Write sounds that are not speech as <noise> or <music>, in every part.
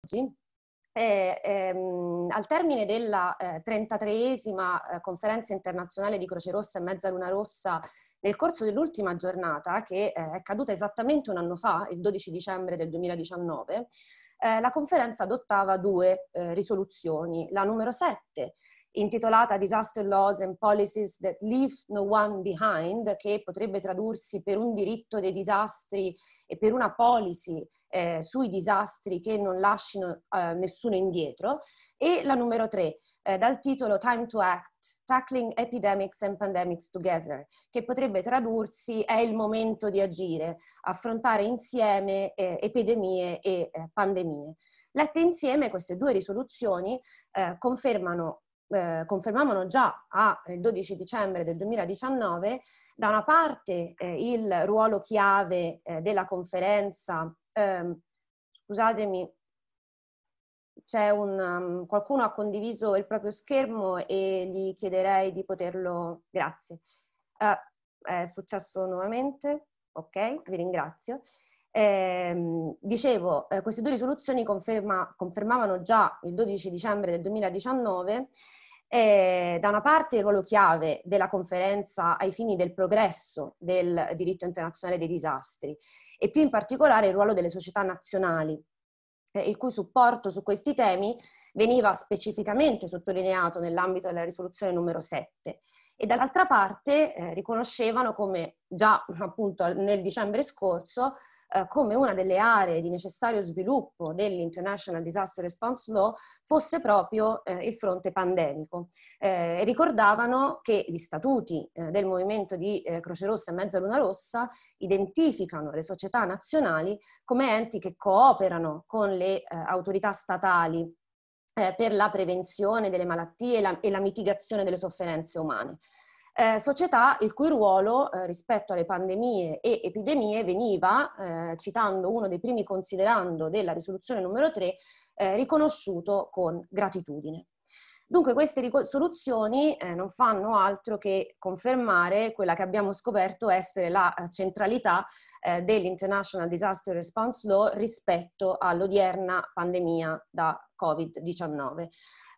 oggi. E, ehm, al termine della eh, 33esima eh, conferenza internazionale di Croce Rossa e Mezzaluna Rossa, nel corso dell'ultima giornata, che eh, è caduta esattamente un anno fa, il 12 dicembre del 2019, eh, la conferenza adottava due eh, risoluzioni, la numero 7 intitolata Disaster Laws and Policies that Leave No One Behind, che potrebbe tradursi per un diritto dei disastri e per una policy eh, sui disastri che non lasciano eh, nessuno indietro, e la numero 3, eh, dal titolo Time to Act, Tackling Epidemics and Pandemics Together, che potrebbe tradursi È il momento di agire, affrontare insieme eh, epidemie e eh, pandemie. Lette insieme queste due risoluzioni eh, confermano eh, confermavano già al eh, 12 dicembre del 2019 da una parte eh, il ruolo chiave eh, della conferenza, ehm, scusatemi, c'è un, um, qualcuno ha condiviso il proprio schermo e gli chiederei di poterlo, grazie. Uh, è successo nuovamente, ok, vi ringrazio. Eh, dicevo, eh, queste due risoluzioni conferma, confermavano già il 12 dicembre del 2019 eh, da una parte il ruolo chiave della conferenza ai fini del progresso del diritto internazionale dei disastri e più in particolare il ruolo delle società nazionali, eh, il cui supporto su questi temi veniva specificamente sottolineato nell'ambito della risoluzione numero 7 e dall'altra parte eh, riconoscevano come già appunto nel dicembre scorso eh, come una delle aree di necessario sviluppo dell'International Disaster Response Law fosse proprio eh, il fronte pandemico. Eh, ricordavano che gli statuti eh, del movimento di eh, Croce Rossa e Mezzaluna Rossa identificano le società nazionali come enti che cooperano con le eh, autorità statali eh, per la prevenzione delle malattie e la, e la mitigazione delle sofferenze umane. Eh, società il cui ruolo eh, rispetto alle pandemie e epidemie veniva, eh, citando uno dei primi considerando della risoluzione numero 3, eh, riconosciuto con gratitudine. Dunque queste soluzioni eh, non fanno altro che confermare quella che abbiamo scoperto essere la eh, centralità eh, dell'International Disaster Response Law rispetto all'odierna pandemia da Covid-19.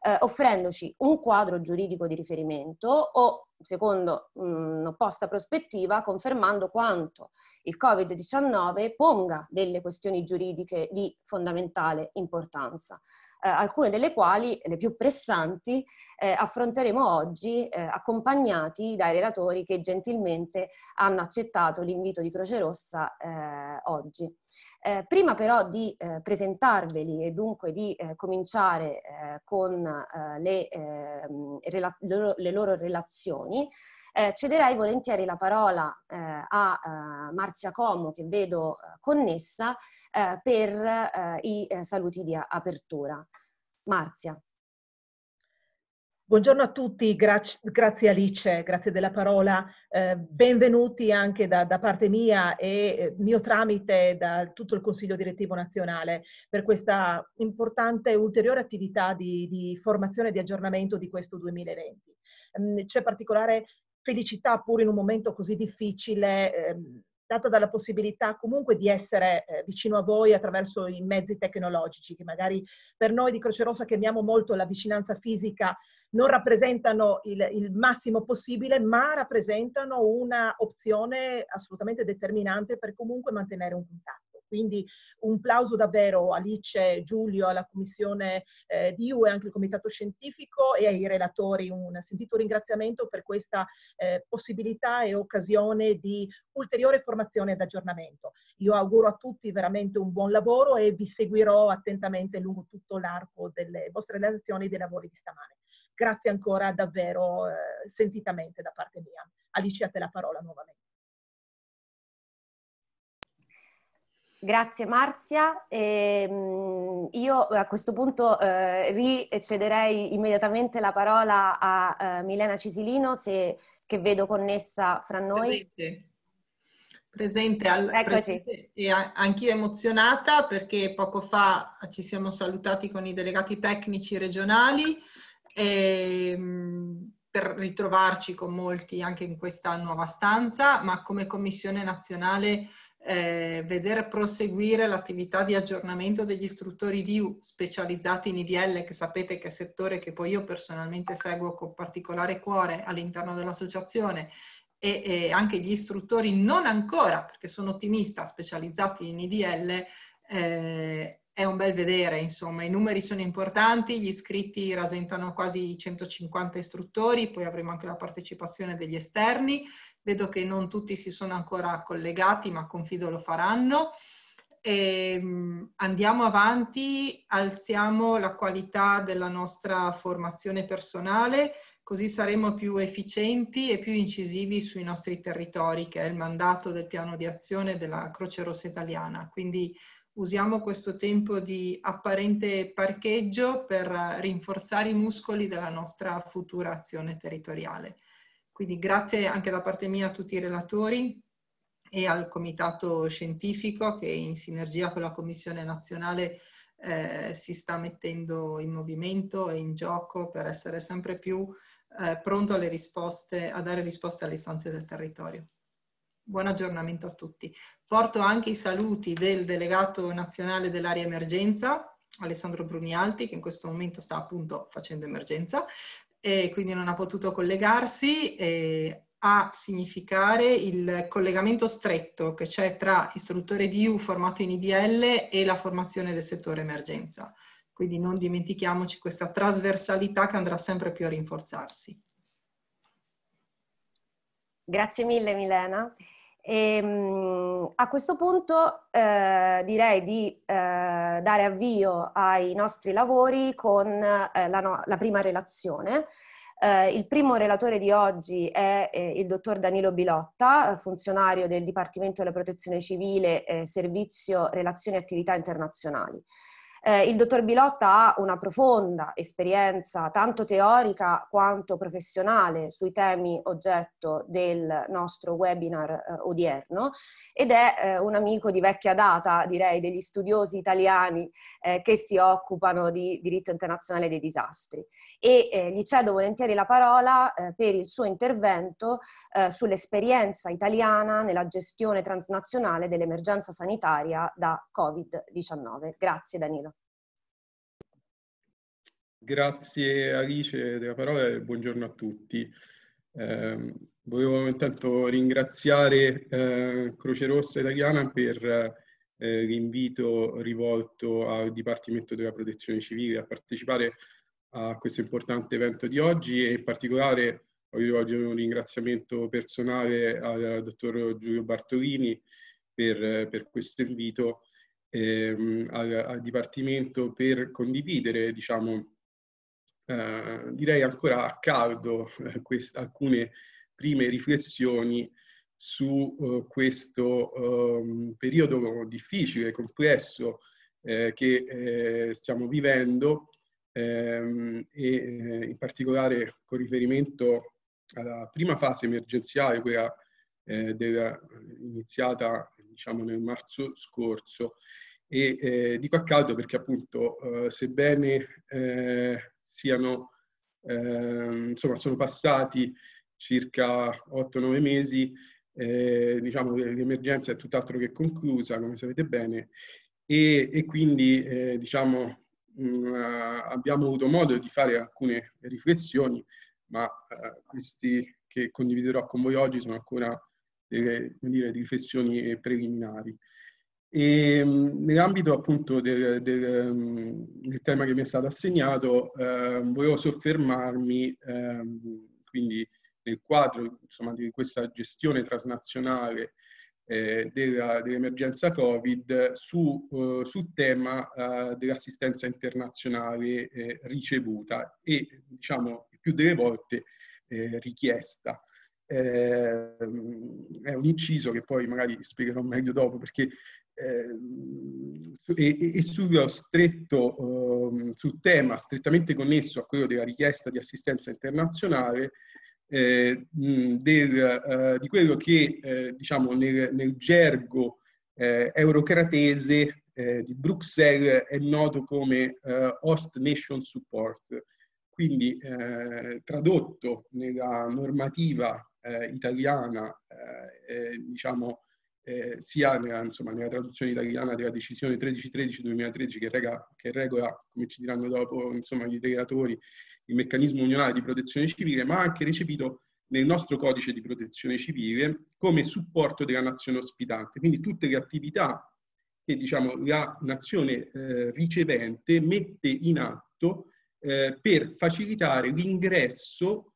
Eh, offrendoci un quadro giuridico di riferimento o, secondo mm, un'opposta prospettiva, confermando quanto il Covid-19 ponga delle questioni giuridiche di fondamentale importanza eh, alcune delle quali, le più pressanti, eh, affronteremo oggi eh, accompagnati dai relatori che gentilmente hanno accettato l'invito di Croce Rossa eh, oggi. Eh, prima però di eh, presentarveli e dunque di cominciare con le, ehm, rela- le, loro relazioni, cederei volentieri la parola a Marzia Como che vedo connessa per i saluti di apertura. Marzia. Buongiorno a tutti, gra grazie Alice, grazie della parola. Eh, benvenuti anche da, da, parte mia e eh, mio tramite da tutto il Consiglio Direttivo Nazionale per questa importante e ulteriore attività di, di formazione e di aggiornamento di questo 2020. Ehm, mm, C'è particolare felicità pur in un momento così difficile. Ehm, data dalla possibilità comunque di essere eh, vicino a voi attraverso i mezzi tecnologici, che magari per noi di Croce Rossa che amiamo molto la vicinanza fisica non rappresentano il, il massimo possibile, ma rappresentano una opzione assolutamente determinante per comunque mantenere un contatto. Quindi un plauso davvero a Alice, Giulio, alla Commissione eh, di UE, anche al Comitato Scientifico e ai relatori un sentito ringraziamento per questa eh, possibilità e occasione di ulteriore formazione ed aggiornamento. Io auguro a tutti veramente un buon lavoro e vi seguirò attentamente lungo tutto l'arco delle vostre relazioni e dei lavori di stamane. Grazie ancora davvero eh, sentitamente da parte mia. Alice a te la parola nuovamente. Grazie Marzia. E, ehm, io eh, a questo punto eh, ricederei immediatamente la parola a uh, Milena Cisilino, se, che vedo connessa fra noi. Presente, presente, al, presente e a, anch'io emozionata perché poco fa ci siamo salutati con i delegati tecnici regionali e, ehm, per ritrovarci con molti anche in questa nuova stanza, ma come Commissione nazionale eh, vedere proseguire l'attività di aggiornamento degli istruttori di U specializzati in IDL, che sapete che è settore che poi io personalmente seguo con particolare cuore all'interno dell'associazione, e, e, anche gli istruttori non ancora, perché sono ottimista, specializzati in IDL, eh, è un bel vedere, insomma, i numeri sono importanti, gli iscritti rasentano quasi 150 istruttori, poi avremo anche la partecipazione degli esterni, vedo che non tutti si sono ancora collegati, ma confido lo faranno. E ehm, andiamo avanti, alziamo la qualità della nostra formazione personale, così saremo più efficienti e più incisivi sui nostri territori, che è il mandato del piano di azione della Croce Rossa Italiana. Quindi usiamo questo tempo di apparente parcheggio per rinforzare i muscoli della nostra futura azione territoriale. Quindi grazie anche da parte mia a tutti i relatori e al comitato scientifico che in sinergia con la Commissione nazionale eh, si sta mettendo in movimento e in gioco per essere sempre più eh, pronto risposte, a dare risposte alle istanze del territorio. Buon aggiornamento a tutti. Porto anche i saluti del delegato nazionale dell'area emergenza, Alessandro Brunialti, che in questo momento sta appunto facendo emergenza, e quindi non ha potuto collegarsi, a significare il collegamento stretto che c'è tra istruttore di U formato in IDL e la formazione del settore emergenza. Quindi non dimentichiamoci questa trasversalità che andrà sempre più a rinforzarsi. Grazie mille Milena. E, ehm, a questo punto eh, direi di eh, dare avvio ai nostri lavori con eh, la, no- la, prima relazione. Eh, il primo relatore di oggi è eh, il dottor Danilo Bilotta, funzionario del Dipartimento della Protezione Civile, Servizio Relazioni e Attività Internazionali. Eh, il dottor Bilotta ha una profonda esperienza, tanto teorica quanto professionale, sui temi oggetto del nostro webinar eh, odierno ed è eh, un amico di vecchia data, direi, degli studiosi italiani eh, che si occupano di diritto internazionale dei disastri. E eh, gli cedo volentieri la parola eh, per il suo intervento sull'esperienza italiana nella gestione transnazionale dell'emergenza sanitaria da Covid-19. Grazie Danilo. Grazie Alice della parola e buongiorno a tutti. Eh, volevo intanto ringraziare eh, Croce Rossa Italiana per eh, l'invito rivolto al Dipartimento della Protezione Civile a partecipare a questo importante evento di oggi e in particolare voglio rivolgere un ringraziamento personale al dottor Giulio Bartolini per, per questo invito ehm, al, al Dipartimento per condividere diciamo, eh, direi ancora a caldo eh, quest- alcune prime riflessioni su uh, questo um, periodo difficile, e complesso eh, che eh, stiamo vivendo ehm, e eh, in particolare con riferimento alla prima fase emergenziale, quella della, iniziata diciamo, nel marzo scorso e dico a caldo perché appunto sebbene siano, eh, insomma, sono passati circa 8-9 mesi, eh, diciamo l'emergenza è tutt'altro che conclusa, come sapete bene, e, e quindi eh, diciamo, mh, mm, eh, abbiamo avuto modo di fare alcune riflessioni, ma eh, questi che condividerò con voi oggi sono ancora delle dire, riflessioni preliminari. E mm, nell'ambito appunto del, del, mm, del, tema che mi è stato assegnato, eh, volevo soffermarmi eh, quindi nel quadro insomma, di questa gestione transnazionale eh, dell'emergenza Covid su, eh, sul tema eh, dell'assistenza internazionale eh, ricevuta e diciamo più delle volte eh, richiesta. Eh, è un inciso che poi magari spiegherò meglio dopo perché Ehm, e, e sul, stretto, ehm, sul tema strettamente connesso a quello della richiesta di assistenza internazionale eh, del, eh, di quello che eh, diciamo nel, nel gergo eh, eurocratese eh, di Bruxelles è noto come eh, Host Nation Support, quindi tradotto nella normativa italiana diciamo eh, sia nella, insomma, nella, traduzione italiana della decisione 1313-2013 che, che regola, come ci diranno dopo insomma, gli integratori, il meccanismo unionale di protezione civile, ma anche recepito nel nostro codice di protezione civile come supporto della nazione ospitante. Quindi tutte le attività che diciamo, la nazione eh, ricevente mette in atto eh, per facilitare l'ingresso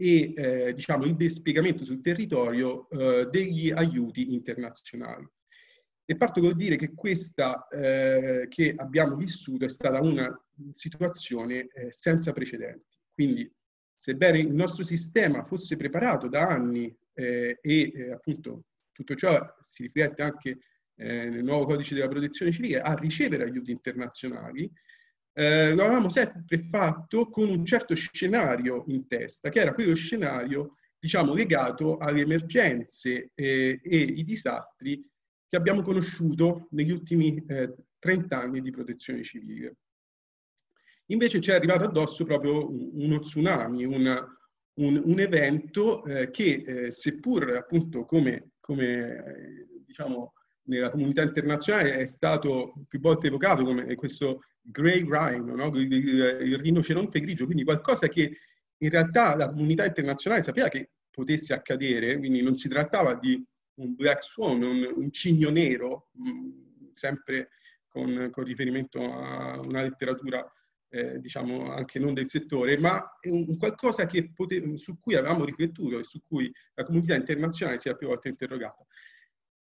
e eh, diciamo, il dispiegamento sul territorio eh, degli aiuti internazionali. E parto col dire che questa eh, che abbiamo vissuto è stata una situazione eh, senza precedenti. Quindi, sebbene il nostro sistema fosse preparato da anni eh, e eh, appunto tutto ciò si riflette anche nel nuovo codice della protezione civile a ricevere aiuti internazionali, eh, lo avevamo sempre fatto con un certo scenario in testa, che era quello scenario diciamo, legato alle emergenze eh, e i disastri che abbiamo conosciuto negli ultimi eh, 30 anni di protezione civile. Invece ci è arrivato addosso proprio uno tsunami, una, un, un, evento eh, che eh, seppur appunto come, come eh, diciamo, nella comunità internazionale è stato più volte evocato come questo grey rhino, no? Eh, il, rinoceronte grigio, quindi qualcosa che in realtà la comunità internazionale sapeva che potesse accadere, quindi non si trattava di un black swan, un, un cigno nero, mm, sempre con, con, riferimento a una letteratura eh, diciamo anche non del settore, ma un qualcosa pote- su cui avevamo riflettuto e su cui la comunità internazionale si era più volte interrogata.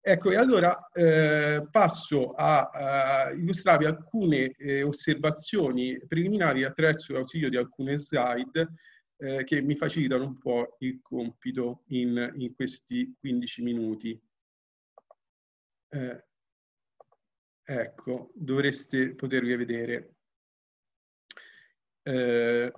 Ecco, e allora eh, passo a, a, eh, illustrare alcune eh, osservazioni preliminari attraverso l'ausilio di alcune slide eh, che mi facilitano un po' il compito in, in questi 15 minuti. Eh, ecco, dovreste poterli vedere. Eh,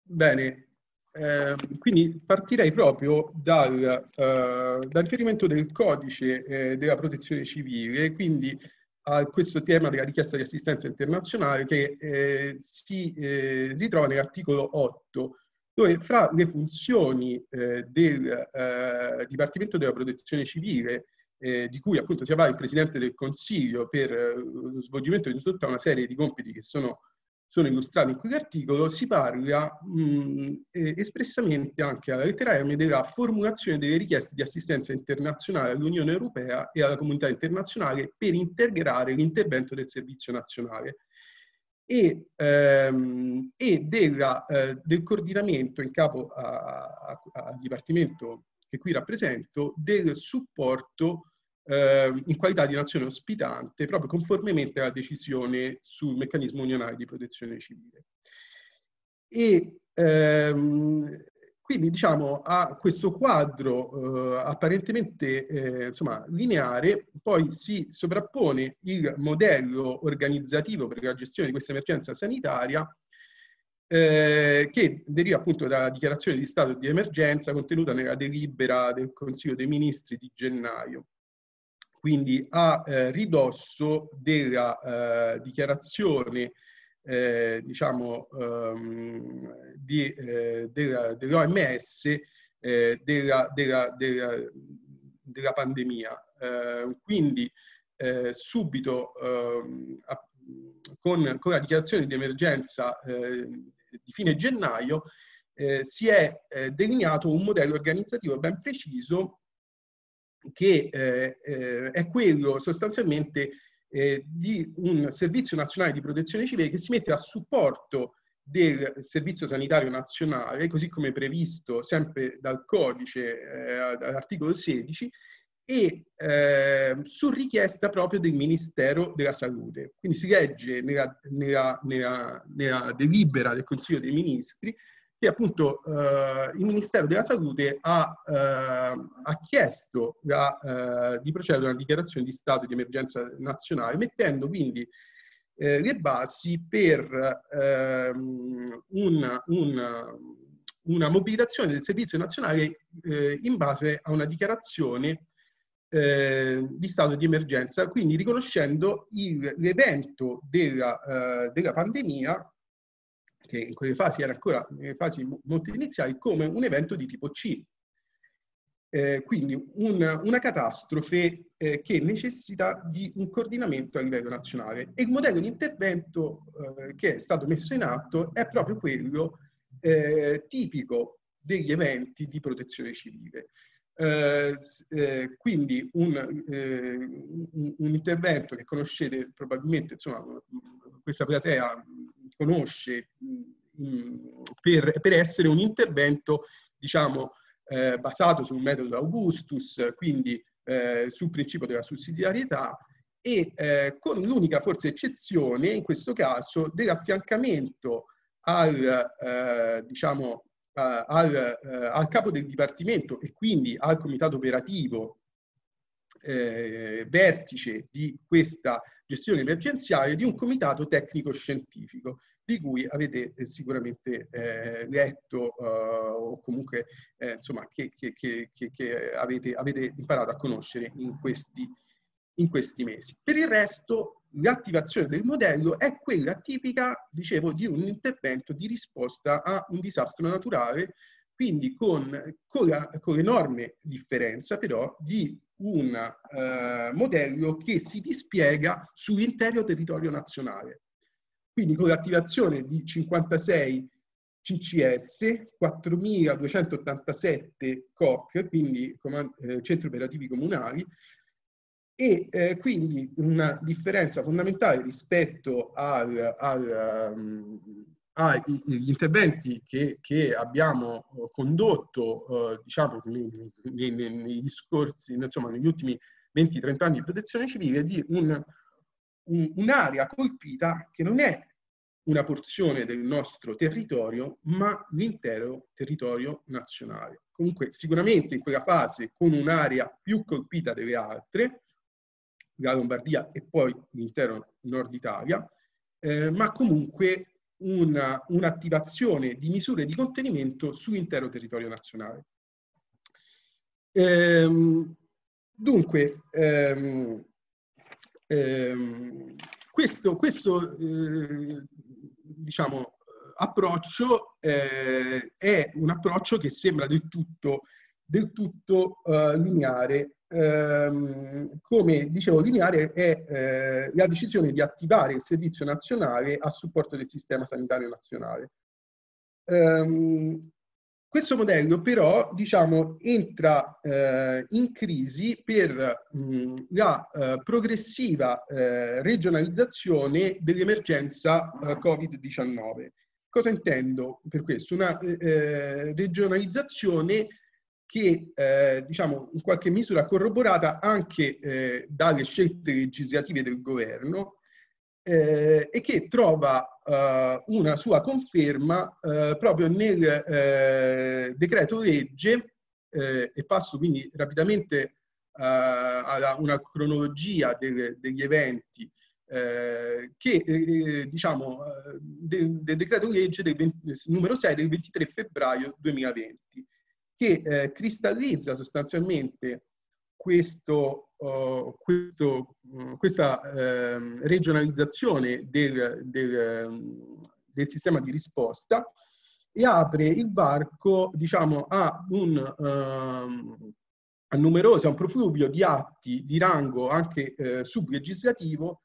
bene, eh, quindi partirei proprio dal, eh, dal riferimento del codice eh, della protezione civile, quindi a questo tema della richiesta di assistenza internazionale che eh, si eh, ritrova nell'articolo 8, dove fra le funzioni eh, del Dipartimento della Protezione Civile, di cui appunto si avvale il Presidente del Consiglio per lo svolgimento di tutta una serie di compiti che sono sono illustrati in quell'articolo, si parla mh, mm, espressamente anche alla lettera M della formulazione delle richieste di assistenza internazionale all'Unione Europea e alla comunità internazionale per integrare l'intervento del servizio nazionale. E, ehm, e della, eh, del coordinamento in capo al Dipartimento che qui rappresento del supporto eh, in qualità di nazione ospitante, proprio conformemente alla decisione sul meccanismo unionale di protezione civile. E ehm, quindi diciamo a questo quadro eh, apparentemente eh, insomma, lineare poi si sovrappone il modello organizzativo per la gestione di questa emergenza sanitaria eh, che deriva appunto dalla dichiarazione di stato di emergenza contenuta nella delibera del Consiglio dei Ministri di gennaio quindi a eh, ridosso della eh, dichiarazione eh, diciamo, ehm, di, dell'OMS eh, dell eh, della, della, della, della, pandemia. Eh, quindi subito ehm, con, con, la dichiarazione di emergenza di fine gennaio si è delineato un modello organizzativo ben preciso che eh, eh, è quello sostanzialmente eh, di un servizio nazionale di protezione civile che si mette a supporto del servizio sanitario nazionale, così come previsto sempre dal codice, eh, dall'articolo 16, e ehm, su richiesta proprio del Ministero della Salute. Quindi si legge nella, nella, nella, nella delibera del Consiglio dei Ministri che appunto eh, il Ministero della Salute ha, eh, ha chiesto la, eh, di procedere a una dichiarazione di stato di emergenza nazionale, mettendo quindi eh, le basi per ehm, un, un, una mobilitazione del servizio nazionale eh, in base a una dichiarazione eh, di stato di emergenza, quindi riconoscendo il, l'evento della, della pandemia che in quelle fasi era ancora nelle fasi molto iniziali, come un evento di tipo C. Eh, quindi un, una catastrofe eh, che necessita di un coordinamento a livello nazionale. E il modello di intervento eh, che è stato messo in atto è proprio quello eh, tipico degli eventi di protezione civile. Eh, eh, quindi un, eh, un, intervento che conoscete probabilmente, insomma, mm, questa platea conosce mm, per, per, essere un intervento, diciamo, eh, basato sul metodo Augustus, quindi sul principio della sussidiarietà e con l'unica forse eccezione, in questo caso, dell'affiancamento al, diciamo, al, eh, al, capo del dipartimento e quindi al comitato operativo eh, vertice di questa gestione emergenziale di un comitato tecnico-scientifico di cui avete eh, sicuramente eh, letto eh, o comunque eh, insomma, che, che, che, che avete, avete, imparato a conoscere in questi, in questi mesi. Per il resto l'attivazione del modello è quella tipica, dicevo, di un intervento di risposta a un disastro naturale, quindi con, con l'enorme differenza però di un eh, modello che si dispiega sull'intero territorio nazionale. Quindi con l'attivazione di 56 CCS, 4.287 COC, quindi eh, centri operativi comunali, e eh, quindi una differenza fondamentale rispetto al, al um, ehm, agli interventi che, che abbiamo eh, condotto eh, diciamo, nei, nei, nei, discorsi, insomma, negli ultimi 20-30 anni di protezione civile, di un, un, un'area colpita che non è una porzione del nostro territorio, ma l'intero territorio nazionale. Comunque sicuramente in quella fase con un'area più colpita delle altre, la Lombardia e poi l'intero nord Italia, eh, ma comunque una, un'attivazione di misure di contenimento sull'intero territorio nazionale. Ehm, dunque, ehm, ehm, questo, questo eh, diciamo, approccio eh, è un approccio che sembra del tutto, del tutto eh, lineare ehm, come dicevo lineare è eh, la decisione di attivare il servizio nazionale a supporto del sistema sanitario nazionale. Ehm, questo modello però diciamo, entra eh, in crisi per mh, la eh, progressiva eh, regionalizzazione dell'emergenza eh, Covid-19. Cosa intendo per questo? Una eh, eh, regionalizzazione che eh, diciamo in qualche misura corroborata anche eh, dalle scelte legislative del governo eh, e che trova eh, una sua conferma eh, proprio nel eh, decreto legge e passo quindi rapidamente a una cronologia del, degli eventi eh, che eh, diciamo del, del decreto legge del 20, numero 6 del 23 febbraio 2020 che eh, cristallizza sostanzialmente questo, uh, questo, mm, questa uh, regionalizzazione del, del, mm, del, sistema di risposta e apre il varco diciamo, a, un, uh, a numerosi, a un profluvio di atti di rango anche eh, sublegislativo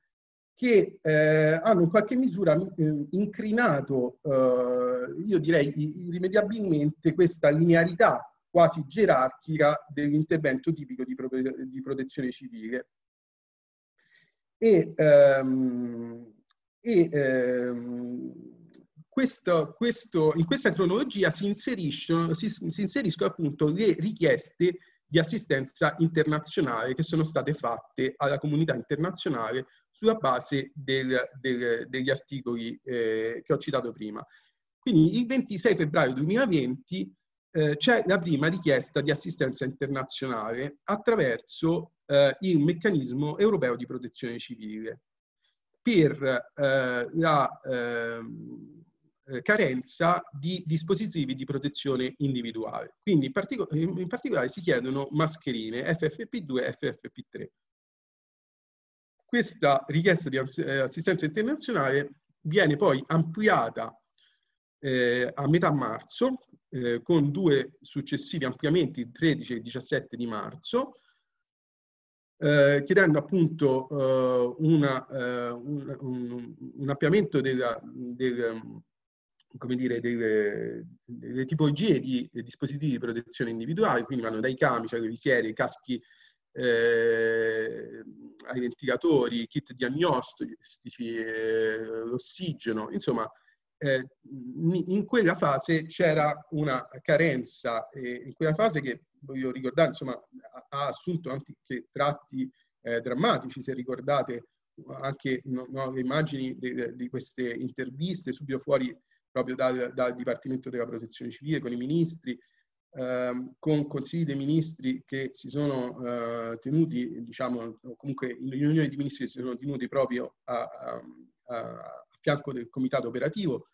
che eh, hanno in qualche misura mm, ehm, incrinato, eh, io direi irrimediabilmente, questa linearità quasi gerarchica dell'intervento tipico di, prote- di protezione civile. E, ehm, e ehm, questo, questo, in questa cronologia si, inseriscono, si, si inseriscono appunto le richieste di assistenza internazionale che sono state fatte alla comunità internazionale sulla base del, del, degli articoli eh, che ho citato prima. Quindi il 26 febbraio 2020 eh, c'è la prima richiesta di assistenza internazionale attraverso eh, il meccanismo europeo di protezione civile per eh, la ehm, eh, carenza di dispositivi di protezione individuale. Quindi in, partico- in particolare si chiedono mascherine FFP2 e FFP3. Questa richiesta di eh, assistenza internazionale viene poi ampliata eh, a metà marzo eh, con due successivi ampliamenti, il 13 e il 17 di marzo, eh, chiedendo appunto eh, una, eh, un, un, un, ampliamento della, del, come dire, delle, delle tipologie di, di dispositivi di protezione individuale, quindi vanno dai camici alle visiere, ai caschi eh, ai ventilatori, kit diagnostici, eh, l'ossigeno, insomma eh, in quella fase c'era una carenza, eh, in quella fase che voglio ricordare, insomma, ha assunto anche tratti eh, drammatici, se ricordate anche no, no, le immagini di, queste interviste subito fuori proprio dal, dal, Dipartimento della Protezione Civile con i ministri, ehm, con consigli dei ministri che si sono eh, tenuti, diciamo, comunque in riunione di ministri che si sono tenuti proprio a, a fianco del comitato operativo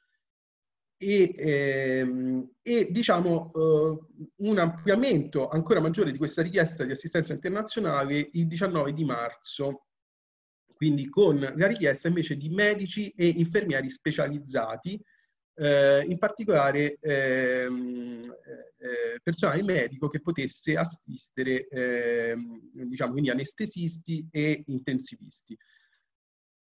e, ehm, e diciamo eh, un ampliamento ancora maggiore di questa richiesta di assistenza internazionale il 19 di marzo, quindi con la richiesta invece di medici e infermieri specializzati, eh, in particolare ehm, eh, personale medico che potesse assistere ehm, diciamo, quindi anestesisti e intensivisti.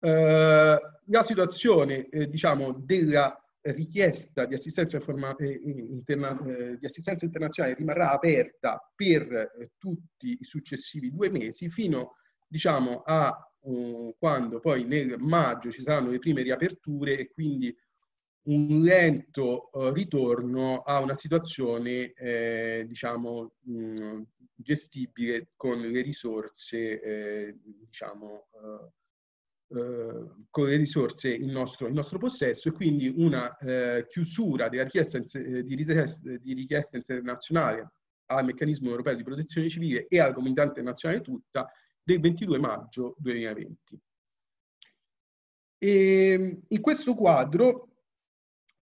Eh, la situazione eh, diciamo, della richiesta di assistenza, informa- eh, interna- di assistenza, internazionale rimarrà aperta per tutti i successivi due mesi fino diciamo, a uh, quando poi nel maggio ci saranno le prime riaperture e quindi un lento uh, ritorno a una situazione eh, diciamo, mh, gestibile con le risorse eh, diciamo, uh, eh, con le risorse in nostro, in nostro, possesso e quindi una eh, chiusura della richiesta eh, di, richiesta, di richiesta internazionale al meccanismo europeo di protezione civile e alla comunità internazionale tutta del 22 maggio 2020. E ehm, in questo quadro,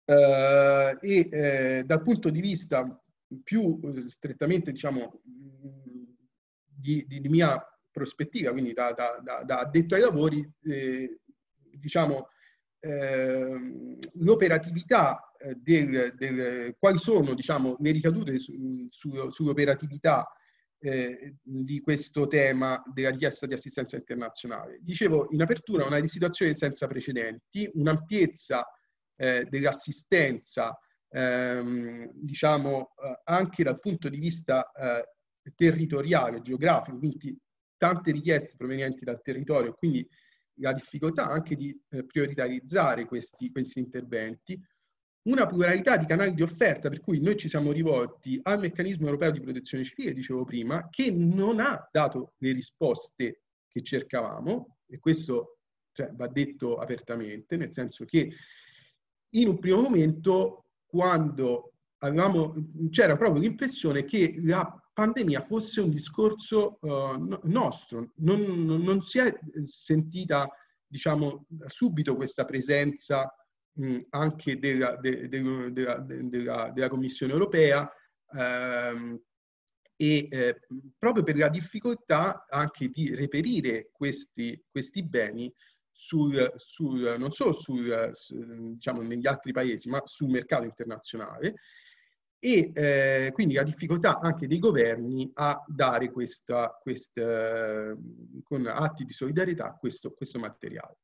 eh, e eh, dal punto di vista più strettamente diciamo, di, di, di mia prospettiva, quindi da, da, da, da addetto ai lavori, eh, diciamo, ehm, eh, l'operatività del, del, quali sono diciamo, le ricadute su, su, sull'operatività eh, di questo tema della richiesta di assistenza internazionale. Dicevo in apertura una situazione senza precedenti, un'ampiezza eh, dell'assistenza, ehm, diciamo eh, anche dal punto di vista eh, territoriale, geografico, quindi tante richieste provenienti dal territorio, quindi la difficoltà anche di eh, prioritarizzare questi, questi interventi, una pluralità di canali di offerta per cui noi ci siamo rivolti al meccanismo europeo di protezione civile, dicevo prima, che non ha dato le risposte che cercavamo, e questo cioè, va detto apertamente, nel senso che in un primo momento, quando avevamo, c'era proprio l'impressione che la pandemia fosse un discorso uh, nostro, non, non, si è sentita diciamo, subito questa presenza mh, anche della, de, de, de, della, della, Commissione europea ehm, e eh, proprio per la difficoltà anche di reperire questi, questi beni sul, sul, non solo sul, diciamo, negli altri paesi, ma sul mercato internazionale e eh, quindi la difficoltà anche dei governi a dare questa, questa, eh, con atti di solidarietà questo, questo materiale.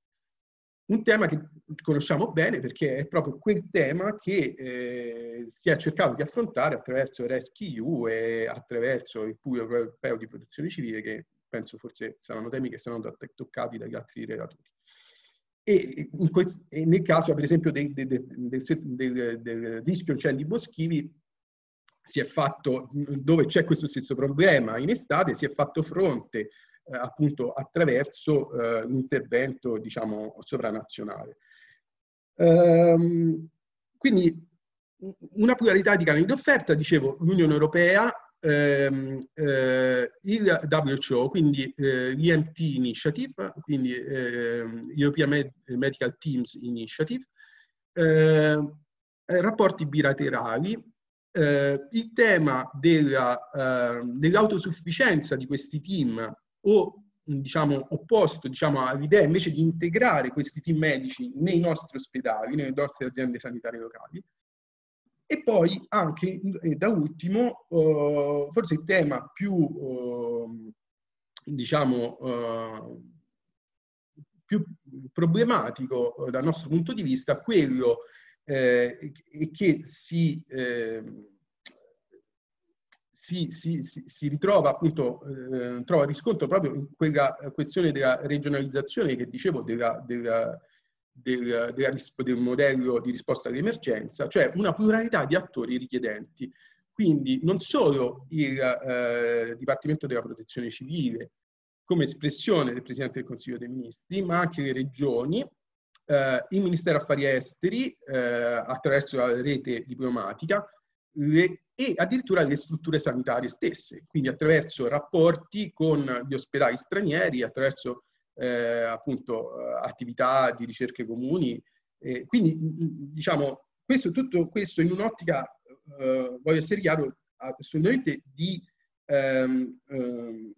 Un tema che conosciamo bene perché è proprio quel tema che eh, si è cercato di affrontare attraverso RescEU e attraverso il Puro Europeo di Protezione Civile, che penso forse saranno temi che saranno toccati dagli altri relatori. E, questo, e nel caso, per esempio, del, del, del, del rischio incendi boschivi, si è fatto, mm, dove c'è questo stesso problema in estate, si è fatto fronte eh, appunto attraverso eh, l'intervento, diciamo, sovranazionale. Ehm, quindi mm, una pluralità di canali d'offerta, dicevo, l'Unione Europea, ehm, eh, il WCO, quindi eh, l'EMT Initiative, quindi ehm, European Med Medical Teams Initiative, ehm, rapporti bilaterali, eh, il tema ehm, dell'autosufficienza eh, dell di questi team o diciamo opposto diciamo, all'idea invece di integrare questi team medici nei nostri ospedali, nelle nostre aziende sanitarie locali. E poi anche eh, da ultimo, eh, forse il tema più, ehm, diciamo, eh, più problematico eh, dal nostro punto di vista, quello eh, e che si, eh, si, si, si, ritrova appunto, eh, trova riscontro proprio in quella questione della regionalizzazione che dicevo della, della, della, del modello di risposta all'emergenza, cioè una pluralità di attori richiedenti. Quindi non solo il eh, Dipartimento della Protezione Civile come espressione del Presidente del Consiglio dei Ministri, ma anche le regioni eh, il Ministero Affari Esteri, eh, attraverso la rete diplomatica, le, e addirittura le strutture sanitarie stesse, quindi attraverso rapporti con gli ospedali stranieri, attraverso eh, appunto eh, attività di ricerche comuni. Eh, quindi, mm, mm, diciamo, questo, tutto questo in un'ottica, eh, voglio essere chiaro, assolutamente di ehm, ehm,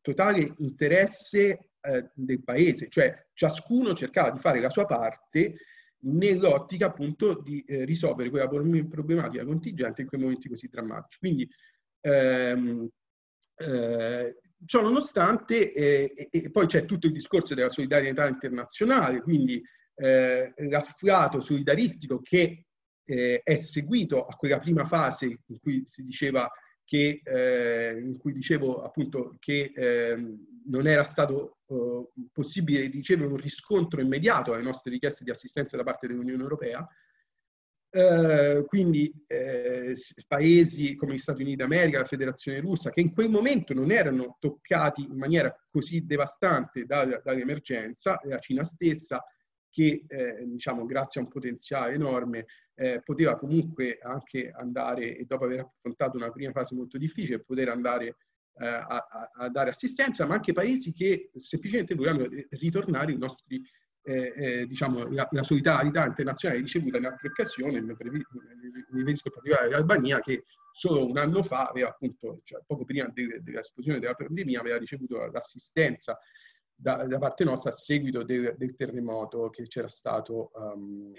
totale interesse eh, del paese, cioè ciascuno cercava di fare la sua parte nell'ottica appunto di eh, risolvere quella problematica contingente in quei momenti così drammatici. Quindi ehm, eh, ciò nonostante, eh, e, e poi c'è tutto il discorso della solidarietà internazionale, quindi eh, l'afflato solidaristico che eh, è seguito a quella prima fase in cui si diceva che, eh, in cui dicevo appunto che eh, non era stato eh, possibile ricevere un riscontro immediato alle nostre richieste di assistenza da parte dell'Unione Europea. Eh, quindi eh, paesi come gli Stati Uniti d'America, la Federazione Russa, che in quel momento non erano toccati in maniera così devastante da, dall'emergenza, la Cina stessa, che eh, diciamo, grazie a un potenziale enorme eh, poteva comunque anche andare e dopo aver affrontato una prima fase molto difficile poter andare eh, a, a, dare assistenza, ma anche paesi che semplicemente vogliono ritornare nostri, eh, eh, diciamo, la, la, solidarietà internazionale ricevuta in altre occasioni, mi riferisco in particolare all'Albania che solo un anno fa aveva appunto, cioè poco prima dell'esplosione della pandemia, aveva ricevuto l'assistenza da, da parte nostra a seguito de, del terremoto che c'era stato um,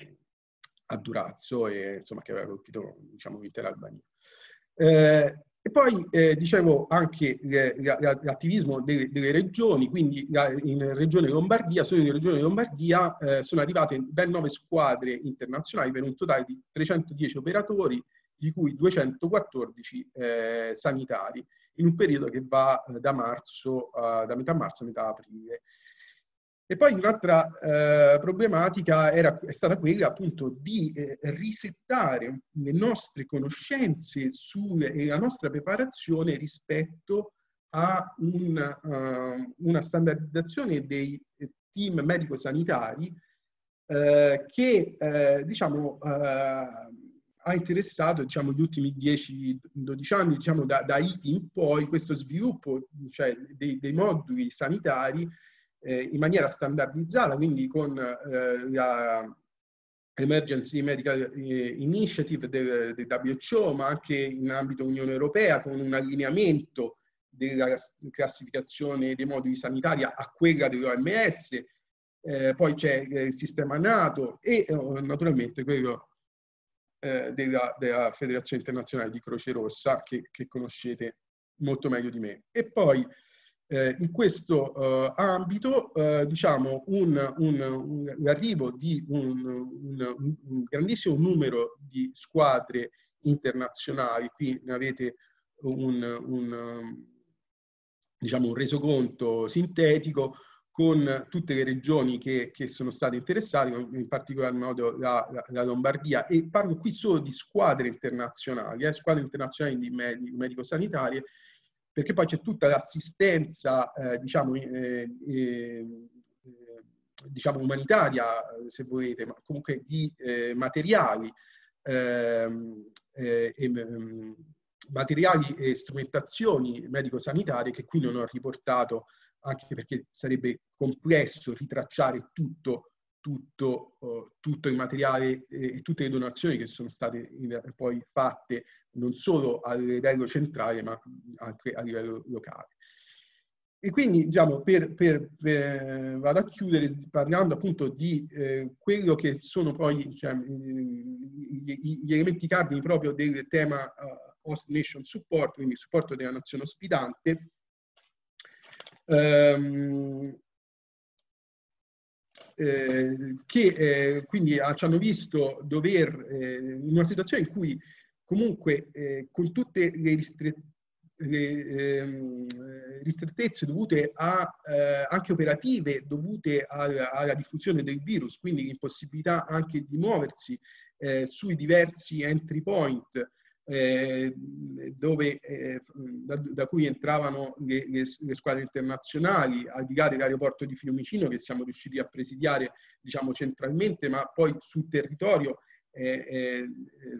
a Durazzo e insomma che aveva colpito diciamo l'intera Albania. Eh, e poi, eh, dicevo, anche l'attivismo delle, delle, regioni, quindi in Regione Lombardia, solo in Regione Lombardia eh, sono arrivate ben nove squadre internazionali per un totale di 310 operatori, di cui 214 eh, sanitari in un periodo che va eh, da, marzo, uh, da metà marzo a metà aprile. E poi un'altra eh, problematica era, è stata quella appunto di eh, risettare le nostre conoscenze su, e eh, la nostra preparazione rispetto a un, uh, una standardizzazione dei team medico-sanitari eh, che diciamo ha interessato diciamo, gli ultimi 10-12 anni, diciamo, da, da Haiti in poi, questo sviluppo cioè, dei, dei, moduli sanitari eh, in maniera standardizzata, quindi con eh, la Emergency Medical eh, Initiative del, del WHO, ma anche in ambito Unione Europea, con un allineamento della classificazione dei moduli sanitari a quella dell'OMS, eh, poi c'è eh, il sistema NATO e eh, naturalmente quello eh, della, della, Federazione Internazionale di Croce Rossa, che, che, conoscete molto meglio di me. E poi eh, in questo eh, ambito, eh, diciamo, un, un, un, l'arrivo di un, grandissimo numero di squadre internazionali, qui ne avete un, diciamo, un resoconto sintetico, con tutte le regioni che, che, sono state interessate, in particolar modo la, la, la, Lombardia, e parlo qui solo di squadre internazionali, eh, squadre internazionali di med- medico-sanitarie, perché poi c'è tutta l'assistenza, eh, diciamo, eh, eh diciamo, umanitaria, se volete, ma comunque di eh, materiali, ehm, eh, ehm, materiali e strumentazioni medico-sanitarie che qui non ho riportato anche perché sarebbe complesso ritracciare tutto, tutto, uh, tutto il materiale e, tutte le donazioni che sono state poi fatte non solo a livello centrale ma anche a livello locale. E quindi, diciamo, per, per, per, eh, vado a chiudere parlando appunto di eh, quello che sono poi cioè, gli, gli, elementi cardini proprio del tema uh, Host Nation Support, quindi supporto della nazione ospitante, ehm, eh, che eh, quindi ah, ci hanno visto dover, eh, in una situazione in cui comunque eh, con tutte le, ristret le ehm, ristrettezze dovute a, eh, anche operative dovute alla, alla, diffusione del virus, quindi l'impossibilità anche di muoversi eh, sui diversi entry point, eh, dove, eh, mm, da, da, cui entravano le, le, le, squadre internazionali, al di là dell'aeroporto di Fiumicino che siamo riusciti a presidiare diciamo, centralmente, ma poi sul territorio eh, eh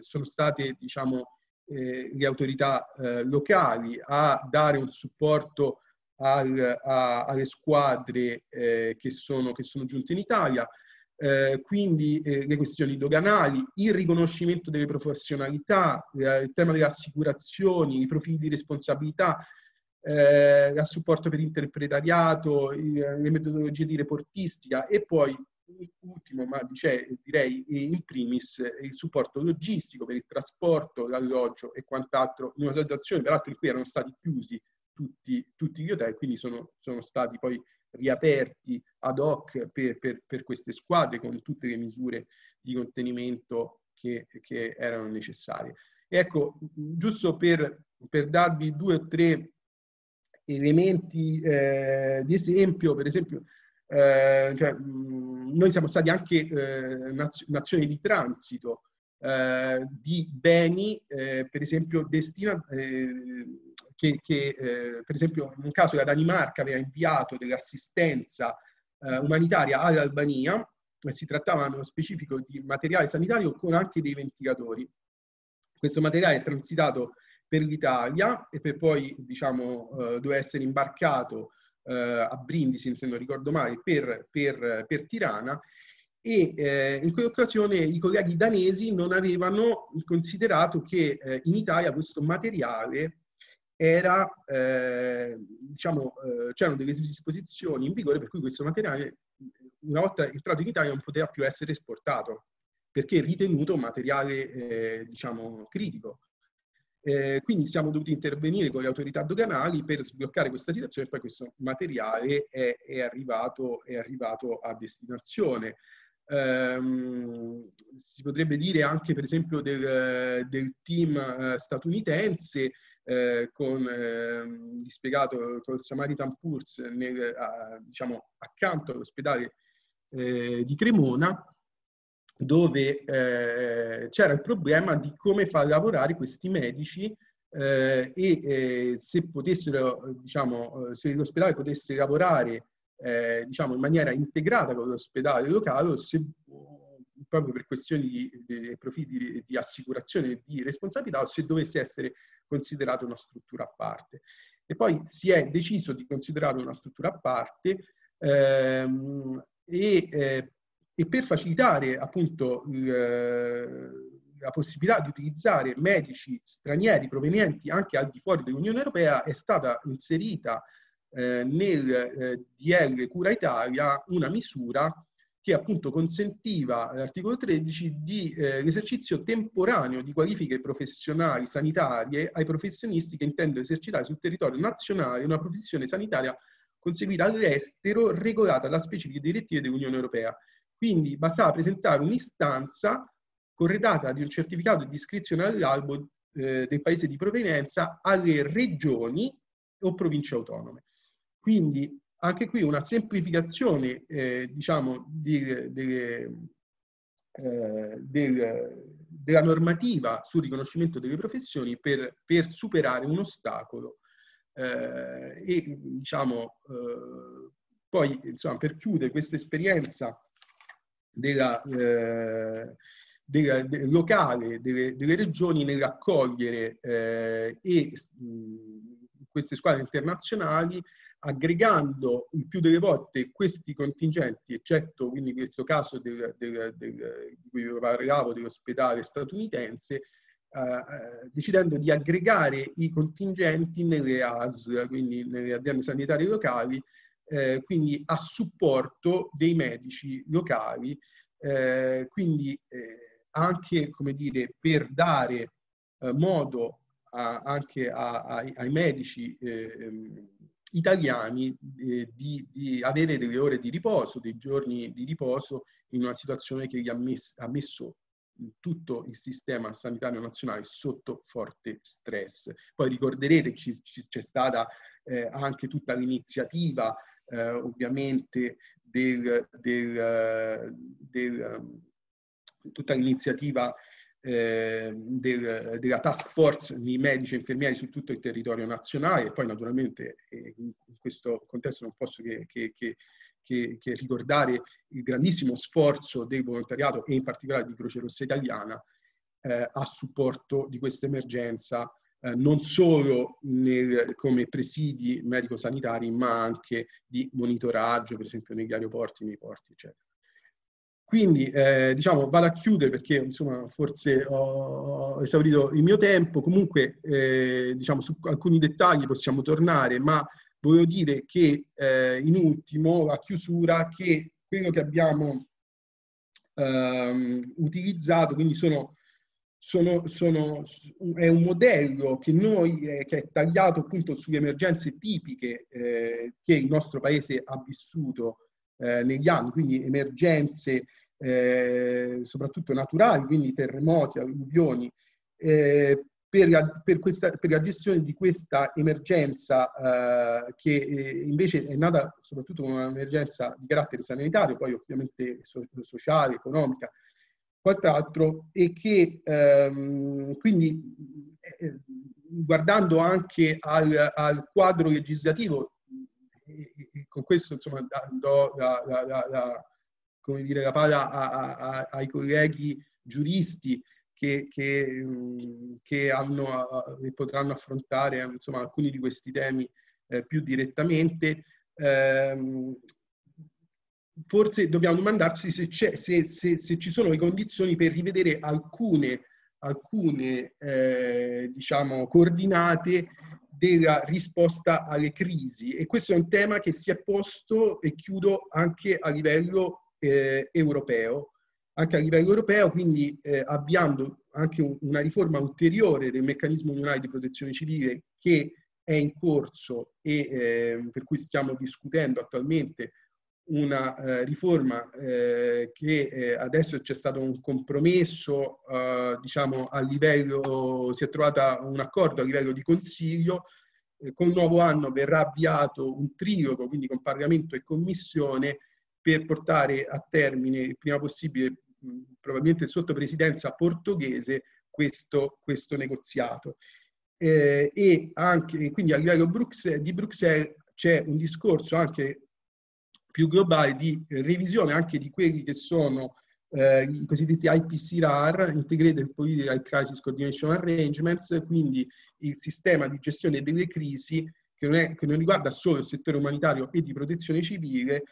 sono state diciamo, eh, le autorità eh, locali a dare un supporto al, a, alle squadre che sono, che sono giunte in Italia eh, quindi eh, le questioni doganali, il riconoscimento delle professionalità, eh, il tema delle assicurazioni, i profili di responsabilità, eh, il supporto per interpretariato, eh, le metodologie di reportistica e poi ultimo, ma cioè, direi in primis, il supporto logistico per il trasporto, l'alloggio e quant'altro, in una situazione peraltro in cui erano stati chiusi tutti, tutti gli hotel, quindi sono, sono stati poi riaperti ad hoc per, per, per queste squadre con tutte le misure di contenimento che, che erano necessarie. Ecco, giusto per, per, darvi due o tre elementi eh, di esempio, per esempio, eh, cioè, noi siamo stati anche eh, naz- nazione di transito eh, di beni, eh, per esempio, destina, eh, che, che eh, per esempio in un caso la Danimarca aveva inviato dell'assistenza eh, umanitaria all'Albania, si trattava nello specifico di materiale sanitario con anche dei ventilatori. Questo materiale è transitato per l'Italia e per poi diciamo, eh, doveva essere imbarcato eh, a Brindisi, se non ricordo male, per, per, per Tirana e eh, in quell'occasione i colleghi danesi non avevano considerato che eh, in Italia questo materiale era, eh, diciamo, eh, c'erano delle disposizioni in vigore per cui questo materiale, eh, una volta entrato in Italia, non poteva più essere esportato, perché ritenuto materiale, eh, diciamo, critico. Eh, quindi siamo dovuti intervenire con le autorità doganali per sbloccare questa situazione e poi questo materiale è, è, arrivato, è arrivato, a destinazione. Um, si potrebbe dire anche per esempio del, del team uh, statunitense eh, con eh, spiegato con Samaritan Purs nel, a, diciamo, accanto all'ospedale eh, di Cremona dove eh, c'era il problema di come far lavorare questi medici eh, e eh, se potessero, diciamo, se l'ospedale potesse lavorare diciamo, in maniera integrata con l'ospedale locale o se proprio per questioni di, di profili di, di assicurazione e di responsabilità o se dovesse essere considerato una struttura a parte. E poi si è deciso di considerarlo una struttura a parte ehm, e, eh, e, per facilitare appunto eh, la possibilità di utilizzare medici stranieri provenienti anche al di fuori dell'Unione Europea è stata inserita eh, nel eh, DL Cura Italia una misura che appunto consentiva, l'articolo 13, di, eh, l'esercizio temporaneo di qualifiche professionali sanitarie ai professionisti che intendono esercitare sul territorio nazionale una professione sanitaria conseguita all'estero regolata da specifiche direttive dell'Unione Europea. Quindi bastava presentare un'istanza corredata di un certificato di iscrizione all'albo eh, del paese di provenienza alle regioni o province autonome. Quindi anche qui una semplificazione eh, diciamo, di, di, eh, del, della normativa sul riconoscimento delle professioni per, per superare un ostacolo eh, e diciamo, eh, poi insomma, per chiudere questa esperienza della, eh, della, del locale delle, delle, regioni nell'accogliere eh, e, queste squadre internazionali aggregando il più delle volte questi contingenti, eccetto quindi questo caso del, del, del, di cui parlavo dell'ospedale statunitense, eh, eh, decidendo di aggregare i contingenti nelle AS, quindi nelle aziende sanitarie locali, eh, quindi a supporto dei medici locali, eh, quindi eh, anche come dire, per dare eh, modo a, anche a, ai, ai, medici ehm, italiani eh, di, di, avere delle ore di riposo, dei giorni di riposo in una situazione che gli ha, mess- ha messo tutto il sistema sanitario nazionale sotto forte stress. Poi ricorderete ci, ci, c'è stata eh, anche tutta l'iniziativa eh, ovviamente del, del, eh, del, ehm, tutta l'iniziativa eh, del, della task force di medici e infermieri su tutto il territorio nazionale e poi naturalmente eh, in questo contesto non posso che, che, che, che, ricordare il grandissimo sforzo del volontariato e in particolare di Croce Rossa Italiana eh, a supporto di questa emergenza eh, non solo nel, come presidi medico-sanitari ma anche di monitoraggio per esempio negli aeroporti, nei porti eccetera. Quindi, eh, diciamo, vado a chiudere perché, insomma, forse ho esaurito il mio tempo. Comunque, eh, diciamo, su alcuni dettagli possiamo tornare, ma volevo dire che, eh, in ultimo, a chiusura, che quello che abbiamo ehm, utilizzato, quindi sono, sono, sono, è un modello che, noi, eh, che è tagliato appunto sulle emergenze tipiche eh, che il nostro paese ha vissuto eh, negli anni, quindi emergenze eh, soprattutto naturali, quindi terremoti, alluvioni. Eh, per, per, questa, per, la gestione di questa emergenza eh, che eh, invece è nata soprattutto come un'emergenza di carattere sanitario, poi ovviamente so, sociale, economica, quant'altro, e che ehm, quindi eh, guardando anche al, al quadro legislativo e con questo insomma do la, la, la, come dire, la palla a, a, a, ai colleghi giuristi che, che, mm, che hanno e potranno affrontare insomma, alcuni di questi temi eh, più direttamente. Eh, forse dobbiamo domandarci se, se, se, se, ci sono le condizioni per rivedere alcune, alcune eh, diciamo, coordinate della risposta alle crisi e questo è un tema che si è posto e chiudo anche a livello eh, europeo. Anche a livello europeo, quindi eh, avviando anche un, una riforma ulteriore del meccanismo unionale di protezione civile che è in corso e eh, per cui stiamo discutendo attualmente una eh, riforma eh, che eh, adesso c'è stato un compromesso, eh, diciamo a livello, si è trovato un accordo a livello di consiglio, eh, con il nuovo anno verrà avviato un trilogo, quindi con Parlamento e Commissione, per portare a termine il prima possibile, probabilmente sotto presidenza portoghese, questo, questo negoziato. Eh, e anche, quindi a livello Bruxelles, di Bruxelles c'è un discorso anche più globale di revisione anche di quelli che sono eh, i cosiddetti IPC RAR, Integrated Political Crisis Coordination Arrangements, quindi il sistema di gestione delle crisi che non, è, che non riguarda solo il settore umanitario e di protezione civile,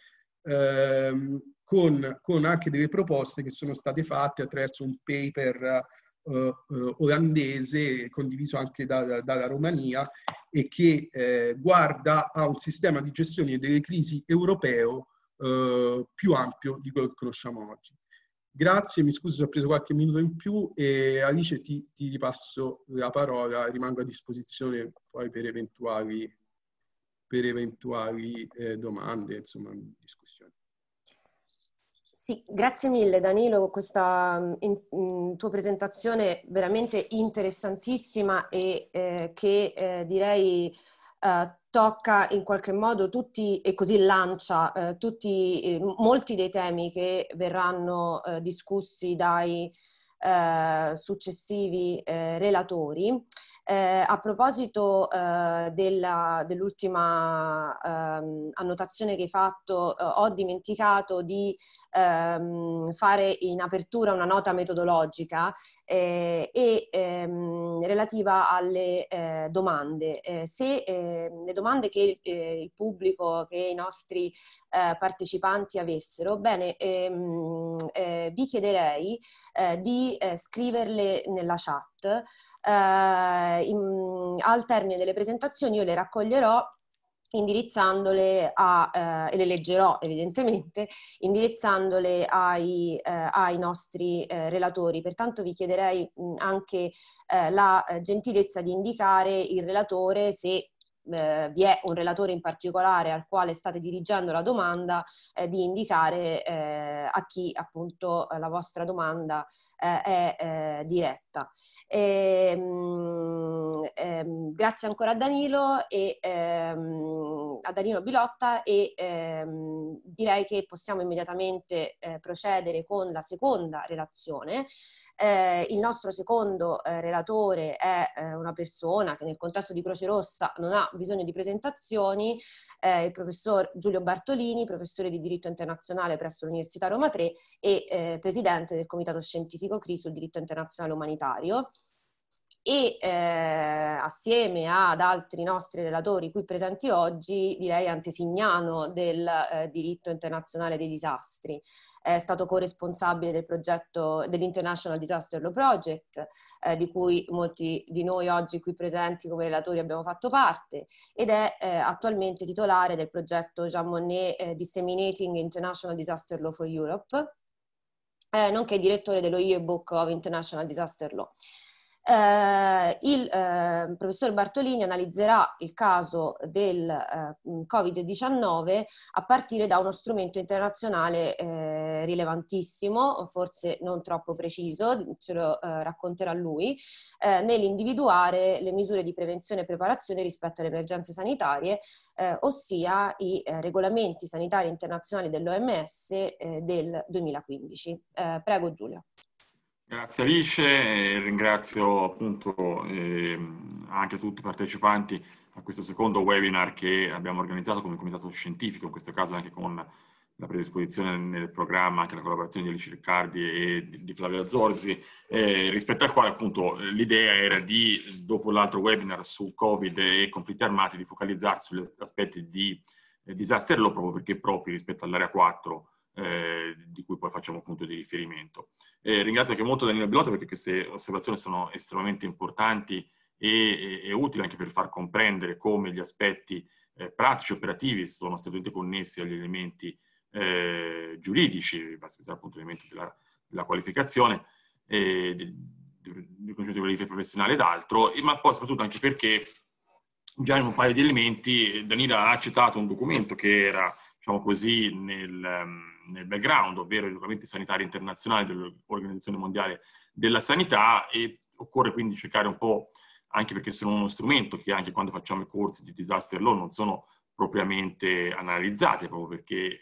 ehm, con, con, anche delle proposte che sono state fatte attraverso un paper eh, eh, olandese condiviso anche da, dalla Romania e che eh, guarda a un sistema di gestione delle crisi europeo eh, più ampio di quello che conosciamo oggi. Grazie, mi scuso se ho preso qualche minuto in più e Alice ti, ti ripasso la parola, rimango a disposizione poi per eventuali, per eventuali eh, domande, insomma, discorsi. Sì, grazie mille Danilo questa mm, in, in, mm, tua presentazione veramente interessantissima e eh, che eh, direi eh, tocca in qualche modo tutti e così lancia eh, tutti, eh, molti dei temi che verranno eh, discussi dai successivi relatori eh, a proposito eh, della, dell'ultima ehm, annotazione che hai fatto, eh, ho dimenticato di ehm, fare in apertura una nota metodologica eh, e ehm, relativa alle eh, domande. Eh, se ehm, le domande che il, il, pubblico, che i nostri partecipanti avessero, bene, ehm, vi chiederei di scriverle nella chat PowerPoint, eh, in, al termine delle presentazioni io le raccoglierò indirizzandole a, eh, e le leggerò evidentemente, indirizzandole ai, eh, ai nostri eh, relatori. Pertanto vi chiederei mh, anche eh, la eh, gentilezza di indicare il relatore se eh, vi è un relatore in particolare al quale state dirigendo la domanda, eh, di indicare eh, a chi appunto eh, la vostra domanda eh, è eh, diretta. E, ehm, mh, ehm, grazie ancora a Danilo e ehm, a Danilo Bilotta e ehm, direi che possiamo immediatamente procedere con la seconda relazione eh, il nostro secondo eh, relatore è eh, una persona che nel contesto di Croce Rossa non ha bisogno di presentazioni, il professor Giulio Bartolini, professore di diritto internazionale presso l'Università Roma 3 e eh, presidente del Comitato Scientifico CRI sul diritto internazionale umanitario e eh, assieme ad altri nostri relatori qui presenti oggi, direi antesignano del eh, diritto internazionale dei disastri. È stato corresponsabile del progetto dell'International Disaster Law Project, eh, di cui molti di noi oggi qui presenti come relatori abbiamo fatto parte, ed è eh, attualmente titolare del progetto Jean Monnet eh, Disseminating International Disaster Law for Europe, eh, nonché direttore dello yearbook of International Disaster Law. Eh, il eh, professor Bartolini analizzerà il caso del eh, Covid-19 a partire da uno strumento internazionale eh, rilevantissimo, forse non troppo preciso, ce lo eh, racconterà lui, eh, nell'individuare le misure di prevenzione e preparazione rispetto alle emergenze sanitarie, ossia i regolamenti sanitari internazionali dell'OMS del 2015. prego Giulia. Grazie Alice, ringrazio appunto eh, anche tutti i partecipanti a questo secondo webinar che abbiamo organizzato come comitato scientifico, in questo caso anche con la predisposizione nel programma, anche la collaborazione di Alice Riccardi e di Flavio Zorzi, eh, rispetto al quale appunto l'idea era di, dopo l'altro webinar su Covid e conflitti armati, di focalizzarsi sugli aspetti di eh, disaster disastro proprio perché proprio rispetto all'area 4 eh, di cui poi facciamo punto di riferimento. Eh, ringrazio anche molto Danilo Bilotto perché queste osservazioni sono estremamente importanti e, e, e utili anche per far comprendere come gli aspetti eh, pratici operativi sono strettamente connessi agli elementi eh, giuridici, basta appunto l'elemento della, della qualificazione, eh, del riconoscimento di qualifica professionale ed altro, ma poi soprattutto anche perché già in un paio di elementi eh, Danila ha citato un documento che era, diciamo così, nel, ehm, nel background, ovvero i regolamenti sanitari internazionali dell'Organizzazione Mondiale della Sanità e occorre quindi cercare un po', anche perché sono uno strumento che anche quando facciamo i corsi di disaster law non sono propriamente analizzati, proprio perché eh,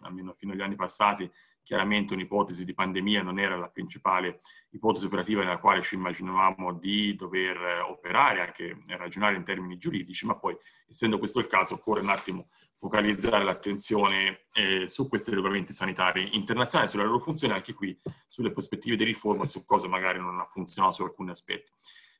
almeno fino agli anni passati chiaramente un'ipotesi di pandemia non era la principale ipotesi operativa nella quale ci immaginavamo di dover eh, operare, anche ragionare in termini giuridici, ma poi, essendo questo il caso, occorre un attimo focalizzare l'attenzione eh, su questi regolamenti sanitari internazionali, sulla loro funzione, anche qui sulle prospettive di riforma, su cosa magari non ha funzionato su alcuni aspetti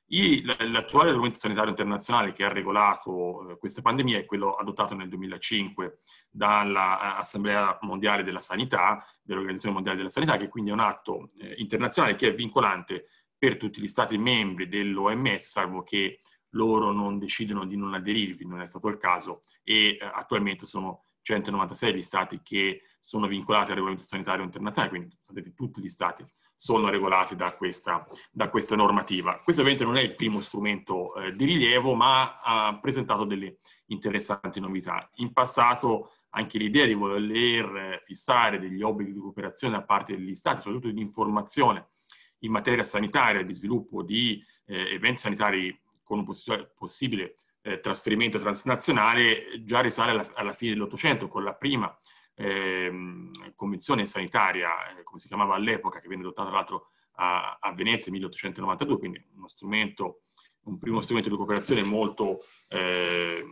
l'attuale regolamento sanitario internazionale che ha regolato eh, questa pandemia è quello adottato nel 2005 dall'Assemblea eh, Mondiale della Sanità, dell'Organizzazione Mondiale della Sanità, che quindi è un atto eh, internazionale che è vincolante per tutti gli stati membri dell'OMS, salvo che loro non decidano di non aderirvi, non è stato il caso, e attualmente sono 196 gli stati che sono vincolati al regolamento sanitario internazionale, quindi sono stati tutti gli stati sono regolati da questa, da questa normativa. Questo ovviamente non è il primo strumento eh, di rilievo, ma ha presentato delle interessanti novità. In passato anche l'idea di voler eh, fissare degli obblighi di cooperazione da parte degli stati, soprattutto di informazione in materia sanitaria, di sviluppo di eh, eventi sanitari con un possi- possibile eh, trasferimento transnazionale, già risale alla, alla fine dell'Ottocento con la prima ehm, convenzione sanitaria, eh, come si chiamava all'epoca, che venne adottata tra l'altro a, a Venezia nel 1892, quindi uno strumento, un primo strumento di cooperazione molto eh,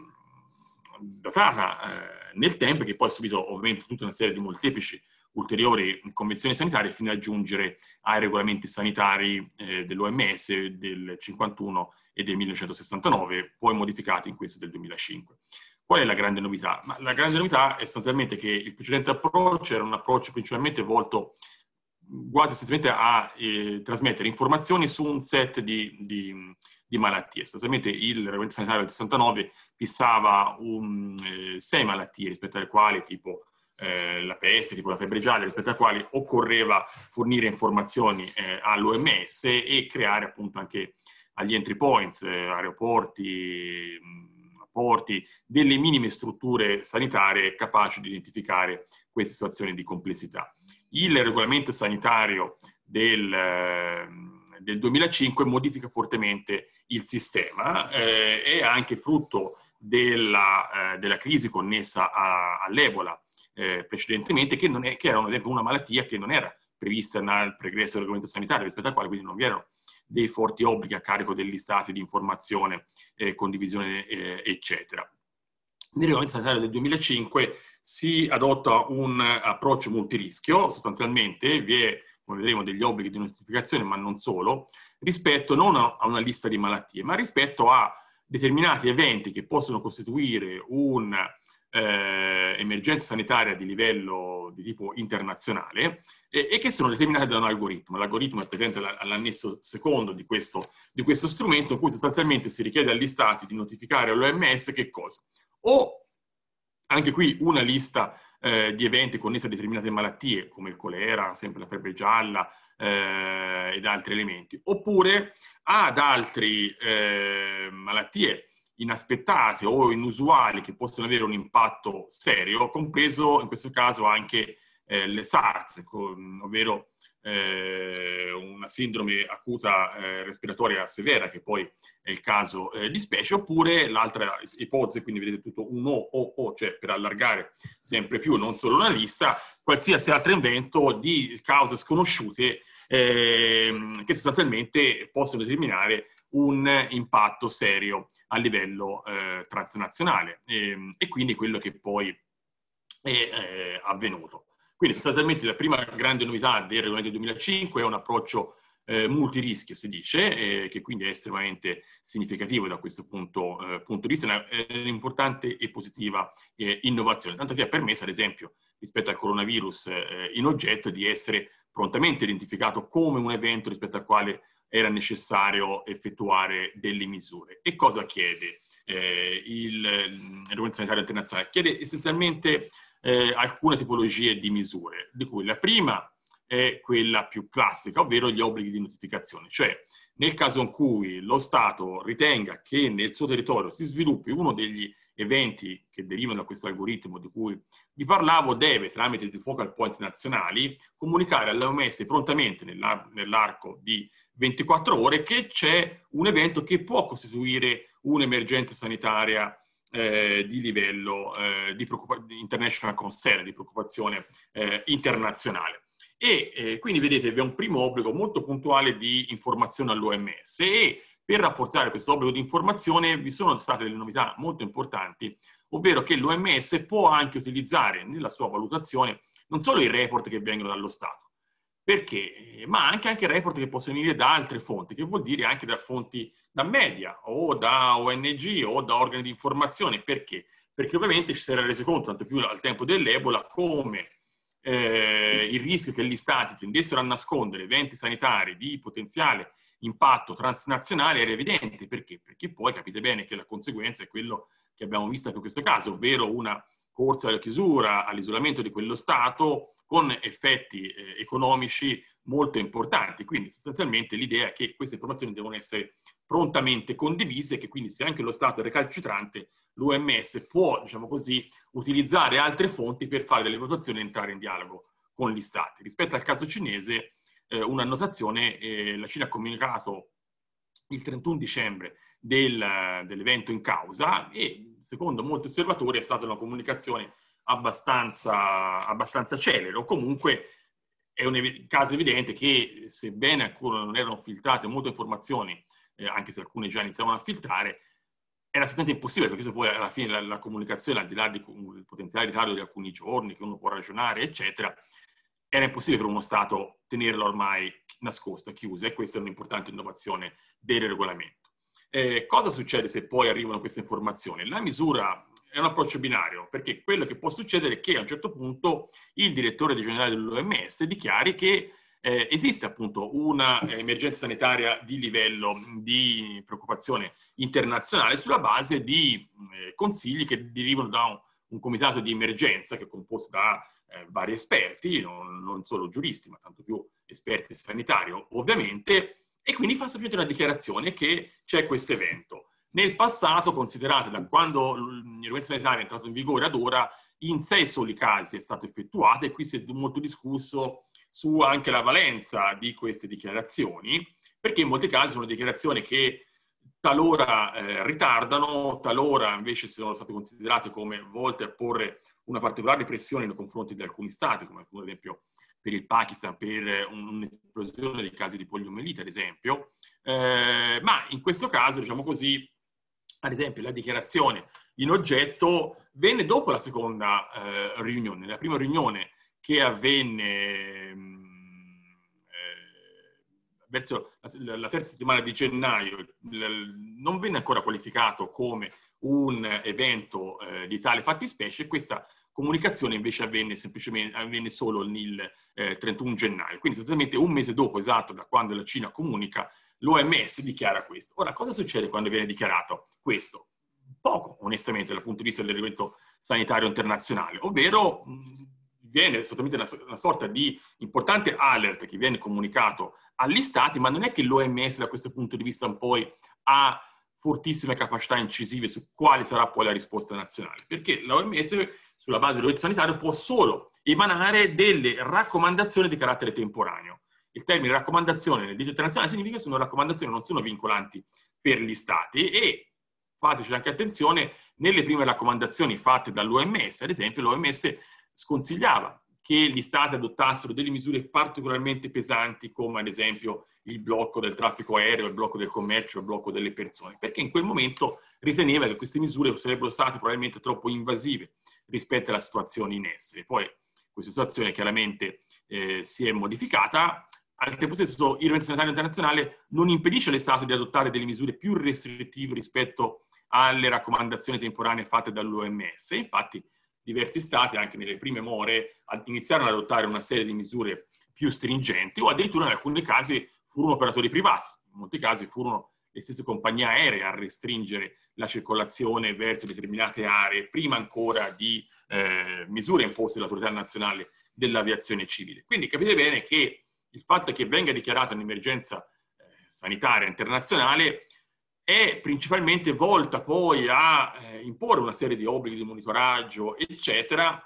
datata eh, nel tempo che poi ha subito ovviamente tutta una serie di molteplici ulteriori convenzioni sanitarie fino ad aggiungere ai regolamenti sanitari eh, dell'OMS del 51 e del 1969, poi modificati in questo del 2005. Qual è la grande novità? Ma la grande novità è sostanzialmente che il precedente approccio era un approccio principalmente volto quasi essenzialmente a eh, trasmettere informazioni su un set di, di, di malattie. Sostanzialmente il regolamento sanitario del 69 fissava un, eh, sei malattie rispetto alle quali, tipo eh, la peste, tipo la febbre gialla, rispetto alle quali occorreva fornire informazioni eh, all'OMS e creare appunto anche agli entry points, eh, aeroporti, rapporti, delle minime strutture sanitarie capaci di identificare queste situazioni di complessità. Il regolamento sanitario del ehm, del 2005 modifica fortemente il sistema eh, anche frutto della, eh, della crisi connessa a, all'Ebola eh, precedentemente, che, è, che, era un esempio una malattia che non era prevista nel pregresso del regolamento sanitario, rispetto alla quale quindi non vi erano dei forti obblighi a carico degli stati di informazione, eh, condivisione, eh, eccetera. Nel regolamento sanitario del 2005 si adotta un approccio multirischio, sostanzialmente vi è, come vedremo, degli obblighi di notificazione, ma non solo, rispetto non a una lista di malattie, ma rispetto a determinati eventi che possono costituire un eh, emergenza sanitaria di livello di tipo internazionale eh, e che sono determinate da un algoritmo. L'algoritmo è presente all'annesso secondo di questo, di questo strumento in cui sostanzialmente si richiede agli stati di notificare all'OMS che cosa? O anche qui una lista eh, di eventi connessi a determinate malattie come il colera, sempre la febbre gialla, eh, ed altri elementi, oppure ad altre eh, malattie inaspettate o inusuali che possono avere un impatto serio, compreso in questo caso anche eh, le SARS, con, ovvero eh, una sindrome acuta eh, respiratoria severa, che poi è il caso eh, di specie, oppure l'altra ipotesi, quindi vedete tutto un O, O, O, cioè per allargare sempre più, non solo una lista, qualsiasi altro invento di cause sconosciute ehm, che sostanzialmente possono determinare un impatto serio a livello eh, transnazionale e, ehm, e, quindi quello che poi è eh, avvenuto. Quindi sostanzialmente la prima grande novità del regolamento 2005 è un approccio eh, multirischio, si dice, eh, che quindi è estremamente significativo da questo punto, eh, punto di vista, è un'importante e positiva eh, innovazione, tanto che ha permesso, ad esempio, rispetto al coronavirus in oggetto, di essere prontamente identificato come un evento rispetto al quale era necessario effettuare delle misure. E cosa chiede eh, l'Organizzazione mm, Sanitaria Internazionale? Chiede essenzialmente eh, alcune tipologie di misure, di cui la prima è quella più classica, ovvero gli obblighi di notificazione, cioè nel caso in cui lo Stato ritenga che nel suo territorio si sviluppi uno degli eventi che derivano da questo algoritmo di cui vi parlavo, deve tramite i focal point nazionali comunicare all'OMS prontamente nell'arco di 24 ore che c'è un evento che può costituire un'emergenza sanitaria eh, di livello eh, di, preoccupa- international concern, di preoccupazione eh, internazionale. E eh, quindi vedete, abbiamo un primo obbligo molto puntuale di informazione all'OMS e per rafforzare questo obbligo di informazione vi sono state delle novità molto importanti, ovvero che l'OMS può anche utilizzare nella sua valutazione non solo i report che vengono dallo Stato, perché? Eh, ma anche, anche report che possono venire da altre fonti, che vuol dire anche da fonti da media o da ONG o da organi di informazione. Perché? Perché ovviamente ci si era reso conto, tanto più al tempo dell'Ebola, come eh, il rischio che gli stati tendessero a nascondere eventi sanitari di potenziale impatto transnazionale era evidente. Perché? Perché poi capite bene che la conseguenza è quello che abbiamo visto anche in questo caso, ovvero una corsa alla chiusura, all'isolamento di quello Stato, con effetti eh, economici molto importanti. Quindi sostanzialmente l'idea è che queste informazioni devono essere prontamente condivise e che quindi se anche lo Stato è recalcitrante, l'OMS può, diciamo così, utilizzare altre fonti per fare delle valutazioni e entrare in dialogo con gli Stati. Rispetto al caso cinese, eh, una notazione, eh, la Cina ha comunicato il 31 dicembre del, dell'evento in causa e secondo molti osservatori è stata una comunicazione abbastanza, abbastanza celere o comunque è un ev- caso evidente che sebbene ancora non erano filtrate molte informazioni, eh, anche se alcune già iniziavano a filtrare, era assolutamente impossibile, perché poi alla fine la, la comunicazione, al di là del potenziale ritardo di alcuni giorni, che uno può ragionare, eccetera, era impossibile per uno Stato tenerla ormai nascosta, chiusa, e questa è un'importante innovazione del regolamento. Eh, cosa succede se poi arrivano queste informazioni? La misura è un approccio binario, perché quello che può succedere è che a un certo punto il direttore generale dell'OMS dichiari che eh, esiste appunto un'emergenza eh, sanitaria di livello di preoccupazione internazionale sulla base di eh, consigli che derivano da un, un, comitato di emergenza che è composto da eh, vari esperti, non, non, solo giuristi, ma tanto più esperti sanitari ovviamente, e quindi fa semplicemente una dichiarazione che c'è questo evento. Nel passato, considerate da quando l'emergenza sanitaria è entrato in vigore ad ora, in sei soli casi è stato effettuato e qui si è molto discusso su anche la valenza di queste dichiarazioni, perché in molti casi sono dichiarazioni che talora eh, ritardano, talora invece sono state considerate come volte a porre una particolare pressione nei confronti di alcuni stati, come ad esempio per il Pakistan, per un'esplosione dei casi di poliomielite, ad esempio, eh, ma in questo caso, diciamo così, ad esempio, la dichiarazione in oggetto venne dopo la seconda eh, riunione. La prima riunione che avvenne mm, eh, verso la, la, terza settimana di gennaio l, non venne ancora qualificato come un evento eh, di tale fattispecie. Questa comunicazione invece avvenne, avvenne solo il 31 eh, gennaio. Quindi sostanzialmente un mese dopo, esatto, da quando la Cina comunica L'OMS dichiara questo. Ora, cosa succede quando viene dichiarato questo? Poco, onestamente, dal punto di vista del regolamento sanitario internazionale, ovvero viene sostanzialmente una, una sorta di importante alert che viene comunicato agli stati, ma non è che l'OMS da questo punto di vista poi ha fortissime capacità incisive su quale sarà poi la risposta nazionale, perché l'OMS sulla base del sanitario può solo emanare delle raccomandazioni di carattere temporaneo il termine raccomandazione nel diritto internazionale significa che sono raccomandazioni, non sono vincolanti per gli stati e fateci anche attenzione, nelle prime raccomandazioni fatte dall'OMS, ad esempio, l'OMS sconsigliava che gli stati adottassero delle misure particolarmente pesanti come ad esempio il blocco del traffico aereo, il blocco del commercio, il blocco delle persone, perché in quel momento riteneva che queste misure sarebbero state probabilmente troppo invasive rispetto alla situazione in essere. Poi questa situazione chiaramente eh, si è modificata, al tempo stesso il Rente Sanitario Internazionale non impedisce alle Stati di adottare delle misure più restrittive rispetto alle raccomandazioni temporanee fatte dall'OMS. Infatti diversi Stati, anche nelle prime more, iniziarono ad adottare una serie di misure più stringenti o addirittura in alcuni casi furono operatori privati, in molti casi furono le stesse compagnie aeree a restringere la circolazione verso determinate aree, prima ancora di eh, misure imposte dall'autorità nazionale dell'aviazione civile. Quindi capite bene che il fatto che venga dichiarata un'emergenza eh, sanitaria internazionale è principalmente volta poi a eh, imporre una serie di obblighi di monitoraggio, eccetera,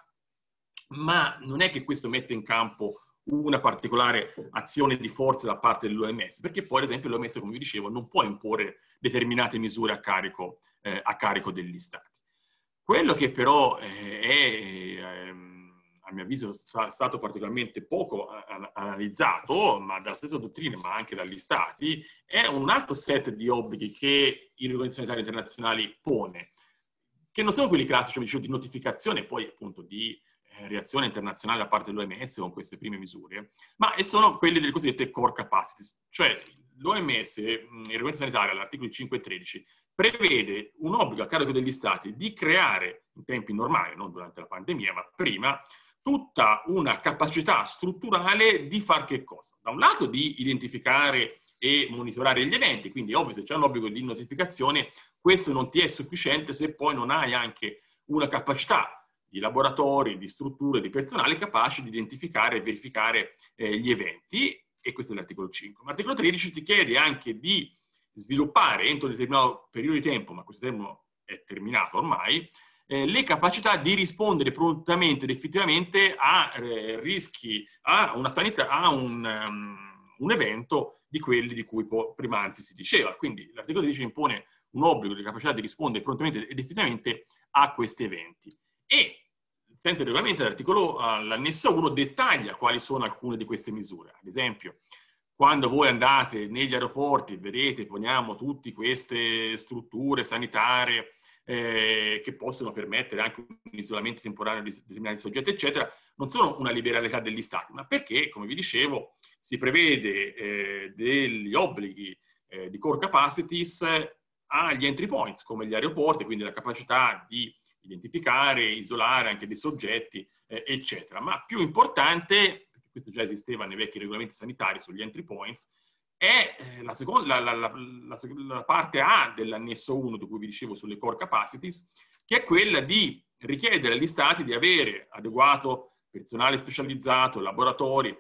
ma non è che questo mette in campo una particolare azione di forza da parte dell'OMS, perché poi, ad esempio, l'OMS, come vi dicevo, non può imporre determinate misure a carico, eh, a carico degli Stati. Quello che però eh, è, è ehm, a mio avviso sta, stato particolarmente poco eh, analizzato, ma dalla stessa dottrina, ma anche dagli stati, è un altro set di obblighi che il Regolamento Sanitario Internazionale pone, che non sono quelli classici, come dicevo, di notificazione e poi appunto di eh, reazione internazionale da parte dell'OMS con queste prime misure, ma sono quelli delle cosiddette core capacities, cioè l'OMS, mm, il regolamento sanitario, all'articolo 5.13, prevede un obbligo a carico degli stati di creare, in tempi normali, non durante la pandemia, ma prima, tutta una capacità strutturale di far che cosa? Da un lato di identificare e monitorare gli eventi, quindi ovvio se c'è un obbligo di notificazione, questo non ti è sufficiente se poi non hai anche una capacità di laboratori, di strutture, di personale capace di identificare e verificare eh, gli eventi, e questo è l'articolo 5. Ma l'articolo 13 ti chiede anche di sviluppare entro un determinato periodo di tempo, ma questo tempo è terminato ormai, eh, le capacità di rispondere prontamente ed effettivamente a eh, rischi, a una sanità, a un, um, un, evento di quelli di cui prima primanzi si diceva. Quindi l'articolo 10 impone un obbligo di capacità di rispondere prontamente ed effettivamente a questi eventi. E sente regolamento l'articolo all'annesso 1 dettaglia quali sono alcune di queste misure. Ad esempio, quando voi andate negli aeroporti, vedete, poniamo tutte queste strutture sanitarie eh, che possono permettere anche un isolamento temporaneo di determinati soggetti, eccetera, non sono una liberalità degli Stati, ma perché, come vi dicevo, si prevede eh, degli obblighi eh, di core capacities agli entry points, come gli aeroporti, quindi la capacità di identificare, isolare anche dei soggetti, eh, eccetera. Ma più importante, perché questo già esisteva nei vecchi regolamenti sanitari sugli entry points, è eh, la, seconda, la, la, la, parte A dell'annesso 1 di cui vi dicevo sulle core capacities, che è quella di richiedere agli stati di avere adeguato personale specializzato, laboratori,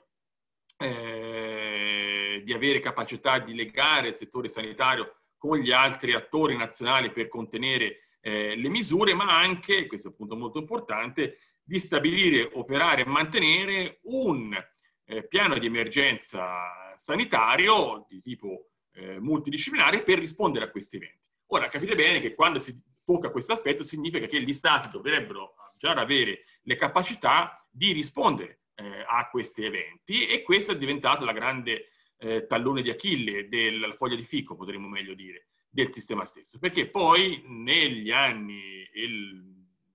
eh, di avere capacità di legare il settore sanitario con gli altri attori nazionali per contenere eh, le misure, ma anche, questo è un punto molto importante, di stabilire, operare e mantenere un eh, piano di emergenza sanitario di tipo eh, multidisciplinare per rispondere a questi eventi. Ora capite bene che quando si tocca questo aspetto significa che gli stati dovrebbero già avere le capacità di rispondere eh, a questi eventi e questa è diventata la grande eh, tallone di Achille della foglia di fico, potremmo meglio dire, del sistema stesso, perché poi negli anni il,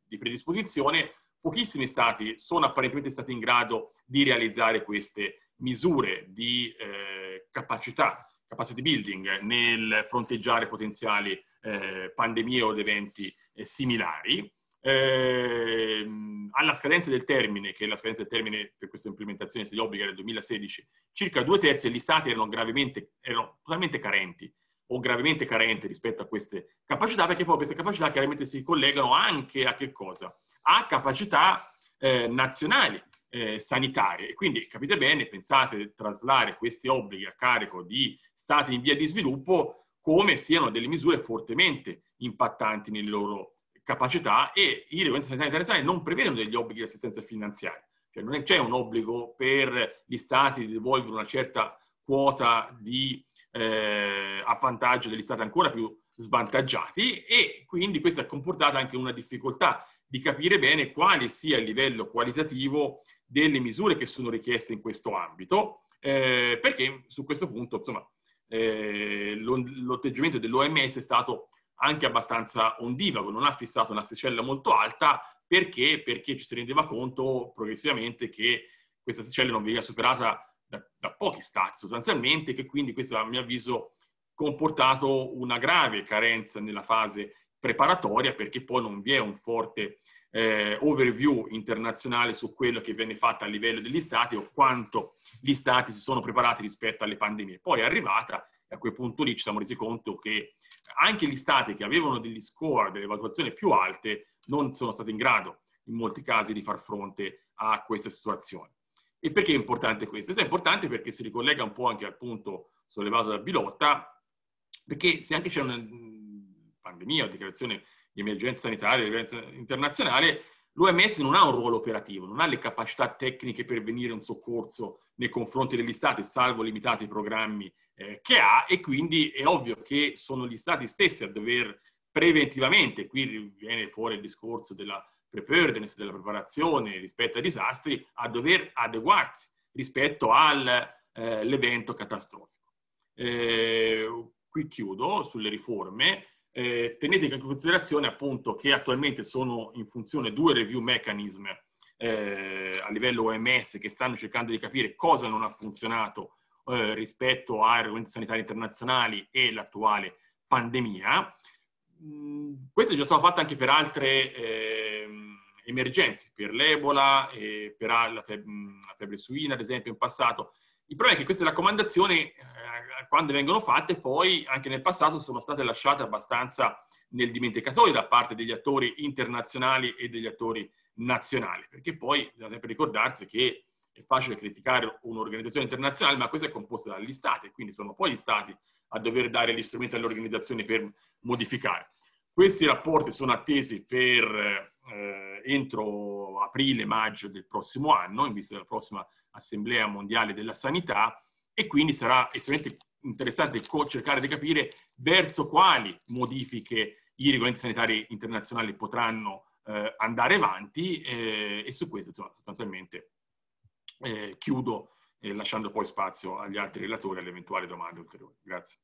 di predisposizione pochissimi stati sono apparentemente stati in grado di realizzare queste misure di eh, capacità, capacity building nel fronteggiare potenziali eh, pandemie o eventi eh, similari. Ehm, alla scadenza del termine, che è la scadenza del termine per questa implementazione si obbliga nel 2016, circa due terzi degli stati erano gravemente, erano totalmente carenti o gravemente carenti rispetto a queste capacità, perché poi queste capacità chiaramente si collegano anche a che cosa? a capacità eh, nazionali eh, sanitarie. Quindi capite bene, pensate di traslare questi obblighi a carico di stati in via di sviluppo come siano delle misure fortemente impattanti nelle loro capacità e i regolamenti sanitari internazionali non prevedono degli obblighi di assistenza finanziaria. Cioè non c'è un obbligo per gli stati di devolvere una certa quota di, eh, a vantaggio degli stati ancora più svantaggiati e quindi questo ha comportato anche una difficoltà di capire bene quale sia il livello qualitativo delle misure che sono richieste in questo ambito, eh, perché su questo punto, insomma, eh, l'atteggiamento dell'OMS è stato anche abbastanza ondivago, non ha fissato una sticella molto alta perché, perché ci si rendeva conto progressivamente che questa sticella non veniva superata da, da pochi stati sostanzialmente, che quindi questo a mio avviso comportato una grave carenza nella fase preparatoria perché poi non vi è un forte eh, overview internazionale su quello che viene fatto a livello degli stati o quanto gli stati si sono preparati rispetto alle pandemie. Poi è arrivata e a quel punto lì ci siamo resi conto che anche gli stati che avevano degli score, delle valutazioni più alte, non sono stati in grado in molti casi di far fronte a questa situazione. E perché è importante questo? Questo è importante perché si ricollega un po' anche al punto sollevato da Bilotta, perché se anche c'è una, pandemia dichiarazione di emergenza sanitaria, di emergenza internazionale, l'OMS non ha un ruolo operativo, non ha le capacità tecniche per venire in soccorso nei confronti degli stati, salvo limitati programmi eh, che ha, e quindi è ovvio che sono gli stati stessi a dover preventivamente, qui viene fuori il discorso della preparedness, della preparazione rispetto ai disastri, a dover adeguarsi rispetto all'evento eh, catastrofico. Eh, qui chiudo sulle riforme. Eh, tenete in considerazione appunto che attualmente sono in funzione due review mechanism eh, a livello OMS che stanno cercando di capire cosa non ha funzionato eh, rispetto ai regolamenti sanitari internazionali e l'attuale pandemia. Mm, questo è già stato fatto anche per altre ehm, emergenze, per l'Ebola, e per la, feb- mm, la febbre suina ad esempio in passato, il problema è che queste raccomandazioni, eh, quando vengono fatte, poi anche nel passato sono state lasciate abbastanza nel dimenticatoio da parte degli attori internazionali e degli attori nazionali, perché poi bisogna sempre ricordarsi che è facile criticare un'organizzazione internazionale, ma questa è composta dagli stati, quindi sono poi gli stati a dover dare gli strumenti alle organizzazioni per modificare. Questi rapporti sono attesi per eh, entro aprile-maggio del prossimo anno, in vista della prossima Assemblea Mondiale della Sanità e quindi sarà estremamente interessante cercare di capire verso quali modifiche i regolamenti sanitari internazionali potranno eh, andare avanti eh, e su questo insomma, sostanzialmente eh, chiudo eh, lasciando poi spazio agli altri relatori e alle eventuali domande ulteriori. Grazie.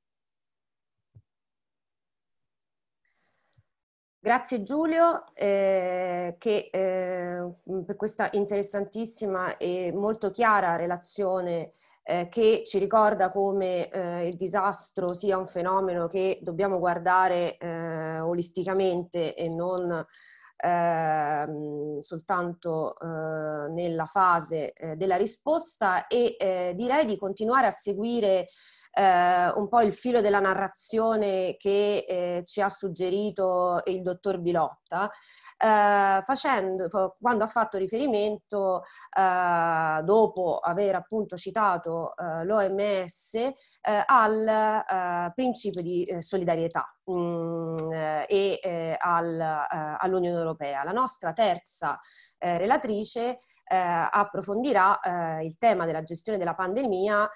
Grazie Giulio eh, che, eh, per questa interessantissima e molto chiara relazione eh, che ci ricorda come eh, il disastro sia un fenomeno che dobbiamo guardare eh, olisticamente e non ehm, soltanto eh, nella fase della risposta e direi di continuare a seguire eh, un po' il filo della narrazione che eh, ci ha suggerito il dottor Bilotta, eh, facendo, quando ha fatto riferimento, eh, dopo aver appunto citato eh, l'OMS, eh, al principio di solidarietà mh, mm, e al, all'Unione Europea. La nostra terza relatrice approfondirà il tema della gestione della pandemia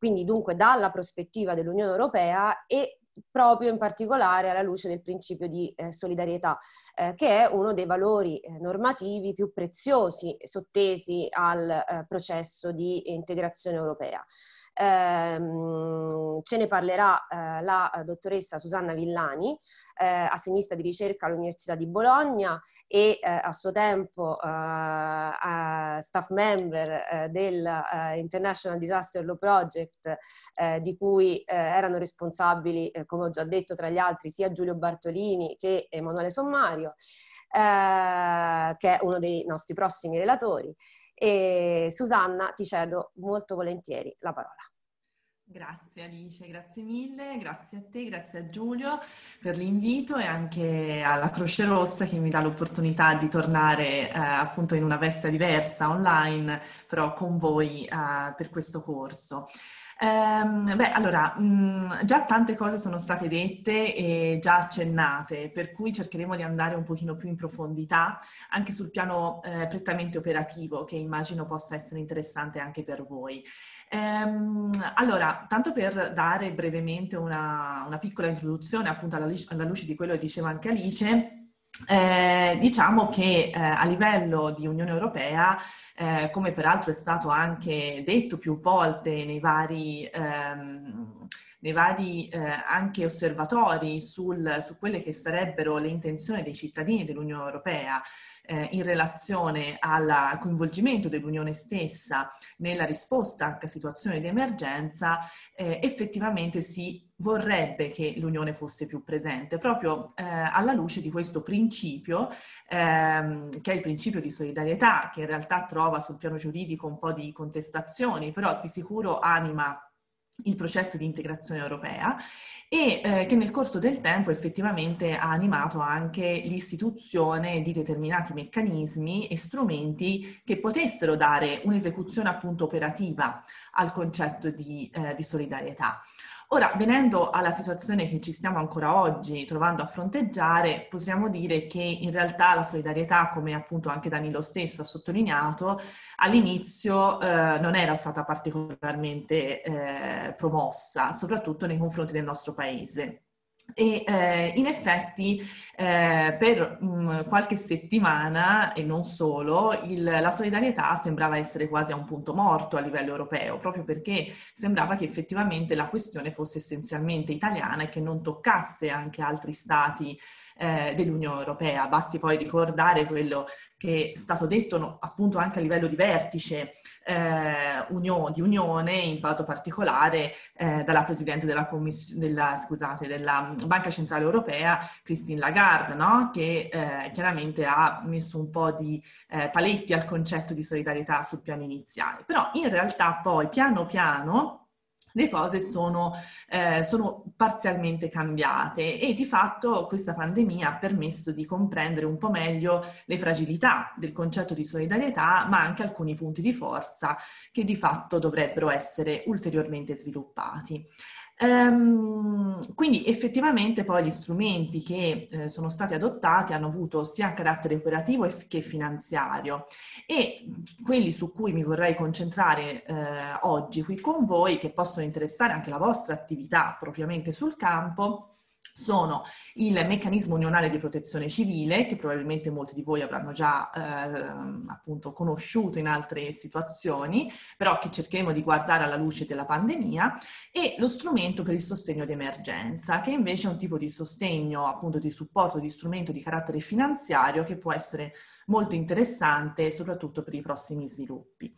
quindi dunque dalla prospettiva dell'Unione Europea e proprio in particolare alla luce del principio di eh, solidarietà, eh, che è uno dei valori eh, normativi più preziosi sottesi al eh, processo di integrazione europea ehm, ce ne parlerà eh, la eh, dottoressa Susanna Villani, eh, assegnista di ricerca all'Università di Bologna e eh, a suo tempo eh, staff member eh, del International Disaster Law Project di cui erano responsabili, come ho già detto, tra gli altri sia Giulio Bartolini che Emanuele Sommario. Eh, che è uno dei nostri prossimi relatori. E Susanna, ti cedo molto volentieri la parola. Grazie Alice, grazie mille, grazie a te, grazie a Giulio per l'invito e anche alla Croce Rossa che mi dà l'opportunità di tornare eh, appunto in una veste diversa online, però con voi eh, per questo corso. Um, beh, allora, mh, mhmm, già tante cose sono state dette e già accennate, per cui cercheremo di andare un pochino più in profondità anche sul piano eh, prettamente operativo, che immagino possa essere interessante anche per voi. Um, allora, tanto per dare brevemente una, una piccola introduzione appunto alla, alla luce di quello che diceva anche Alice, eh, diciamo che eh, a livello di Unione Europea, eh, come peraltro è stato anche detto più volte nei vari, ehm, nei vari eh, anche osservatori sul, su quelle che sarebbero le intenzioni dei cittadini dell'Unione Europea eh, in relazione al coinvolgimento dell'Unione stessa nella risposta anche a situazioni di emergenza, eh, effettivamente si vorrebbe che l'Unione fosse più presente, proprio eh, alla luce di questo principio, ehm, che è il principio di solidarietà, che in realtà trova sul piano giuridico un po' di contestazioni, però di sicuro anima il processo di integrazione europea e eh, che nel corso del tempo effettivamente ha animato anche l'istituzione di determinati meccanismi e strumenti che potessero dare un'esecuzione appunto operativa al concetto di, eh, di solidarietà. Ora, venendo alla situazione che ci stiamo ancora oggi trovando a fronteggiare, potremmo dire che in realtà la solidarietà, come appunto anche Danilo stesso ha sottolineato, all'inizio eh, non era stata particolarmente eh, promossa, soprattutto nei confronti del nostro paese. E eh, in effetti eh, per mh, mm, qualche settimana e non solo, il, la solidarietà sembrava essere quasi a un punto morto a livello europeo, proprio perché sembrava che effettivamente la questione fosse essenzialmente italiana e che non toccasse anche altri stati eh, dell'Unione Europea. Basti poi ricordare quello che è stato detto no, appunto anche a livello di vertice eh, unione, di unione, in modo particolare eh, dalla Presidente della, commiss- della, scusate, della, Banca Centrale Europea, Christine Lagarde, no? che eh, chiaramente ha messo un po' di eh, paletti al concetto di solidarietà sul piano iniziale. Però in realtà poi piano piano le cose sono, eh, sono, parzialmente cambiate e di fatto questa pandemia ha permesso di comprendere un po' meglio le fragilità del concetto di solidarietà, ma anche alcuni punti di forza che di fatto dovrebbero essere ulteriormente sviluppati. Um, quindi effettivamente poi gli strumenti che eh, sono stati adottati hanno avuto sia carattere operativo che finanziario e quelli su cui mi vorrei concentrare eh, oggi qui con voi che possono interessare anche la vostra attività propriamente sul campo sono il meccanismo unionale di protezione civile, che probabilmente molti di voi avranno già eh, appunto conosciuto in altre situazioni, però che cercheremo di guardare alla luce della pandemia, e lo strumento per il sostegno d'emergenza, che invece è un tipo di sostegno, appunto di supporto, di strumento di carattere finanziario che può essere molto interessante soprattutto per i prossimi sviluppi.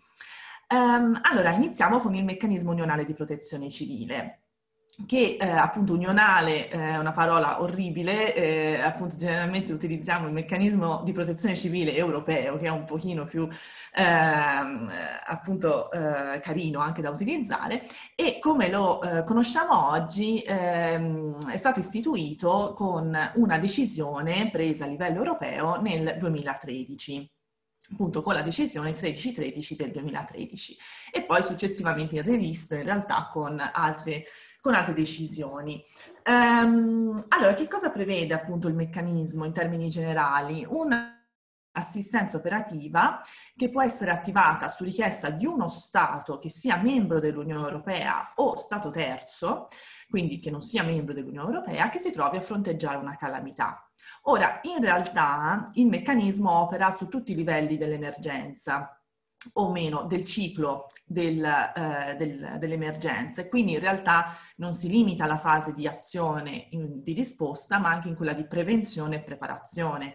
Um, allora, iniziamo con il meccanismo unionale di protezione civile che eh, appunto unionale eh, è eh, una parola orribile, eh, appunto generalmente utilizziamo il meccanismo di protezione civile europeo che è un pochino più ehm, appunto eh, carino anche da utilizzare e come lo eh, conosciamo oggi ehm, è stato istituito con una decisione presa a livello europeo nel 2013 appunto con la decisione 1313 del 2013 e poi successivamente rivisto in realtà con altre con altre decisioni. Um, allora, che cosa prevede appunto il meccanismo in termini generali? Una assistenza operativa che può essere attivata su richiesta di uno Stato che sia membro dell'Unione Europea o Stato terzo, quindi che non sia membro dell'Unione Europea, che si trovi a fronteggiare una calamità. Ora, in realtà il meccanismo opera su tutti i livelli dell'emergenza, o meno del ciclo del, eh, del, dell'emergenza e quindi in realtà non si limita alla fase di azione in, di risposta ma anche in quella di prevenzione e preparazione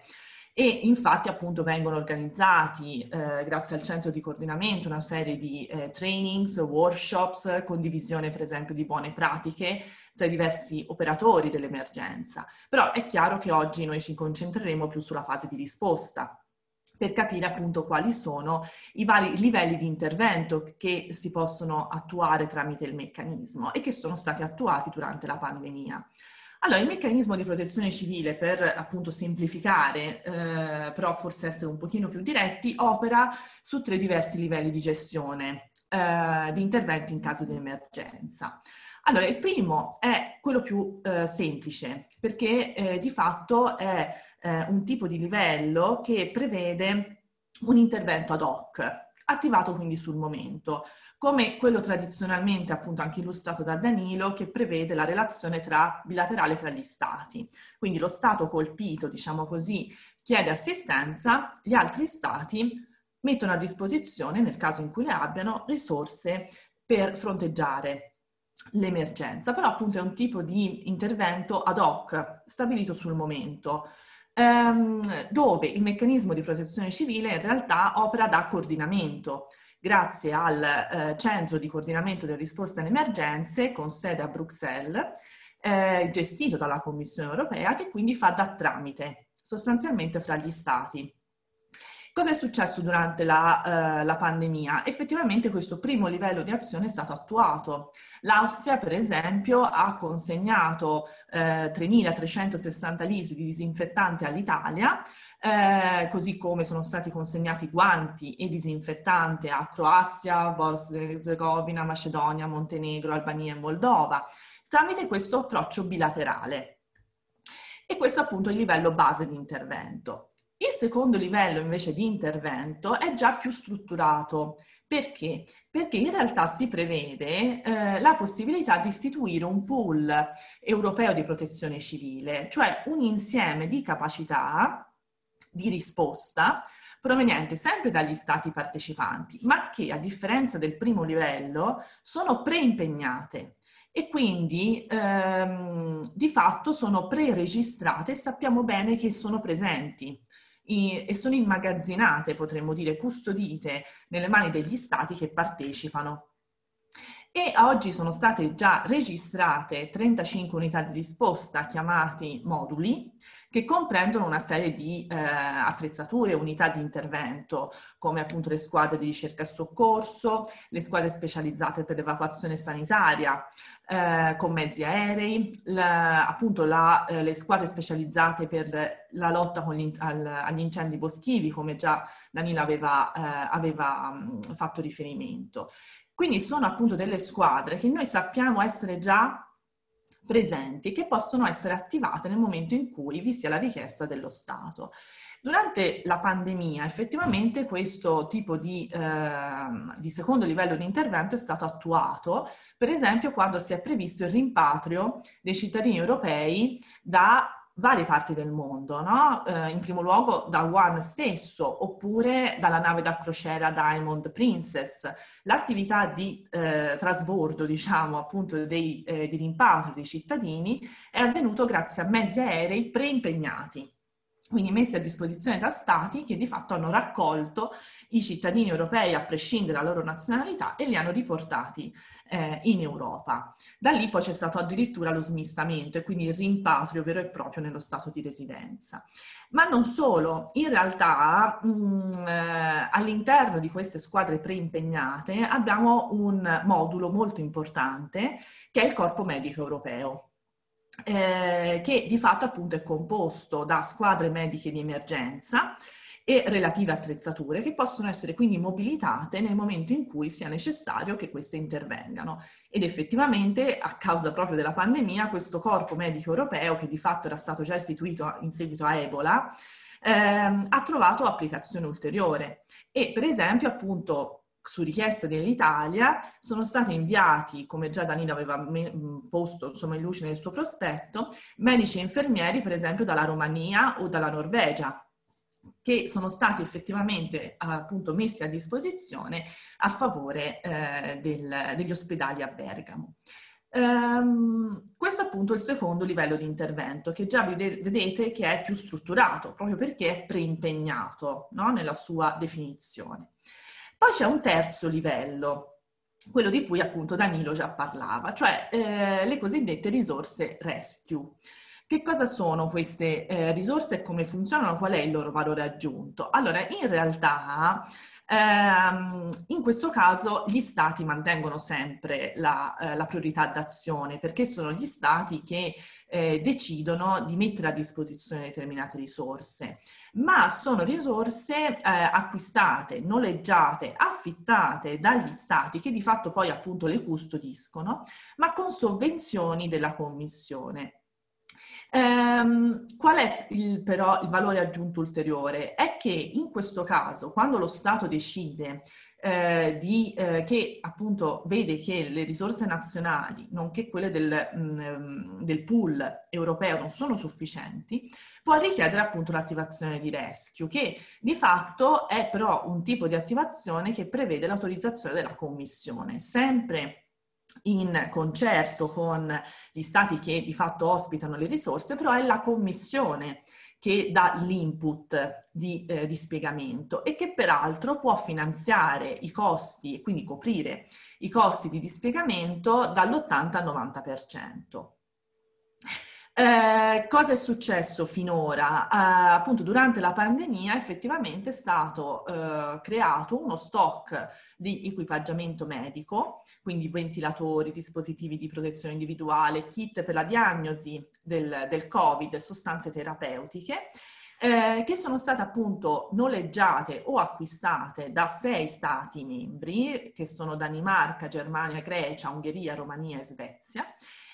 e infatti appunto vengono organizzati eh, grazie al centro di coordinamento una serie di eh, trainings, workshops, condivisione per esempio di buone pratiche tra i diversi operatori dell'emergenza. Però è chiaro che oggi noi ci concentreremo più sulla fase di risposta per capire appunto quali sono i vari livelli di intervento che si possono attuare tramite il meccanismo e che sono stati attuati durante la pandemia. Allora, il meccanismo di protezione civile, per appunto semplificare, eh, però forse essere un pochino più diretti, opera su tre diversi livelli di gestione eh, di intervento in caso di emergenza. Allora, il primo è quello più eh, semplice, perché eh, di fatto è eh, un tipo di livello che prevede un intervento ad hoc attivato quindi sul momento, come quello tradizionalmente appunto anche illustrato da Danilo che prevede la relazione tra, bilaterale tra gli stati. Quindi lo stato colpito, diciamo così, chiede assistenza, gli altri stati mettono a disposizione, nel caso in cui le abbiano, risorse per fronteggiare l'emergenza, però appunto è un tipo di intervento ad hoc, stabilito sul momento ehm, dove il meccanismo di protezione civile in realtà opera da coordinamento grazie al eh, Centro di coordinamento delle risposte alle emergenze con sede a Bruxelles, eh, gestito dalla Commissione europea, che quindi fa da tramite sostanzialmente fra gli Stati. Cosa è successo durante la, eh, la, pandemia? Effettivamente questo primo livello di azione è stato attuato. L'Austria, per esempio, ha consegnato eh, 3.360 litri di disinfettante all'Italia, eh, così come sono stati consegnati guanti e disinfettante a Croazia, Bosnia e Herzegovina, Macedonia, Montenegro, Albania e Moldova, tramite questo approccio bilaterale. E questo appunto è il livello base di intervento. Il secondo livello invece di intervento è già più strutturato. Perché? Perché in realtà si prevede eh, la possibilità di istituire un pool europeo di protezione civile, cioè un insieme di capacità di risposta proveniente sempre dagli stati partecipanti, ma che a differenza del primo livello sono preimpegnate e quindi ehm, di fatto sono pre-registrate e sappiamo bene che sono presenti e sono immagazzinate, potremmo dire, custodite nelle mani degli stati che partecipano. E oggi sono state già registrate 35 unità di risposta chiamati moduli che comprendono una serie di eh, attrezzature, unità di intervento, come appunto le squadre di ricerca e soccorso, le squadre specializzate per l'evacuazione sanitaria, eh, con mezzi aerei, la, appunto la, eh, le squadre specializzate per la lotta gli, al, agli incendi boschivi, come già Danilo aveva, eh, aveva mh, fatto riferimento. Quindi sono appunto delle squadre che noi sappiamo essere già presenti che possono essere attivate nel momento in cui vi sia la richiesta dello Stato. Durante la pandemia effettivamente questo tipo di, eh, di, secondo livello di intervento è stato attuato, per esempio quando si è previsto il rimpatrio dei cittadini europei da varie parti del mondo, no? eh, in primo luogo da One stesso oppure dalla nave da crociera Diamond Princess. L'attività di eh, trasbordo, diciamo, appunto, dei, eh, di rimpatrio dei cittadini è avvenuto grazie a mezzi aerei preimpegnati quindi messi a disposizione da stati che di fatto hanno raccolto i cittadini europei a prescindere dalla loro nazionalità e li hanno riportati eh, in Europa. Da lì poi c'è stato addirittura lo smistamento e quindi il rimpatrio vero e proprio nello stato di residenza. Ma non solo, in realtà mh, mm, eh, all'interno di queste squadre preimpegnate abbiamo un modulo molto importante che è il corpo medico europeo eh, che di fatto appunto è composto da squadre mediche di emergenza e relative attrezzature che possono essere quindi mobilitate nel momento in cui sia necessario che queste intervengano. Ed effettivamente, a causa proprio della pandemia, questo corpo medico europeo, che di fatto era stato già istituito in seguito a Ebola, ehm, ha trovato applicazione ulteriore. E per esempio, appunto, su richiesta dell'Italia, sono stati inviati, come già Danilo aveva posto insomma, in luce nel suo prospetto, medici e infermieri, per esempio, dalla Romania o dalla Norvegia che sono stati effettivamente appunto messi a disposizione a favore eh, del, degli ospedali a Bergamo. Um, questo appunto è il secondo livello di intervento che già vedete che è più strutturato proprio perché è preimpegnato no? nella sua definizione. Poi c'è un terzo livello, quello di cui appunto Danilo già parlava, cioè eh, le cosiddette risorse rescue. Che cosa sono queste eh, risorse e come funzionano? Qual è il loro valore aggiunto? Allora, in realtà Ehm, in questo caso gli stati mantengono sempre la, eh, la priorità d'azione perché sono gli stati che eh, decidono di mettere a disposizione determinate risorse, ma sono risorse eh, acquistate, noleggiate, affittate dagli stati che di fatto poi appunto le custodiscono, ma con sovvenzioni della Commissione. Ehm, qual è il, però il valore aggiunto ulteriore? È che in questo caso, quando lo Stato decide eh, di, eh, che appunto vede che le risorse nazionali, nonché quelle del, mh, mm, del pool europeo, non sono sufficienti, può richiedere appunto l'attivazione di rescue, che di fatto è però un tipo di attivazione che prevede l'autorizzazione della Commissione, sempre in concerto con gli stati che di fatto ospitano le risorse, però è la commissione che dà l'input di, eh, di, spiegamento e che peraltro può finanziare i costi, e quindi coprire i costi di dispiegamento dall'80 al 90%. Eh, cosa è successo finora? Eh, appunto, durante la pandemia effettivamente è stato eh, creato uno stock di equipaggiamento medico, quindi ventilatori, dispositivi di protezione individuale, kit per la diagnosi del, del Covid, sostanze terapeutiche, eh, che sono state appunto noleggiate o acquistate da sei stati membri, che sono Danimarca, Germania, Grecia, Ungheria, Romania e Svezia,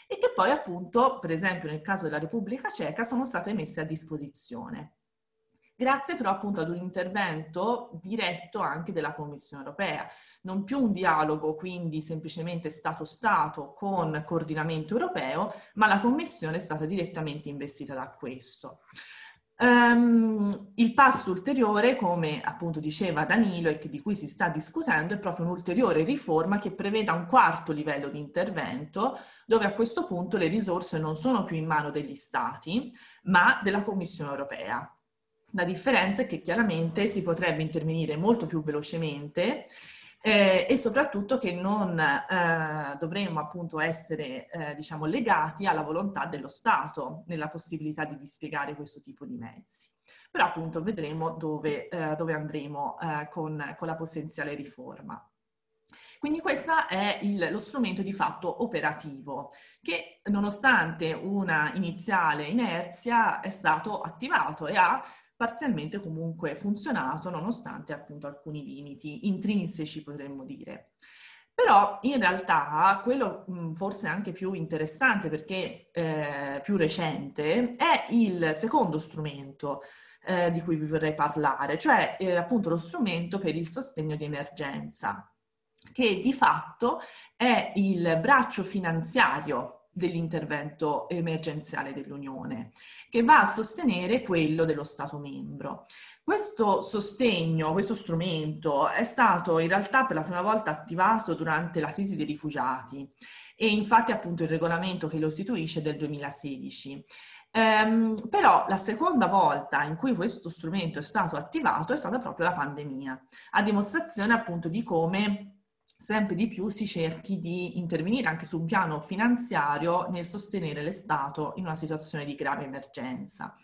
e che poi appunto, per esempio nel caso della Repubblica Ceca, sono state messe a disposizione. Grazie però appunto ad un intervento diretto anche della Commissione europea, non più un dialogo quindi semplicemente Stato-Stato con coordinamento europeo, ma la Commissione è stata direttamente investita da questo. Um, il passo ulteriore, come appunto diceva Danilo e di cui si sta discutendo, è proprio un'ulteriore riforma che preveda un quarto livello di intervento, dove a questo punto le risorse non sono più in mano degli Stati, ma della Commissione europea. La differenza è che chiaramente si potrebbe intervenire molto più velocemente eh, e soprattutto che non eh, dovremmo appunto essere eh, diciamo legati alla volontà dello Stato nella possibilità di dispiegare questo tipo di mezzi. Però appunto vedremo dove, eh, dove andremo eh, con, con la potenziale riforma. Quindi questo è il, lo strumento di fatto operativo che nonostante una iniziale inerzia è stato attivato e ha parzialmente comunque funzionato nonostante appunto alcuni limiti intrinseci potremmo dire. Però in realtà quello forse anche più interessante perché eh, più recente è il secondo strumento eh, di cui vi vorrei parlare, cioè eh, appunto lo strumento per il sostegno di emergenza, che di fatto è il braccio finanziario dell'intervento emergenziale dell'Unione, che va a sostenere quello dello Stato membro. Questo sostegno, questo strumento è stato in realtà per la prima volta attivato durante la crisi dei rifugiati e infatti appunto il regolamento che lo istituisce è del 2016. Um, ehm, però la seconda volta in cui questo strumento è stato attivato è stata proprio la pandemia, a dimostrazione appunto di come sempre di più si cerchi di intervenire anche sul piano finanziario nel sostenere l'Estato in una situazione di grave emergenza.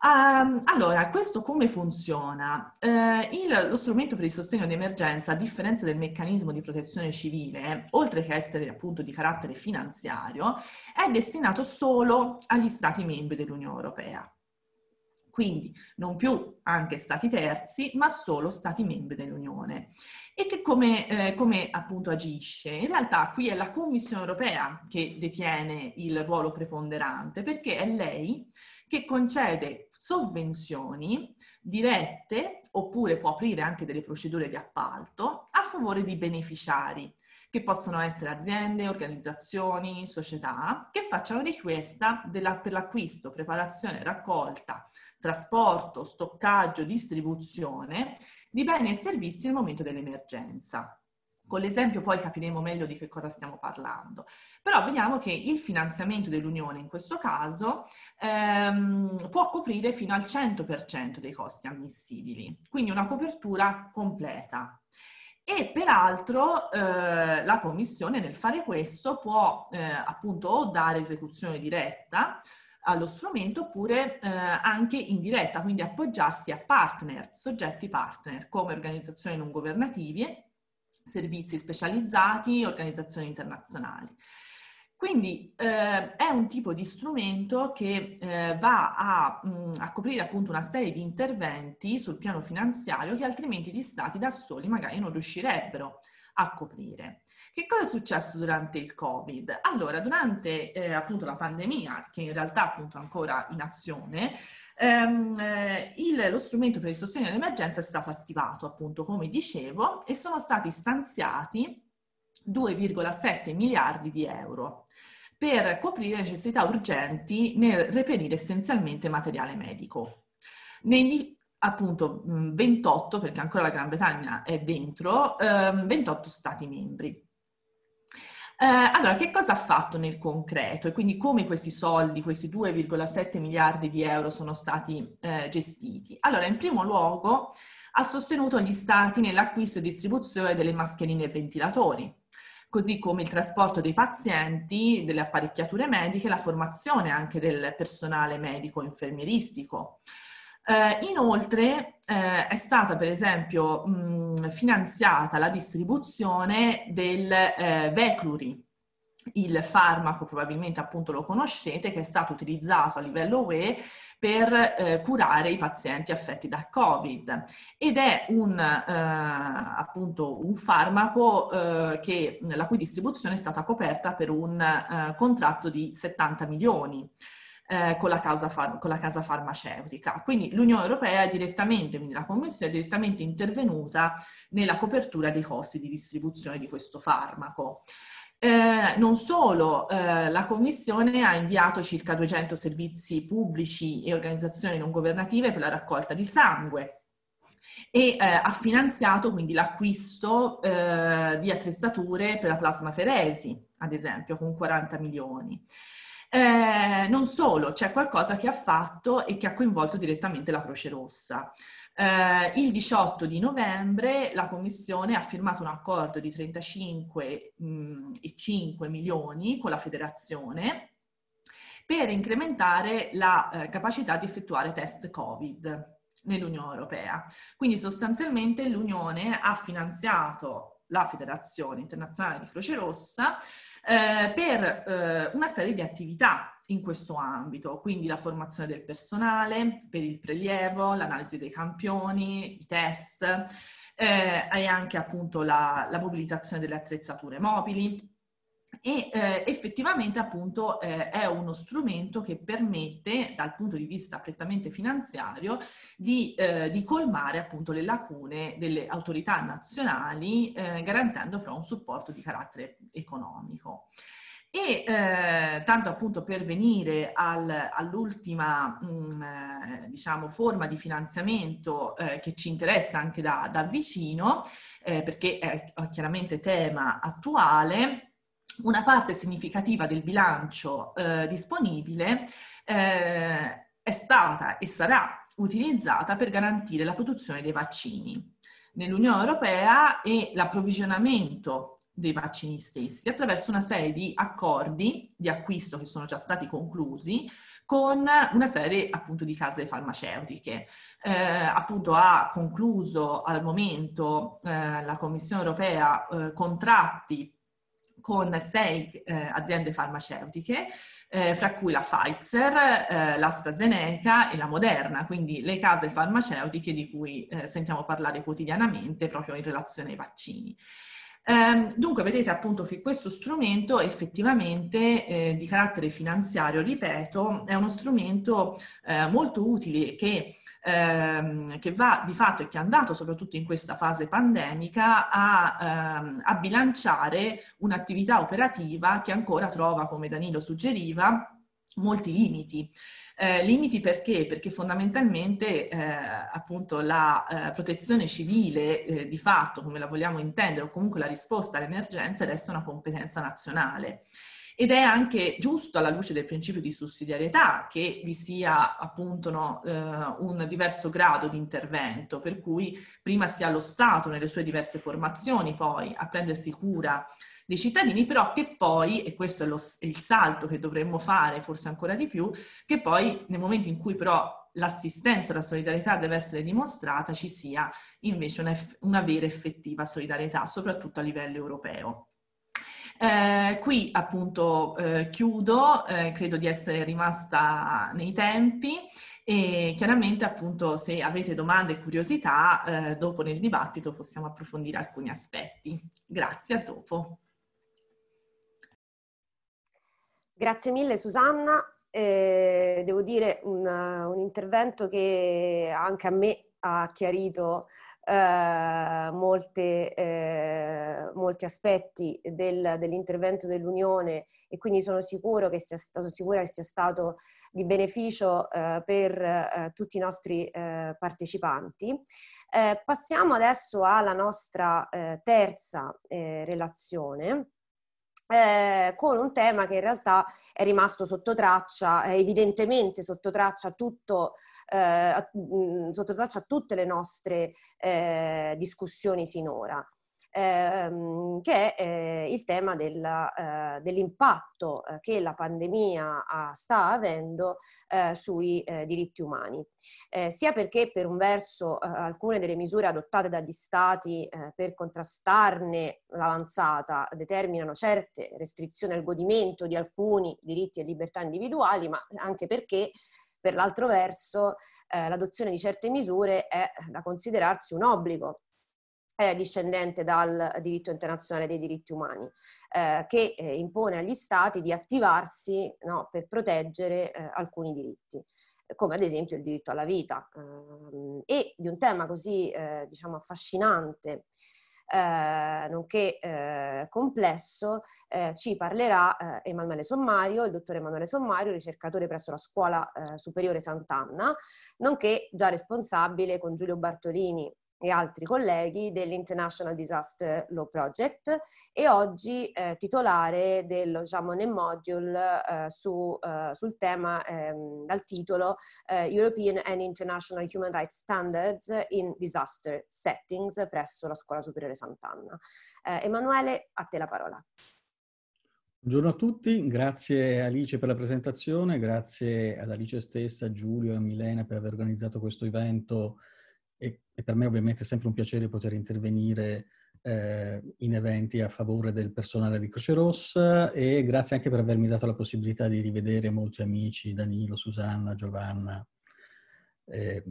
Um, allora, questo come funziona? Uh, il, lo strumento per il sostegno di emergenza, a differenza del meccanismo di protezione civile, oltre che essere appunto di carattere finanziario, è destinato solo agli Stati membri dell'Unione Europea quindi non più anche stati terzi, ma solo stati membri dell'Unione. E che come, eh, come, appunto agisce? In realtà qui è la Commissione europea che detiene il ruolo preponderante, perché è lei che concede sovvenzioni dirette, oppure può aprire anche delle procedure di appalto, a favore di beneficiari, che possono essere aziende, organizzazioni, società, che facciano richiesta della, per l'acquisto, preparazione, raccolta, trasporto, stoccaggio, distribuzione di beni e servizi nel momento dell'emergenza. Con l'esempio poi capiremo meglio di che cosa stiamo parlando. Però vediamo che il finanziamento dell'Unione in questo caso ehm, può coprire fino al 100% dei costi ammissibili, quindi una copertura completa. E peraltro eh, la Commissione nel fare questo può eh, appunto o dare esecuzione diretta, allo strumento oppure eh, anche in diretta, quindi appoggiarsi a partner, soggetti partner come organizzazioni non governative, servizi specializzati, organizzazioni internazionali. Quindi eh, è un tipo di strumento che eh, va a, mh, mm, a, coprire appunto una serie di interventi sul piano finanziario che altrimenti gli stati da soli magari non riuscirebbero a coprire. Che cosa è successo durante il Covid? Allora, durante eh, appunto la pandemia, che in realtà appunto ancora in azione, ehm, eh, il, lo strumento per il sostegno all'emergenza è stato attivato appunto come dicevo e sono stati stanziati 2,7 miliardi di euro per coprire necessità urgenti nel reperire essenzialmente materiale medico. Negli appunto 28, mm, perché ancora la Gran Bretagna è dentro, 28 ehm, stati membri. Eh, allora, che cosa ha fatto nel concreto e quindi come questi soldi, questi 2,7 miliardi di euro sono stati eh, gestiti? Allora, in primo luogo ha sostenuto gli stati nell'acquisto e distribuzione delle mascherine e ventilatori, così come il trasporto dei pazienti, delle apparecchiature mediche, la formazione anche del personale medico infermieristico. Eh, inoltre eh, è stata per esempio mh, finanziata la distribuzione del eh, Vecluri, il farmaco probabilmente appunto lo conoscete, che è stato utilizzato a livello UE per eh, curare i pazienti affetti da Covid ed è un, eh, appunto un farmaco eh, che, la cui distribuzione è stata coperta per un eh, contratto di 70 milioni eh, con, la far- con, la casa farmaceutica. Quindi l'Unione Europea è direttamente, quindi la Commissione è direttamente intervenuta nella copertura dei costi di distribuzione di questo farmaco. Eh, non solo, eh, la Commissione ha inviato circa 200 servizi pubblici e organizzazioni non governative per la raccolta di sangue e eh, ha finanziato quindi l'acquisto eh, di attrezzature per la plasmaferesi, ad esempio, con 40 milioni. Eh, non solo, c'è qualcosa che ha fatto e che ha coinvolto direttamente la Croce Rossa. Eh, il 18 di novembre la Commissione ha firmato un accordo di 35,5 mm, milioni con la Federazione per incrementare la eh, capacità di effettuare test Covid nell'Unione Europea. Quindi sostanzialmente l'Unione ha finanziato la Federazione Internazionale di Croce Rossa eh, per eh, una serie di attività in questo ambito, quindi la formazione del personale per il prelievo, l'analisi dei campioni, i test, eh, hai anche appunto la, la mobilitazione delle attrezzature mobili, e eh, effettivamente appunto eh, è uno strumento che permette dal punto di vista prettamente finanziario di, eh, di colmare appunto le lacune delle autorità nazionali eh, garantendo però un supporto di carattere economico. E eh, tanto appunto per venire al, all'ultima mh, mm, eh, diciamo, forma di finanziamento eh, che ci interessa anche da, da vicino, eh, perché è chiaramente tema attuale, una parte significativa del bilancio eh, disponibile eh, è stata e sarà utilizzata per garantire la produzione dei vaccini nell'Unione Europea e l'approvvigionamento dei vaccini stessi attraverso una serie di accordi di acquisto che sono già stati conclusi con una serie appunto di case farmaceutiche. Eh, appunto ha concluso al momento eh, la Commissione Europea eh, contratti con sei eh, aziende farmaceutiche, eh, fra cui la Pfizer, eh, l'AstraZeneca e la Moderna, quindi le case farmaceutiche di cui eh, sentiamo parlare quotidianamente proprio in relazione ai vaccini. Ehm, dunque vedete appunto che questo strumento effettivamente eh, di carattere finanziario, ripeto, è uno strumento eh, molto utile che ehm, che va di fatto e che è andato soprattutto in questa fase pandemica a, ehm, a bilanciare un'attività operativa che ancora trova, come Danilo suggeriva, molti limiti. Eh, limiti perché? Perché fondamentalmente eh, appunto la eh, protezione civile eh, di fatto, come la vogliamo intendere, o comunque la risposta all'emergenza resta una competenza nazionale. Ed è anche giusto alla luce del principio di sussidiarietà che vi sia appunto no, eh, un diverso grado di intervento, per cui prima sia lo Stato nelle sue diverse formazioni poi a prendersi cura dei cittadini, però che poi, e questo è, lo, il salto che dovremmo fare forse ancora di più, che poi nel momento in cui però l'assistenza, la solidarietà deve essere dimostrata, ci sia invece una, una vera e effettiva solidarietà, soprattutto a livello europeo. Eh, qui appunto eh, chiudo, eh, credo di essere rimasta nei tempi e chiaramente appunto se avete domande e curiosità eh, dopo nel dibattito possiamo approfondire alcuni aspetti. Grazie, a dopo. Grazie mille Susanna, eh, devo dire un, un intervento che anche a me ha chiarito eh, molte, eh, molti aspetti del, dell'intervento dell'Unione e quindi sono sicuro che sia stato, sicura che sia stato di beneficio eh, per eh, tutti i nostri eh, partecipanti. Eh, passiamo adesso alla nostra terza relazione eh, con un tema che in realtà è rimasto sotto traccia, evidentemente sotto traccia, tutto, eh, mm, sotto traccia a tutte le nostre eh, discussioni sinora ehm, che è eh, il tema della, eh, dell'impatto eh, che la pandemia ha, sta avendo eh, sui eh, diritti umani, eh, sia perché per un verso alcune delle misure adottate dagli stati per contrastarne l'avanzata determinano certe restrizioni al godimento di alcuni diritti e libertà individuali, ma anche perché per l'altro verso eh, l'adozione di certe misure è da considerarsi un obbligo è discendente dal diritto internazionale dei diritti umani, eh, che eh, impone agli Stati di attivarsi no, per proteggere eh, alcuni diritti come ad esempio il diritto alla vita. Ehm, e di un tema così eh, diciamo, affascinante eh, nonché eh, complesso, eh, ci parlerà eh, Emanuele Sommario, il dottor Emanuele Sommario, ricercatore presso la Scuola eh, Superiore Sant'Anna, nonché già responsabile con Giulio Bartolini e altri colleghi dell'International Disaster Law Project e oggi eh, titolare del Jamonet diciamo, Module eh, su, eh, sul tema ehm, dal titolo eh, European and International Human Rights Standards in Disaster Settings presso la Scuola Superiore Sant'Anna. Eh, Emanuele, a te la parola. Buongiorno a tutti, grazie Alice per la presentazione, grazie ad Alice stessa, a Giulio e a Milena per aver organizzato questo evento e, e per me ovviamente è sempre un piacere poter intervenire eh, in eventi a favore del personale di Croce Rossa e grazie anche per avermi dato la possibilità di rivedere molti amici, Danilo, Susanna, Giovanna. Eh,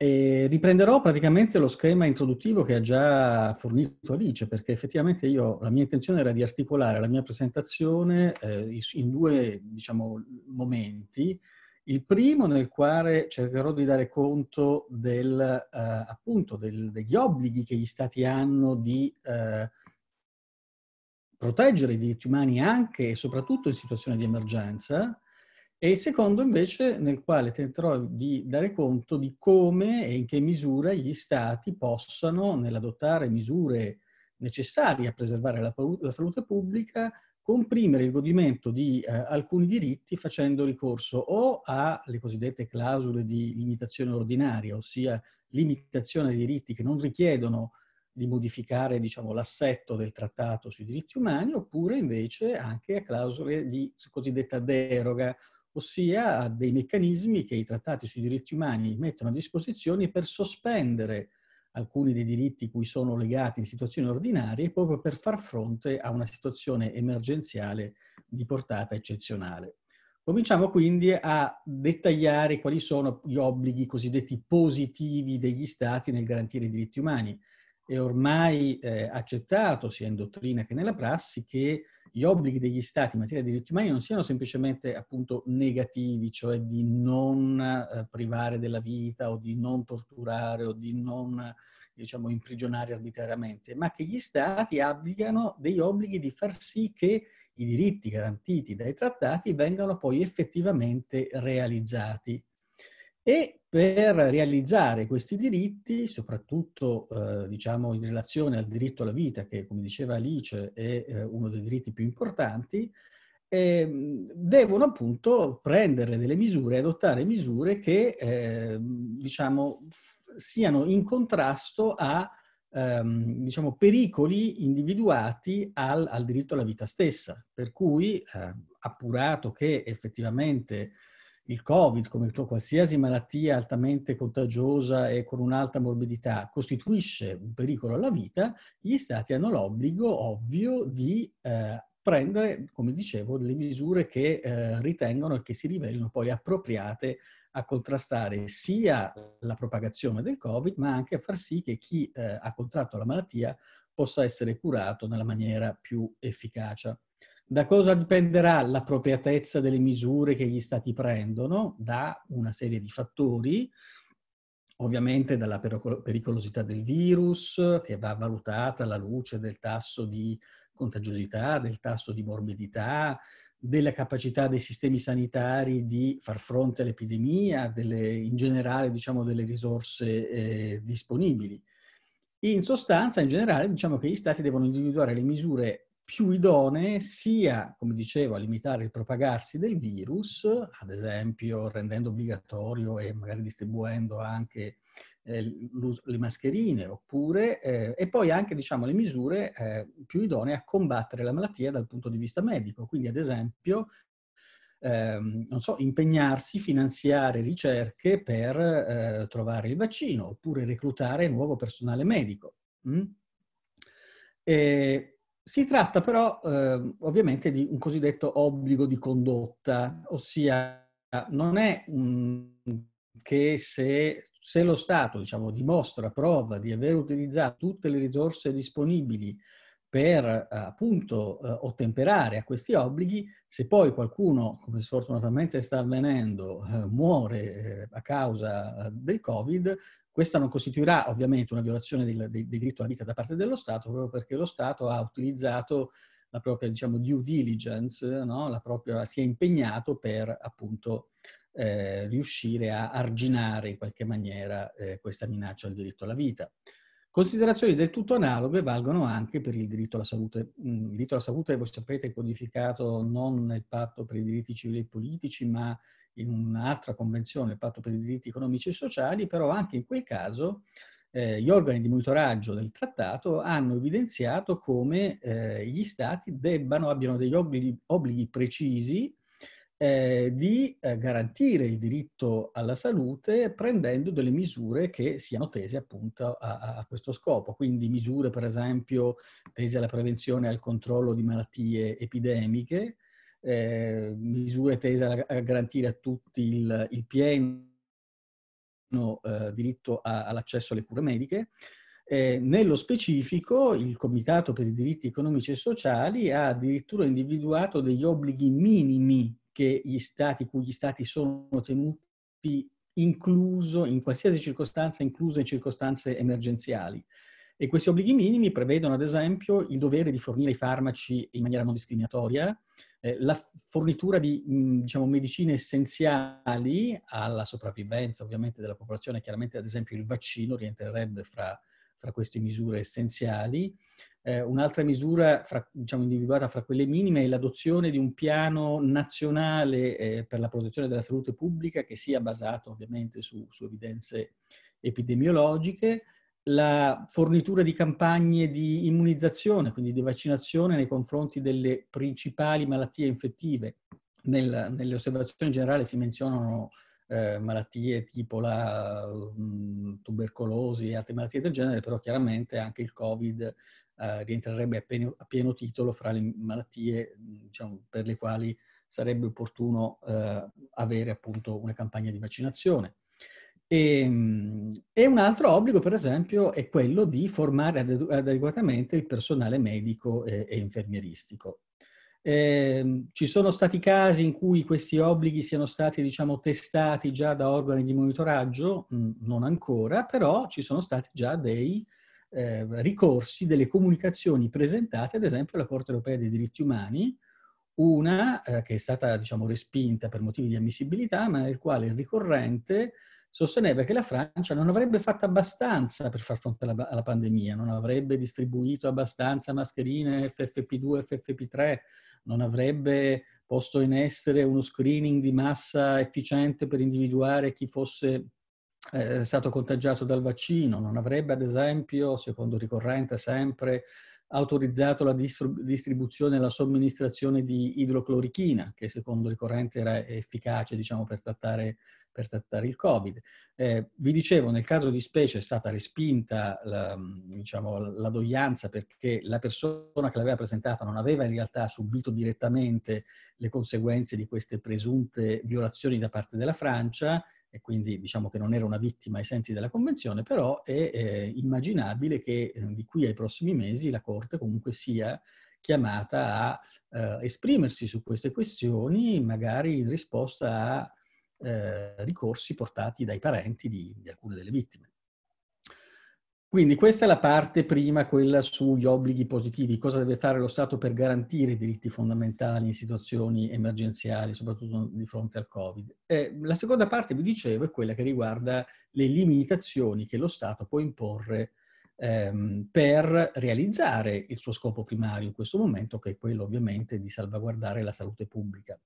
e riprenderò praticamente lo schema introduttivo che ha già fornito Alice, perché effettivamente io, la mia intenzione era di articolare la mia presentazione eh, in due diciamo, momenti, il primo nel quale cercherò di dare conto del, eh, appunto, del, degli obblighi che gli Stati hanno di eh, proteggere i diritti umani anche e soprattutto in situazioni di emergenza, e il secondo invece nel quale tenterò di dare conto di come e in che misura gli Stati possano, nell'adottare misure necessarie a preservare la, la salute pubblica, comprimere il godimento di eh, alcuni diritti facendo ricorso o alle cosiddette clausole di limitazione ordinaria, ossia limitazione ai diritti che non richiedono di modificare diciamo, l'assetto del trattato sui diritti umani, oppure invece anche a clausole di cosiddetta deroga, ossia a dei meccanismi che i trattati sui diritti umani mettono a disposizione per sospendere alcuni dei diritti cui sono legati in situazioni ordinarie proprio per far fronte a una situazione emergenziale di portata eccezionale. Cominciamo quindi a dettagliare quali sono gli obblighi cosiddetti positivi degli Stati nel garantire i diritti umani è ormai eh, accettato sia in dottrina che nella prassi che gli obblighi degli stati in materia di diritti umani non siano semplicemente appunto negativi, cioè di non eh, privare della vita o di non torturare o di non diciamo imprigionare arbitrariamente, ma che gli stati abbiano degli obblighi di far sì che i diritti garantiti dai trattati vengano poi effettivamente realizzati e per realizzare questi diritti, soprattutto eh, diciamo in relazione al diritto alla vita, che come diceva Alice è eh, uno dei diritti più importanti, eh, devono appunto prendere delle misure, adottare misure che eh, diciamo, siano in contrasto a ehm, diciamo, pericoli individuati al, al, diritto alla vita stessa. Per cui, eh, appurato che effettivamente il Covid, come qualsiasi malattia altamente contagiosa e con un'alta morbidità, costituisce un pericolo alla vita, gli stati hanno l'obbligo ovvio di eh, prendere, come dicevo, le misure che eh, ritengono e che si rivelino poi appropriate a contrastare sia la propagazione del Covid, ma anche a far sì che chi eh, ha contratto la malattia possa essere curato nella maniera più efficace. Da cosa dipenderà l'appropriatezza delle misure che gli stati prendono? Da una serie di fattori, ovviamente dalla pericolosità del virus, che va valutata alla luce del tasso di contagiosità, del tasso di morbidità, della capacità dei sistemi sanitari di far fronte all'epidemia, delle, in generale diciamo, delle risorse eh, disponibili. In sostanza, in generale, diciamo che gli stati devono individuare le misure più idonee sia, come dicevo, a limitare il propagarsi del virus, ad esempio rendendo obbligatorio e magari distribuendo anche eh, le mascherine, oppure, eh, e poi anche diciamo, le misure eh, più idonee a combattere la malattia dal punto di vista medico. Quindi, ad esempio, Ehm, so, impegnarsi, finanziare ricerche per eh, trovare il vaccino oppure reclutare nuovo personale medico. Mm? E, si tratta però eh, ovviamente di un cosiddetto obbligo di condotta, ossia non è che se, se, lo Stato diciamo, dimostra, prova di aver utilizzato tutte le risorse disponibili per eh, appunto eh, ottemperare a questi obblighi, se poi qualcuno, come sfortunatamente sta avvenendo, eh, muore a causa del Covid, questa non costituirà ovviamente una violazione del, del, del, diritto alla vita da parte dello Stato, proprio perché lo Stato ha utilizzato la propria diciamo, due diligence, no? la propria, si è impegnato per appunto eh, riuscire a arginare in qualche maniera eh, questa minaccia al diritto alla vita. Considerazioni del tutto analoghe valgono anche per il diritto alla salute. Mm, il diritto alla salute, voi sapete, è codificato non nel patto per i diritti civili e politici, ma in un'altra convenzione, il patto per i diritti economici e sociali, però anche in quel caso eh, gli organi di monitoraggio del trattato hanno evidenziato come eh, gli stati debbano, abbiano degli obblighi, obblighi precisi eh, di eh, garantire il diritto alla salute prendendo delle misure che siano tese appunto a, a, questo scopo, quindi misure per esempio tese alla prevenzione e al controllo di malattie epidemiche, eh, misure tese a, a, garantire a tutti il, il pieno eh, diritto a, all'accesso alle cure mediche, eh, nello specifico, il Comitato per i diritti economici e sociali ha addirittura individuato degli obblighi minimi che gli stati, cui gli stati sono tenuti incluso in qualsiasi circostanza, incluso in circostanze emergenziali. E questi obblighi minimi prevedono, ad esempio, il dovere di fornire i farmaci in maniera non discriminatoria, eh, la fornitura di mh, diciamo, medicine essenziali alla sopravvivenza ovviamente della popolazione, chiaramente ad esempio il vaccino rientrerebbe fra, fra queste misure essenziali, eh, un'altra misura fra, diciamo, individuata fra quelle minime è l'adozione di un piano nazionale eh, per la protezione della salute pubblica che sia basato ovviamente su, su evidenze epidemiologiche, la fornitura di campagne di immunizzazione, quindi di vaccinazione nei confronti delle principali malattie infettive. Nel, nelle osservazioni generali si menzionano eh, malattie tipo la mh, mm, tubercolosi e altre malattie del genere, però chiaramente anche il Covid eh, rientrerebbe a pieno, a pieno, titolo fra le malattie diciamo, per le quali sarebbe opportuno eh, avere appunto una campagna di vaccinazione. E, ehm, e, un altro obbligo, per esempio, è quello di formare adeguatamente il personale medico e, e infermieristico. Eh, ci sono stati casi in cui questi obblighi siano stati, diciamo, testati già da organi di monitoraggio, non ancora, però ci sono stati già dei eh, ricorsi delle comunicazioni presentate, ad esempio, alla Corte europea dei diritti umani, una eh, che è stata diciamo, respinta per motivi di ammissibilità, ma nel quale il ricorrente sosteneva che la Francia non avrebbe fatto abbastanza per far fronte alla, alla pandemia, non avrebbe distribuito abbastanza mascherine FFP2, FFP3, non avrebbe posto in essere uno screening di massa efficiente per individuare chi fosse eh, è stato contagiato dal vaccino, non avrebbe ad esempio, secondo ricorrente sempre, autorizzato la distribuzione e la somministrazione di idroclorichina, che secondo ricorrente era efficace diciamo, per, trattare, per, trattare, il Covid. Eh, vi dicevo, nel caso di specie è stata respinta la, diciamo, la doglianza perché la persona che l'aveva presentata non aveva in realtà subito direttamente le conseguenze di queste presunte violazioni da parte della Francia e quindi diciamo che non era una vittima ai sensi della Convenzione, però è eh, immaginabile che eh, di qui ai prossimi mesi la Corte comunque sia chiamata a eh, esprimersi su queste questioni, magari in risposta a eh, ricorsi portati dai parenti di, di alcune delle vittime. Quindi questa è la parte prima, quella sugli obblighi positivi, cosa deve fare lo Stato per garantire i diritti fondamentali in situazioni emergenziali, soprattutto di fronte al Covid. Eh, la seconda parte, vi dicevo, è quella che riguarda le limitazioni che lo Stato può imporre ehm, per realizzare il suo scopo primario in questo momento, che è quello ovviamente di salvaguardare la salute pubblica.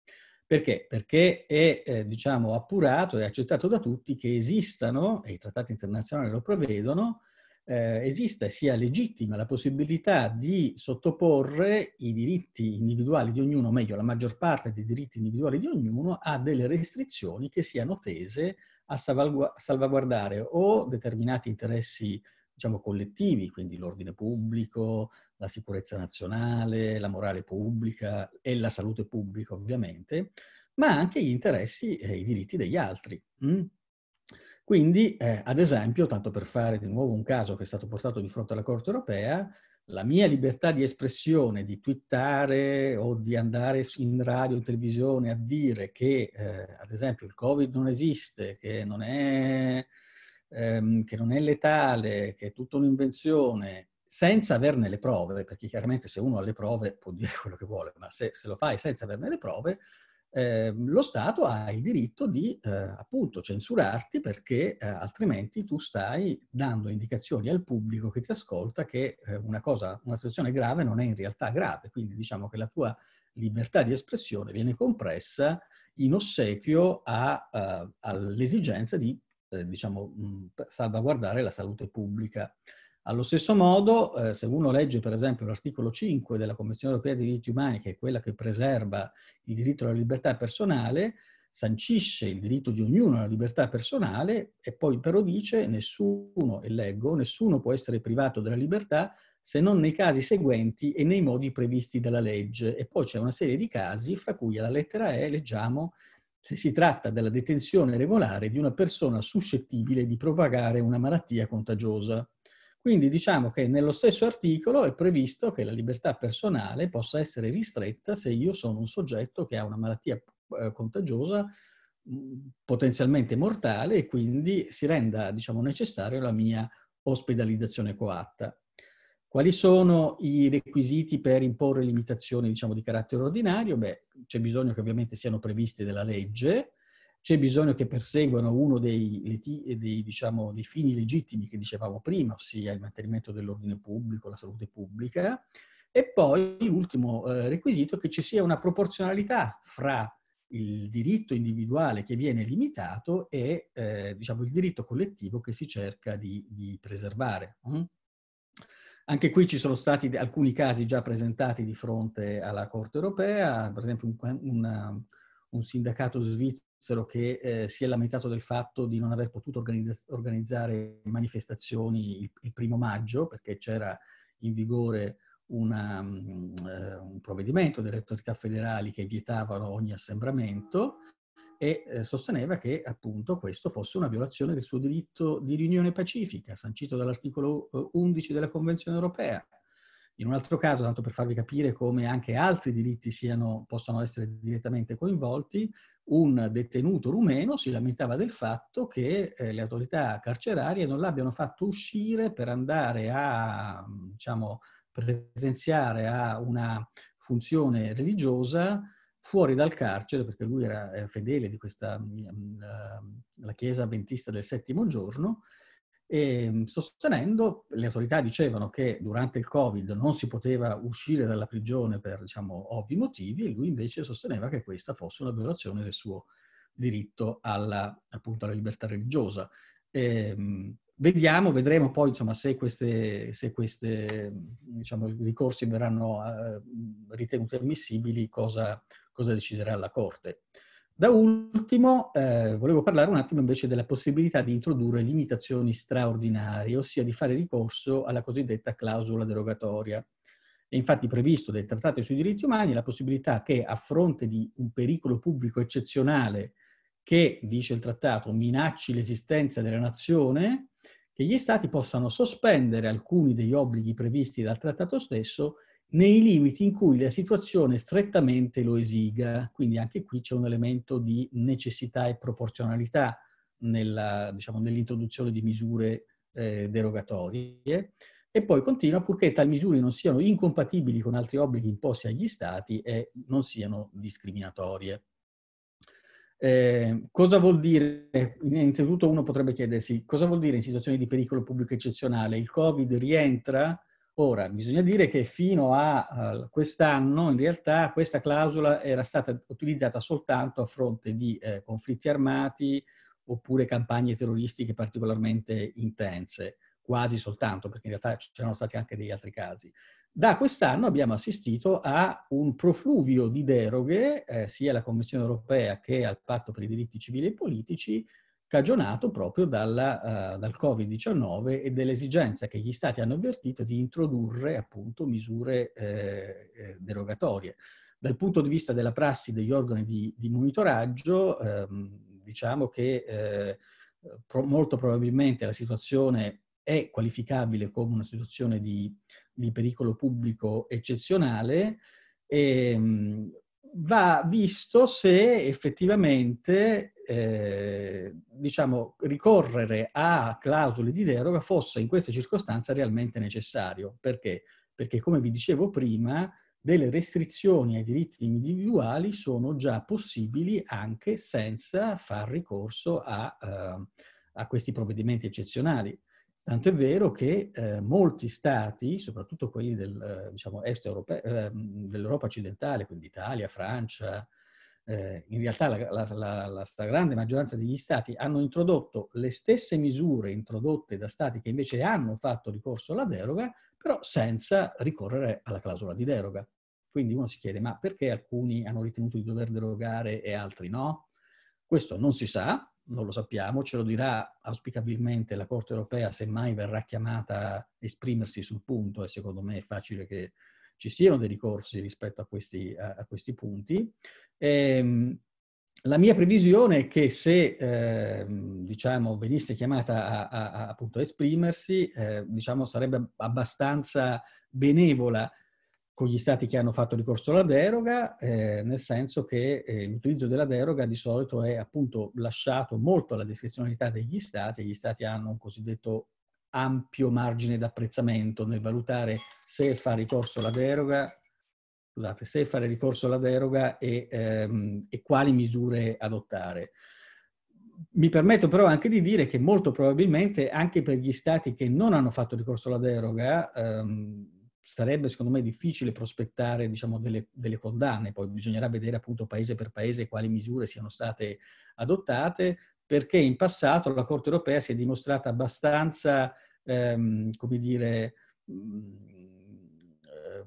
Perché? Perché è eh, diciamo, appurato e accettato da tutti che esistano, e i trattati internazionali lo prevedono, eh, esista e sia legittima la possibilità di sottoporre i diritti individuali di ognuno, o meglio la maggior parte dei diritti individuali di ognuno, a delle restrizioni che siano tese a salvaguardare o determinati interessi diciamo, collettivi, quindi l'ordine pubblico, la sicurezza nazionale, la morale pubblica e la salute pubblica ovviamente, ma anche gli interessi e i diritti degli altri. Mm? Quindi, eh, ad esempio, tanto per fare di nuovo un caso che è stato portato di fronte alla Corte europea, la mia libertà di espressione, di twittare o di andare in radio o in televisione a dire che, eh, ad esempio, il Covid non esiste, che non è, ehm, che non è letale, che è tutta un'invenzione, senza averne le prove, perché chiaramente se uno ha le prove può dire <laughs> quello che vuole, ma se, se lo fai senza averne le prove, Ehm, lo Stato ha il diritto di eh, appunto censurarti perché eh, altrimenti tu stai dando indicazioni al pubblico che ti ascolta che eh, una, cosa, una situazione grave non è in realtà grave, quindi diciamo che la tua libertà di espressione viene compressa in ossequio eh, all'esigenza di eh, diciamo, mh, salvaguardare la salute pubblica. Allo stesso modo, eh, se uno legge per esempio l'articolo 5 della Convenzione europea dei diritti umani, che è quella che preserva il diritto alla libertà personale, sancisce il diritto di ognuno alla libertà personale e poi però dice nessuno, e leggo, nessuno può essere privato della libertà se non nei casi seguenti e nei modi previsti dalla legge. E poi c'è una serie di casi, fra cui alla lettera E leggiamo se si tratta della detenzione regolare di una persona suscettibile di propagare una malattia contagiosa. Quindi diciamo che nello stesso articolo è previsto che la libertà personale possa essere ristretta se io sono un soggetto che ha una malattia eh, contagiosa mm, potenzialmente mortale e quindi si renda diciamo, necessaria la mia ospedalizzazione coatta. Quali sono i requisiti per imporre limitazioni diciamo, di carattere ordinario? Beh, c'è bisogno che ovviamente siano previsti dalla legge, c'è bisogno che perseguano uno dei, dei, diciamo, dei, fini legittimi che dicevamo prima, ossia il mantenimento dell'ordine pubblico, la salute pubblica, e poi l'ultimo eh, requisito è che ci sia una proporzionalità fra il diritto individuale che viene limitato e eh, diciamo, il diritto collettivo che si cerca di, di preservare. Mm? Anche qui ci sono stati alcuni casi già presentati di fronte alla Corte europea, per esempio un, una, un sindacato svizzero che eh, si è lamentato del fatto di non aver potuto organizz- organizzare manifestazioni il, il, primo maggio perché c'era in vigore una, um, uh, un provvedimento delle autorità federali che vietavano ogni assembramento e eh, sosteneva che appunto questo fosse una violazione del suo diritto di riunione pacifica sancito dall'articolo 11 eh, della Convenzione europea in un altro caso, tanto per farvi capire come anche altri diritti siano, possano essere direttamente coinvolti, un detenuto rumeno si lamentava del fatto che eh, le autorità carcerarie non l'abbiano fatto uscire per andare a diciamo, presenziare a una funzione religiosa fuori dal carcere, perché lui era eh, fedele di questa, mm, mm, eh, la chiesa avventista del settimo giorno, e, ehm, sostenendo, le autorità dicevano che durante il Covid non si poteva uscire dalla prigione per diciamo, ovvi motivi, e lui invece sosteneva che questa fosse una violazione del suo diritto alla, appunto, alla libertà religiosa. E, ehm, vediamo, vedremo poi insomma, se questi diciamo, ricorsi verranno eh, ritenuti ammissibili, cosa, cosa deciderà la Corte. Da ultimo, eh, volevo parlare un attimo invece della possibilità di introdurre limitazioni straordinarie, ossia di fare ricorso alla cosiddetta clausola derogatoria. È infatti previsto dai trattati sui diritti umani la possibilità che, a fronte di un pericolo pubblico eccezionale che, dice il trattato, minacci l'esistenza della nazione, che gli Stati possano sospendere alcuni degli obblighi previsti dal trattato stesso nei limiti in cui la situazione strettamente lo esiga. Quindi anche qui c'è un elemento di necessità e proporzionalità diciamo, nell'introduzione diciamo, nell di misure eh, derogatorie. E poi continua purché tali misure non siano incompatibili con altri obblighi imposti agli Stati e non siano discriminatorie. Eh, cosa vuol dire? Innanzitutto uno potrebbe chiedersi cosa vuol dire in situazioni di pericolo pubblico eccezionale? Il Covid rientra Ora, bisogna dire che fino a eh, quest'anno in realtà questa clausola era stata utilizzata soltanto a fronte di eh, conflitti armati oppure campagne terroristiche particolarmente intense, quasi soltanto, perché in realtà c'erano stati anche degli altri casi. Da quest'anno abbiamo assistito a un profluvio di deroghe, eh, sia alla Commissione europea che al Patto per i diritti civili e politici, cagionato proprio dalla, uh, dal Covid-19 e dell'esigenza che gli Stati hanno avvertito di introdurre appunto misure eh, eh, derogatorie. Dal punto di vista della prassi degli organi di, di monitoraggio, ehm, diciamo che eh, pro, molto probabilmente la situazione è qualificabile come una situazione di, di pericolo pubblico eccezionale e ehm, mh, va visto se effettivamente eh, diciamo, ricorrere a clausole di deroga fosse in queste circostanze realmente necessario. Perché? Perché, come vi dicevo prima, delle restrizioni ai diritti individuali sono già possibili anche senza far ricorso a, eh, a questi provvedimenti eccezionali. Tanto è vero che eh, molti stati, soprattutto quelli del, eh, diciamo, ehm, dell'Europa occidentale, quindi Italia, Francia, eh, in realtà la, la, la, la, stragrande maggioranza degli stati hanno introdotto le stesse misure introdotte da stati che invece hanno fatto ricorso alla deroga, però senza ricorrere alla clausola di deroga. Quindi uno si chiede, ma perché alcuni hanno ritenuto di dover derogare e altri no? Questo non si sa, non lo sappiamo, ce lo dirà auspicabilmente la Corte europea se mai verrà chiamata a esprimersi sul punto e secondo me è facile che ci siano dei ricorsi rispetto a questi, a questi punti. E, ehm, la mia previsione è che se eh, diciamo, venisse chiamata a, a, a esprimersi, eh, diciamo, sarebbe abbastanza benevola con gli stati che hanno fatto ricorso alla deroga, eh, nel senso che eh, l'utilizzo della deroga di solito è appunto lasciato molto alla discrezionalità degli stati, e gli stati hanno un cosiddetto ampio margine d'apprezzamento nel valutare se fare ricorso alla deroga, scusate, se fare ricorso alla deroga e, ehm, e quali misure adottare. Mi permetto però anche di dire che molto probabilmente anche per gli stati che non hanno fatto ricorso alla deroga ehm, sarebbe secondo me difficile prospettare diciamo, delle, delle, condanne, poi bisognerà vedere appunto paese per paese quali misure siano state adottate, perché in passato la Corte europea si è dimostrata abbastanza, ehm, come dire, mm, eh,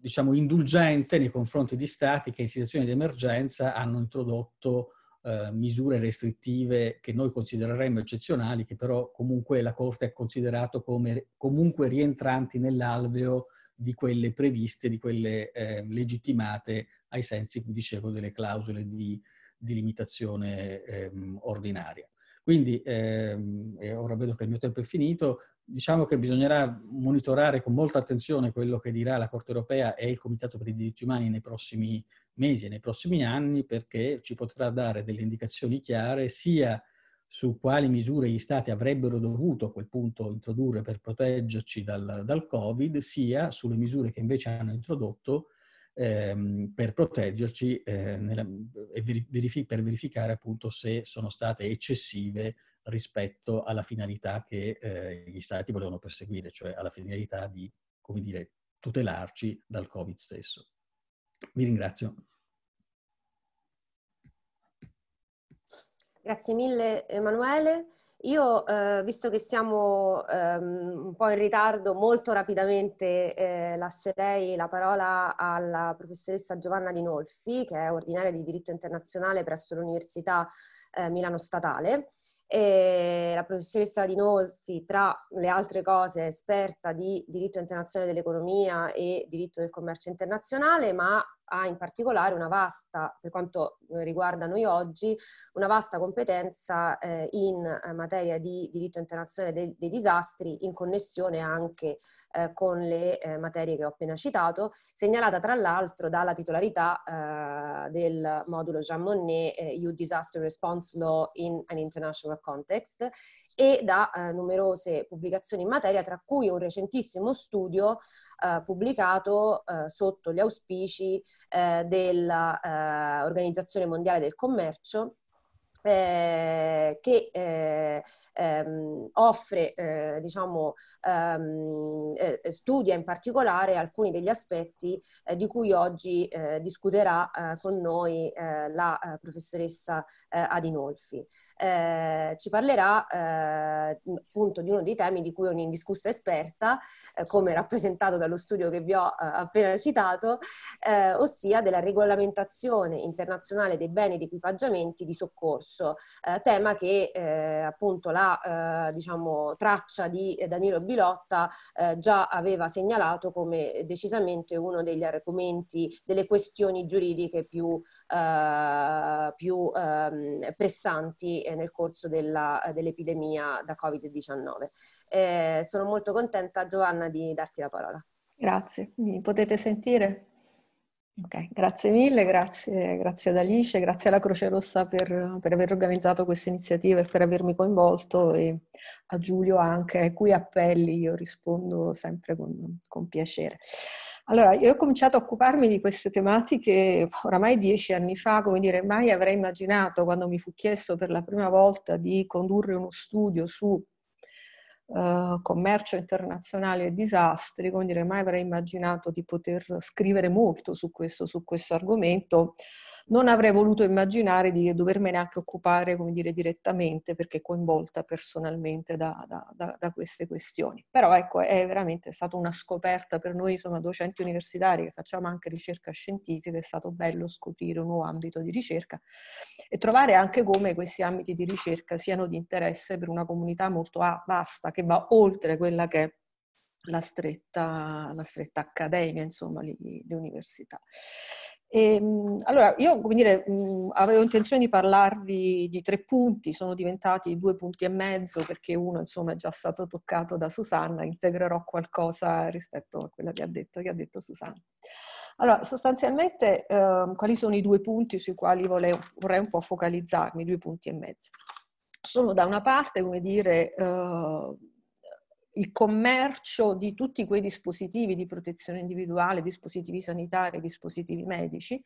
diciamo indulgente nei confronti di stati che in situazioni di emergenza hanno introdotto eh, misure restrittive che noi considereremmo eccezionali, che però comunque la Corte ha considerato come comunque rientranti nell'alveo di quelle previste, di quelle eh, legittimate ai sensi, come dicevo, delle clausole di di limitazione ehm, ordinaria. Quindi, ehm, ora vedo che il mio tempo è finito, diciamo che bisognerà monitorare con molta attenzione quello che dirà la Corte europea e il Comitato per i diritti umani nei prossimi mesi e nei prossimi anni, perché ci potrà dare delle indicazioni chiare sia su quali misure gli stati avrebbero dovuto a quel punto introdurre per proteggerci dal, dal Covid, sia sulle misure che invece hanno introdotto ehm, per proteggerci eh, nella, e verifi- per verificare appunto se sono state eccessive rispetto alla finalità che eh, gli stati volevano perseguire, cioè alla finalità di, come dire, tutelarci dal Covid stesso. Vi ringrazio. Grazie mille Emanuele. Io, eh, visto che siamo ehm, un po' in ritardo, molto rapidamente eh, lascerei la parola alla professoressa Giovanna Di Nolfi, che è ordinaria di diritto internazionale presso l'Università eh, Milano Statale. E la professoressa Di Nolfi, tra le altre cose, è esperta di diritto internazionale dell'economia e diritto del commercio internazionale, ma ha in particolare una vasta, per quanto eh, riguarda noi oggi, una vasta competenza eh, in eh, materia di diritto internazionale dei, dei disastri in connessione anche eh, con le eh, materie che ho appena citato, segnalata tra l'altro dalla titolarità eh, del modulo Jean Monnet EU Disaster Response Law in an International Context e da numerose pubblicazioni in materia, tra cui un recentissimo studio pubblicato sotto gli auspici eh, dell'Organizzazione eh, Mondiale del Commercio eh, che eh, ehm, offre, eh, diciamo, ehm, eh, studia in particolare alcuni degli aspetti eh, di cui oggi eh, discuterà con noi la professoressa Adinolfi. ci parlerà appunto di uno dei temi di cui è un'indiscussa esperta, come rappresentato dallo studio che vi ho appena citato, ossia della regolamentazione internazionale dei beni ed equipaggiamenti di soccorso corso, eh, tema che eh, appunto la eh, diciamo, traccia di eh, Danilo Bilotta eh, già aveva segnalato come decisamente uno degli argomenti, delle questioni giuridiche più, più ehm, pressanti nel corso della, dell'epidemia da Covid-19. sono molto contenta Giovanna di darti la parola. Grazie, mi potete sentire? Okay, grazie mille, grazie, grazie, ad Alice, grazie alla Croce Rossa per, per aver organizzato questa iniziativa e per avermi coinvolto e a Giulio anche, ai cui appelli io rispondo sempre con, con piacere. Allora, io ho cominciato a occuparmi di queste tematiche oramai dieci anni fa, come dire, mai avrei immaginato quando mi fu chiesto per la prima volta di condurre uno studio su Uh, commercio internazionale e disastri, come dire, mai avrei immaginato di poter scrivere molto su questo, su questo argomento, non avrei voluto immaginare di dovermene anche occupare, come dire, direttamente perché coinvolta personalmente da, da, da, da queste questioni. Però ecco, è veramente stata una scoperta per noi, insomma, docenti universitari che facciamo anche ricerca scientifica, è stato bello scoprire un nuovo ambito di ricerca e trovare anche come questi ambiti di ricerca siano di interesse per una comunità molto vasta che va oltre quella che è la stretta, la stretta accademia, insomma, università. E, ehm, allora, io come dire, avevo intenzione di parlarvi di tre punti, sono diventati due punti e mezzo perché uno insomma è già stato toccato da Susanna, integrerò qualcosa rispetto a quello che ha detto, che ha detto Susanna. Allora, sostanzialmente eh, quali sono i due punti sui quali volevo, vorrei un po' focalizzarmi, due punti e mezzo? Sono da una parte, come dire, eh, il commercio di tutti quei dispositivi di protezione individuale, dispositivi sanitari, dispositivi medici,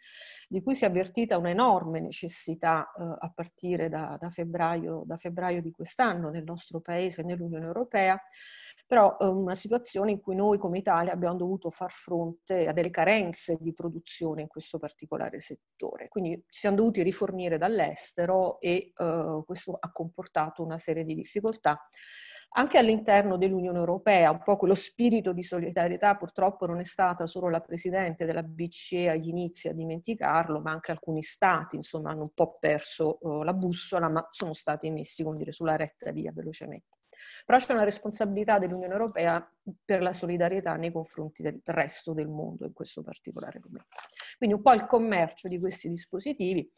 di cui si è avvertita un'enorme necessità eh, a partire da, da, febbraio, da, febbraio, di quest'anno nel nostro Paese e nell'Unione Europea, però eh, una situazione in cui noi come Italia abbiamo dovuto far fronte a delle carenze di produzione in questo particolare settore. Quindi ci siamo dovuti rifornire dall'estero e eh, questo ha comportato una serie di difficoltà anche all'interno dell'Unione Europea, un po' quello spirito di solidarietà purtroppo non è stata solo la Presidente della BCE agli inizi a dimenticarlo, ma anche alcuni Stati insomma, hanno un po' perso eh, la bussola, ma sono stati messi dire, sulla retta via velocemente. Però c'è una responsabilità dell'Unione Europea per la solidarietà nei confronti del resto del mondo in questo particolare momento. Quindi un po' il commercio di questi dispositivi.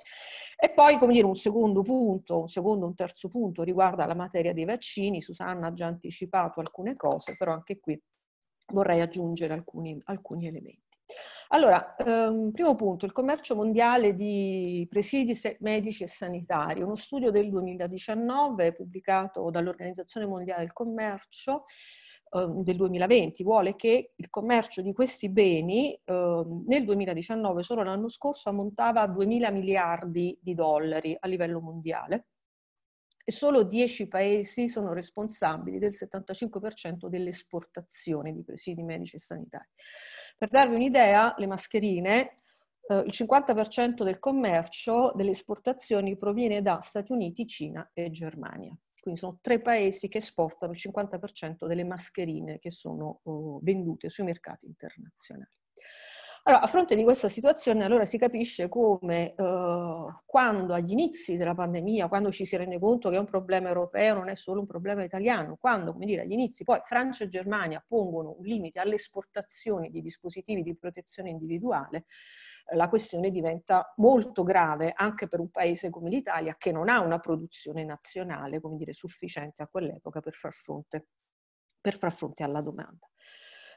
E poi, come dire, un secondo punto, un secondo, un terzo punto riguarda la materia dei vaccini. Susanna ha già anticipato alcune cose, però anche qui vorrei aggiungere alcuni, alcuni elementi. Allora, ehm, primo punto, il commercio mondiale di presidi medici e sanitari, uno studio del 2019 pubblicato dall'Organizzazione Mondiale del Commercio ehm, del 2020 vuole che il commercio di questi beni ehm, nel 2019, solo l'anno scorso, ammontava a 2.000 miliardi di dollari a livello mondiale e solo 10 paesi sono responsabili del 75% delle esportazioni di presidi medici e sanitari. Per darvi un'idea, le mascherine, eh, il 50% del commercio delle esportazioni proviene da Stati Uniti, Cina e Germania. Quindi sono tre paesi che esportano il 50% delle mascherine che sono oh, vendute sui mercati internazionali. Allora, a fronte di questa situazione, allora si capisce come eh, quando agli inizi della pandemia, quando ci si rende conto che è un problema europeo, non è solo un problema italiano, quando, come dire, agli inizi poi Francia e Germania pongono un limite alle esportazioni di dispositivi di protezione individuale, eh, la questione diventa molto grave anche per un paese come l'Italia che non ha una produzione nazionale, come dire, sufficiente a quell'epoca per far fronte, per far fronte alla domanda.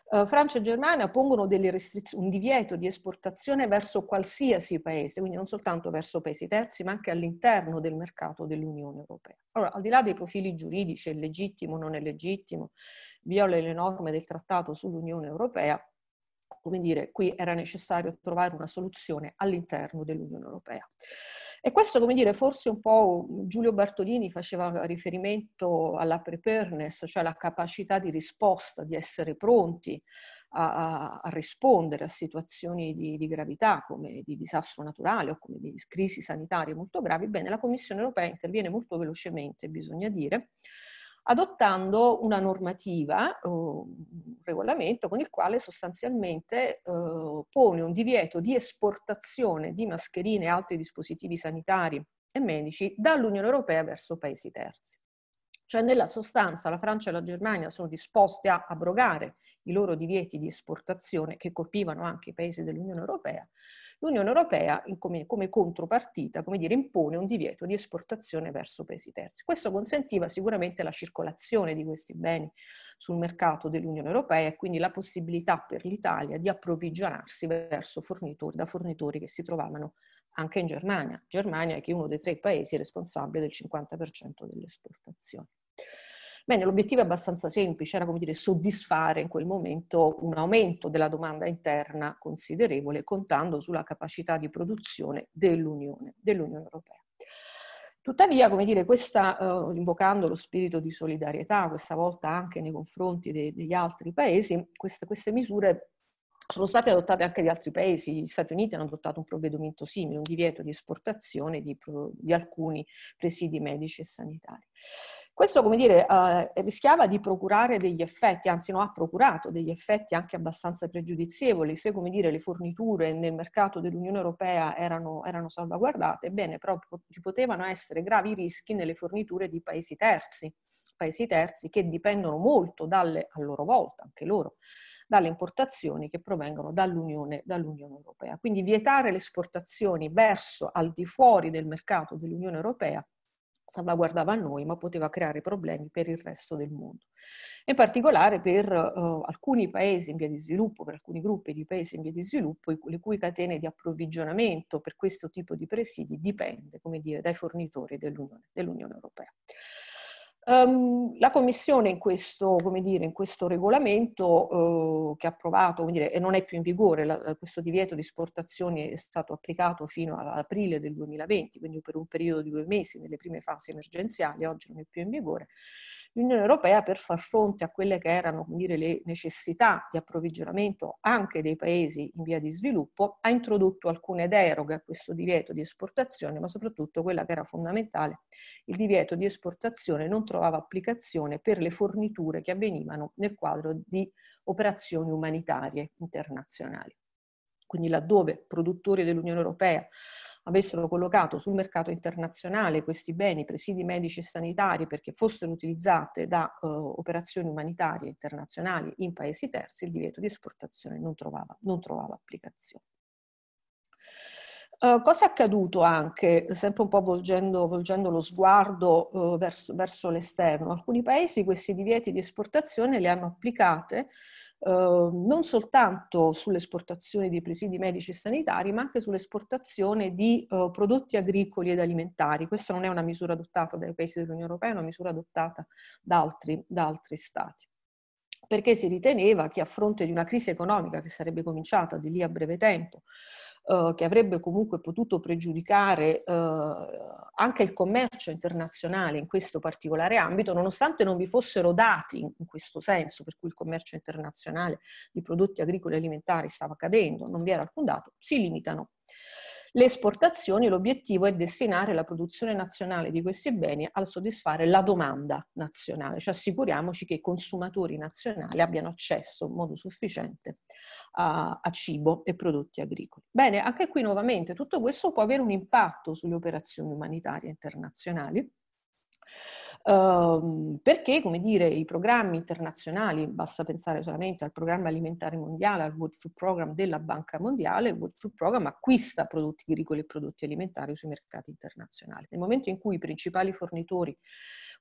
Uh, Francia e Germania pongono restriz- un divieto di esportazione verso qualsiasi paese, quindi non soltanto verso paesi terzi, ma anche all'interno del mercato dell'Unione Europea. Allora, al di là dei profili giuridici, è legittimo o non è legittimo, viola le norme del trattato sull'Unione Europea, come dire, qui era necessario trovare una soluzione all'interno dell'Unione Europea. E questo, come dire, forse un po' Giulio Bartolini faceva riferimento alla preparedness, cioè alla capacità di risposta, di essere pronti a, a rispondere a situazioni di, di, gravità come di disastro naturale o come di crisi sanitarie molto gravi. Bene, la Commissione europea interviene molto velocemente, bisogna dire, adottando una normativa, eh, un regolamento con il quale sostanzialmente eh, pone un divieto di esportazione di mascherine e altri dispositivi sanitari e medici dall'Unione Europea verso paesi terzi. Cioè nella sostanza la Francia e la Germania sono disposte a abrogare i loro divieti di esportazione che colpivano anche i paesi dell'Unione Europea. L'Unione Europea come, come contropartita, come dire, impone un divieto di esportazione verso paesi terzi. Questo consentiva sicuramente la circolazione di questi beni sul mercato dell'Unione Europea e quindi la possibilità per l'Italia di approvvigionarsi verso fornitori, da fornitori che si trovavano anche in Germania. Germania che è uno dei tre paesi responsabile del 50% delle esportazioni. Bene, l'obiettivo è abbastanza semplice, era come dire soddisfare in quel momento un aumento della domanda interna considerevole, contando sulla capacità di produzione dell'Unione, dell'Unione Europea. Tuttavia, come dire, questa, uh, invocando lo spirito di solidarietà, questa volta anche nei confronti dei, degli altri paesi, queste, queste misure sono state adottate anche di altri paesi, gli Stati Uniti hanno adottato un provvedimento simile, un divieto di esportazione di, di alcuni presidi medici e sanitari. Questo, come dire, eh, rischiava di procurare degli effetti, anzi no, ha procurato degli effetti anche abbastanza pregiudizievoli. Se, come dire, le forniture nel mercato dell'Unione Europea erano, erano salvaguardate, bene, però ci potevano essere gravi rischi nelle forniture di paesi terzi, paesi terzi che dipendono molto dalle, a loro volta, anche loro, dalle importazioni che provengono dall'Unione, dall'Unione Europea. Quindi vietare le esportazioni verso al di fuori del mercato dell'Unione Europea salvaguardava noi, ma poteva creare problemi per il resto del mondo. In particolare per uh, alcuni paesi in via di sviluppo, per alcuni gruppi di paesi in via di sviluppo, le cui catene di approvvigionamento per questo tipo di presidi dipende, come dire, dai fornitori dell'Unione, dell'Unione Europea. Um, la Commissione in questo, dire, in questo regolamento uh, che ha approvato, dire, e non è più in vigore, la, eh, questo divieto di esportazioni è stato applicato fino ad aprile del 2020, quindi per un periodo di due mesi nelle prime fasi emergenziali, oggi non è più in vigore, l'Unione Europea per far fronte a quelle che erano dire, le necessità di approvvigionamento anche dei paesi in via di sviluppo, ha introdotto alcune deroghe a questo divieto di esportazione, ma soprattutto quella che era fondamentale, il divieto di esportazione non trovava applicazione per le forniture che avvenivano nel quadro di operazioni umanitarie internazionali quindi laddove produttori dell'Unione Europea avessero collocato sul mercato internazionale questi beni, presidi medici e sanitari, perché fossero utilizzate da uh, operazioni umanitarie internazionali in paesi terzi, il divieto di esportazione non trovava, non trovava applicazione. Uh, cosa è accaduto anche, sempre un po' volgendo, volgendo lo sguardo uh, eh, verso, verso l'esterno? Alcuni paesi questi divieti di esportazione li hanno applicate eh, non soltanto sull'esportazione di presidi medici e sanitari, ma anche sull'esportazione di eh, prodotti agricoli ed alimentari. Questa non è una misura adottata dai paesi dell'Unione Europea, è una misura adottata da altri, da altri stati perché si riteneva che a fronte di una crisi economica che sarebbe cominciata di lì a breve tempo, eh, che avrebbe comunque potuto pregiudicare eh, anche il commercio internazionale in questo particolare ambito, nonostante non vi fossero dati in questo senso, per cui il commercio internazionale di prodotti agricoli e alimentari stava cadendo, non vi era alcun dato, si limitano. Le esportazioni, l'obiettivo è destinare la produzione nazionale di questi beni al soddisfare la domanda nazionale, cioè assicuriamoci che i consumatori nazionali abbiano accesso in modo sufficiente a, a cibo e prodotti agricoli. Bene, anche qui nuovamente tutto questo può avere un impatto sulle operazioni umanitarie internazionali Uh, perché, come dire, i programmi internazionali, basta pensare solamente al programma alimentare mondiale, al World Food Program della Banca Mondiale, il World Food Program acquista prodotti agricoli e prodotti alimentari sui mercati internazionali. Nel momento in cui i principali fornitori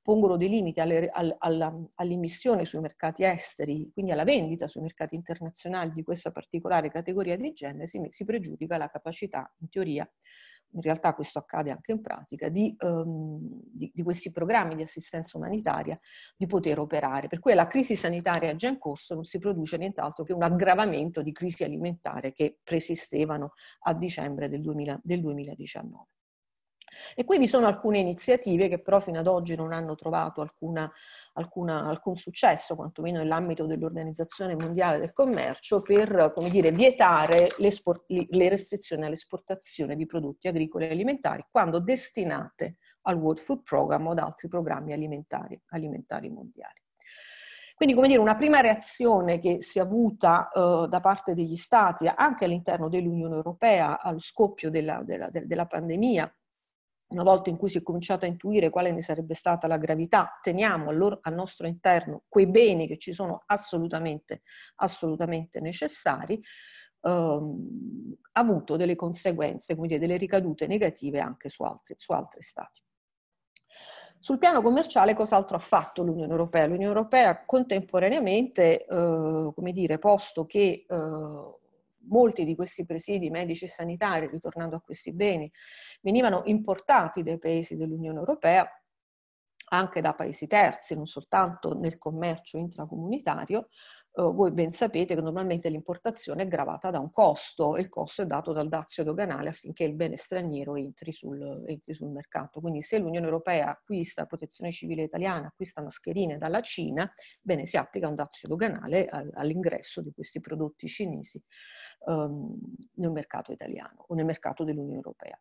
pongono dei limiti alle, all, alla, all'immissione sui mercati esteri, quindi alla vendita sui mercati internazionali di questa particolare categoria di genere, si, si pregiudica la capacità, in teoria, in realtà questo accade anche in pratica, di, ehm, di, di, questi programmi di assistenza umanitaria di poter operare. Per cui la crisi sanitaria già in corso non si produce nient'altro che un aggravamento di crisi alimentare che preesistevano a dicembre del, 2000, del 2019. E qui vi sono alcune iniziative che però fino ad oggi non hanno trovato alcuna, alcuna, alcun successo, quantomeno nell'ambito dell'Organizzazione Mondiale del Commercio, per dire, vietare le, le restrizioni all'esportazione di prodotti agricoli e alimentari quando destinate al World Food Program o ad altri programmi alimentari, alimentari mondiali. Quindi, come dire, una prima reazione che si è avuta eh, da parte degli Stati, anche all'interno dell'Unione Europea, allo scoppio della, della, della pandemia, una volta in cui si è cominciato a intuire quale ne sarebbe stata la gravità, teniamo allora al nostro interno quei beni che ci sono assolutamente, assolutamente necessari, ehm, ha avuto delle conseguenze, quindi delle ricadute negative anche su altri, su altri stati. Sul piano commerciale cos'altro ha fatto l'Unione Europea? L'Unione Europea contemporaneamente, eh, come dire, posto che eh, molti di questi presidi medici e sanitari, ritornando a questi beni, venivano importati dai paesi dell'Unione Europea, anche da paesi terzi, non soltanto nel commercio intracomunitario, eh, voi ben sapete che normalmente l'importazione è gravata da un costo e il costo è dato dal dazio doganale affinché il bene straniero entri sul, entri sul mercato. Quindi se l'Unione Europea acquista protezione civile italiana, acquista mascherine dalla Cina, bene, si applica un dazio doganale all'ingresso di questi prodotti cinesi ehm, nel mercato italiano o nel mercato dell'Unione Europea.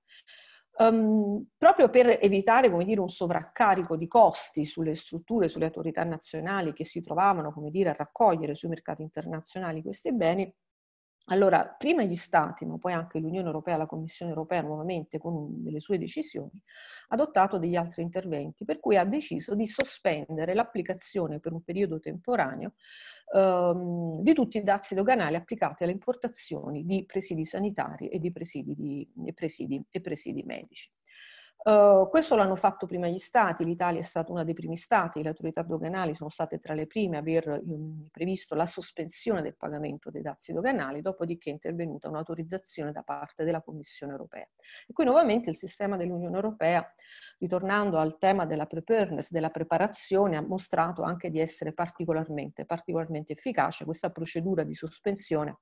Um, proprio per evitare dire, un sovraccarico di costi sulle strutture, sulle autorità nazionali che si trovavano dire, a raccogliere sui mercati internazionali questi beni, allora, prima gli Stati, ma poi anche l'Unione Europea, la Commissione Europea nuovamente con delle sue decisioni, ha adottato degli altri interventi, per cui ha deciso di sospendere l'applicazione per un periodo temporaneo ehm, di tutti i dazi doganali applicati alle importazioni di presidi sanitari e di presidi, di, presidi, e presidi medici. Uhm, questo l'hanno fatto prima gli stati, l'Italia è stata una dei primi stati, le autorità doganali sono state tra le prime a aver ehm, previsto la sospensione del pagamento dei dazi doganali, dopodiché è intervenuta un'autorizzazione da parte della Commissione europea. E qui nuovamente il sistema dell'Unione europea, ritornando al tema della preparedness, della preparazione, ha mostrato anche di essere particolarmente, particolarmente efficace questa procedura di sospensione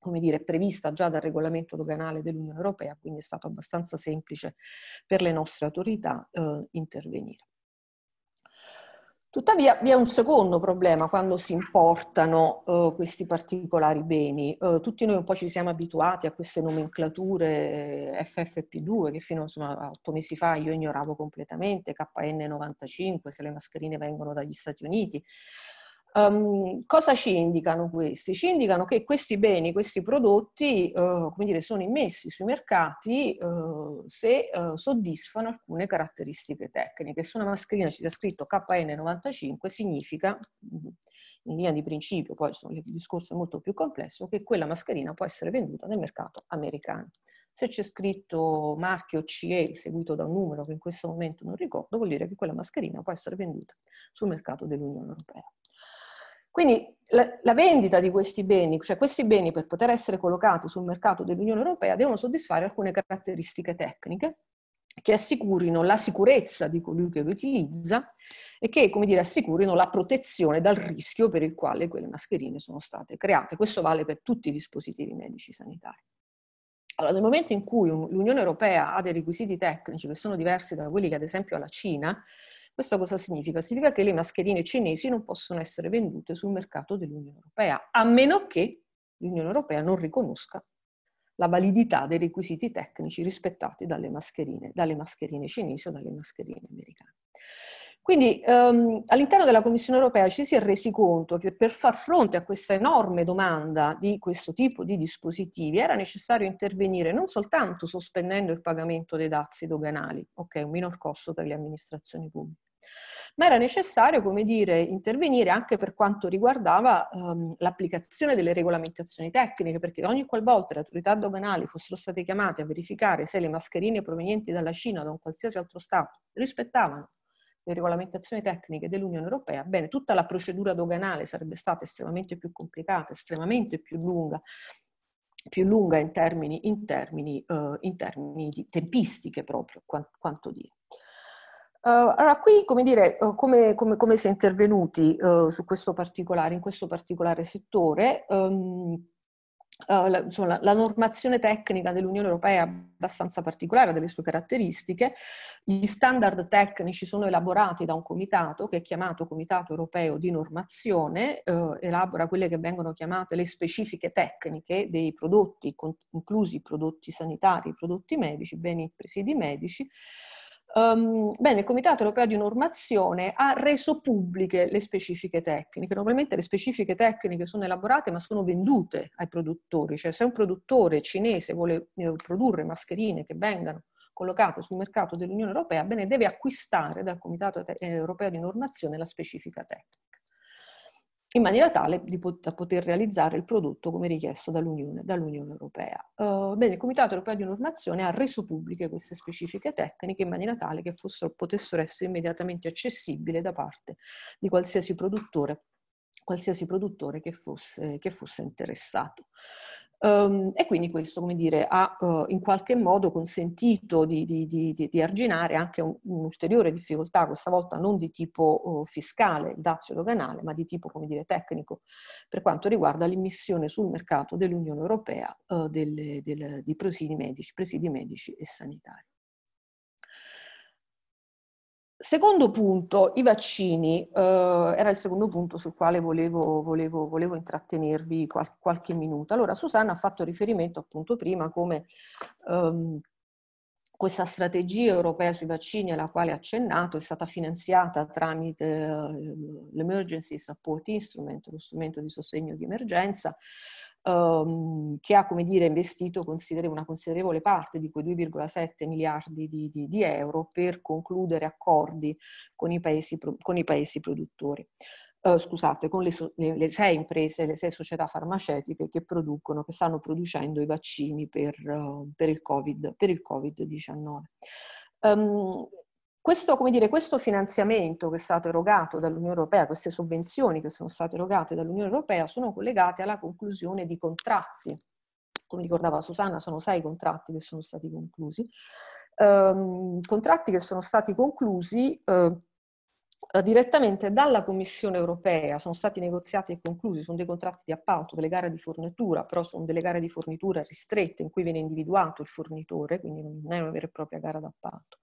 come dire, prevista già dal regolamento doganale dell'Unione Europea, quindi è stato abbastanza semplice per le nostre autorità eh, intervenire. Tuttavia vi è un secondo problema quando si importano eh, questi particolari beni. Eh, tutti noi un po' ci siamo abituati a queste nomenclature eh, FFP2 che fino insomma, a otto mesi fa io ignoravo completamente, KN95 se le mascherine vengono dagli Stati Uniti, Um, cosa ci indicano questi? Ci indicano che questi beni, questi prodotti, uh, come dire, sono immessi sui mercati uh, se uh, soddisfano alcune caratteristiche tecniche. Su una mascherina ci sia scritto KN95 significa, mm, in linea di principio, poi sono, il discorso è molto più complesso, che quella mascherina può essere venduta nel mercato americano. Se c'è scritto marchio CE seguito da un numero che in questo momento non ricordo, vuol dire che quella mascherina può essere venduta sul mercato dell'Unione Europea. Quindi la, la, vendita di questi beni, cioè questi beni per poter essere collocati sul mercato dell'Unione Europea devono soddisfare alcune caratteristiche tecniche che assicurino la sicurezza di colui che lo utilizza e che, come dire, assicurino la protezione dal rischio per il quale quelle mascherine sono state create. Questo vale per tutti i dispositivi medici sanitari. Allora, nel momento in cui l'Unione Europea ha dei requisiti tecnici che sono diversi da quelli che ad esempio ha la Cina, questo cosa significa? Significa che le mascherine cinesi non possono essere vendute sul mercato dell'Unione Europea, a meno che l'Unione Europea non riconosca la validità dei requisiti tecnici rispettati dalle mascherine, dalle mascherine cinesi o dalle mascherine americane. Quindi ehm, all'interno della Commissione europea ci si è resi conto che per far fronte a questa enorme domanda di questo tipo di dispositivi era necessario intervenire non soltanto sospendendo il pagamento dei dazi doganali, ok, un minor costo per le amministrazioni pubbliche, ma era necessario, come dire, intervenire anche per quanto riguardava ehm, l'applicazione delle regolamentazioni tecniche, perché ogni qualvolta le autorità doganali fossero state chiamate a verificare se le mascherine provenienti dalla Cina o da un qualsiasi altro Stato rispettavano le regolamentazioni tecniche dell'Unione Europea, bene, tutta la procedura doganale sarebbe stata estremamente più complicata, estremamente più lunga, più lunga in termini, in termini, eh, in termini di tempistiche proprio, quanto dire. Uh, allora, qui come dire, uh, come, come, come si è intervenuti uh, su questo particolare, in questo particolare settore? Um, la, insomma, la, normazione tecnica dell'Unione Europea è abbastanza particolare, ha delle sue caratteristiche. Gli standard tecnici sono elaborati da un comitato che è chiamato Comitato Europeo di Normazione, eh, elabora quelle che vengono chiamate le specifiche tecniche dei prodotti, con, inclusi i prodotti sanitari, i prodotti medici, beni e presidi medici. Um, bene, il Comitato europeo di normazione ha reso pubbliche le specifiche tecniche. Normalmente le specifiche tecniche sono elaborate ma sono vendute ai produttori, cioè se un produttore cinese vuole eh, produrre mascherine che vengano collocate sul mercato dell'Unione Europea, bene, deve acquistare dal Comitato eh, europeo di normazione la specifica tecnica in maniera tale pot- da poter realizzare il prodotto come richiesto dall'Unione, dall'Unione Europea. Uh, bene, il Comitato Europeo di Normazione ha reso pubbliche queste specifiche tecniche in maniera tale che fossero, potessero essere immediatamente accessibili da parte di qualsiasi produttore, qualsiasi produttore che, fosse, che fosse interessato. Um, e quindi questo, come dire, ha uh, in qualche modo consentito di, di, di, di arginare anche un, un'ulteriore difficoltà, questa volta non di tipo uh, fiscale, dazio doganale, ma di tipo, come dire, tecnico, per quanto riguarda l'immissione sul mercato dell'Unione Europea uh, delle, delle, di presidi medici, presidi medici e sanitari. Secondo punto, i vaccini, eh, era il secondo punto sul quale volevo, volevo, volevo intrattenervi qual- qualche minuto. Allora, Susanna ha fatto riferimento appunto prima come ehm, questa strategia europea sui vaccini alla quale ha accennato è stata finanziata tramite eh, l'Emergency Support Instrument, lo strumento di sostegno di emergenza, ehm, che ha come dire, investito considere, una considerevole parte di quei 2,7 miliardi di, di, di euro per concludere accordi con i paesi, con i paesi produttori. Uh, scusate, con le, le, le, sei imprese, le sei società farmaceutiche che producono, che stanno producendo i vaccini per, uh, per il, COVID, per Covid-19. Um, questo, dire, questo, finanziamento che è stato erogato dall'Unione Europea, queste sovvenzioni che sono state erogate dall'Unione Europea sono collegate alla conclusione di contratti. Come ricordava Susanna, sono sei contratti che sono stati conclusi. Um, contratti che sono stati conclusi uh, direttamente dalla Commissione europea, sono stati negoziati e conclusi, sono dei contratti di appalto, delle gare di fornitura, però sono delle gare di fornitura ristrette in cui viene individuato il fornitore, quindi non è una vera e propria gara d'appalto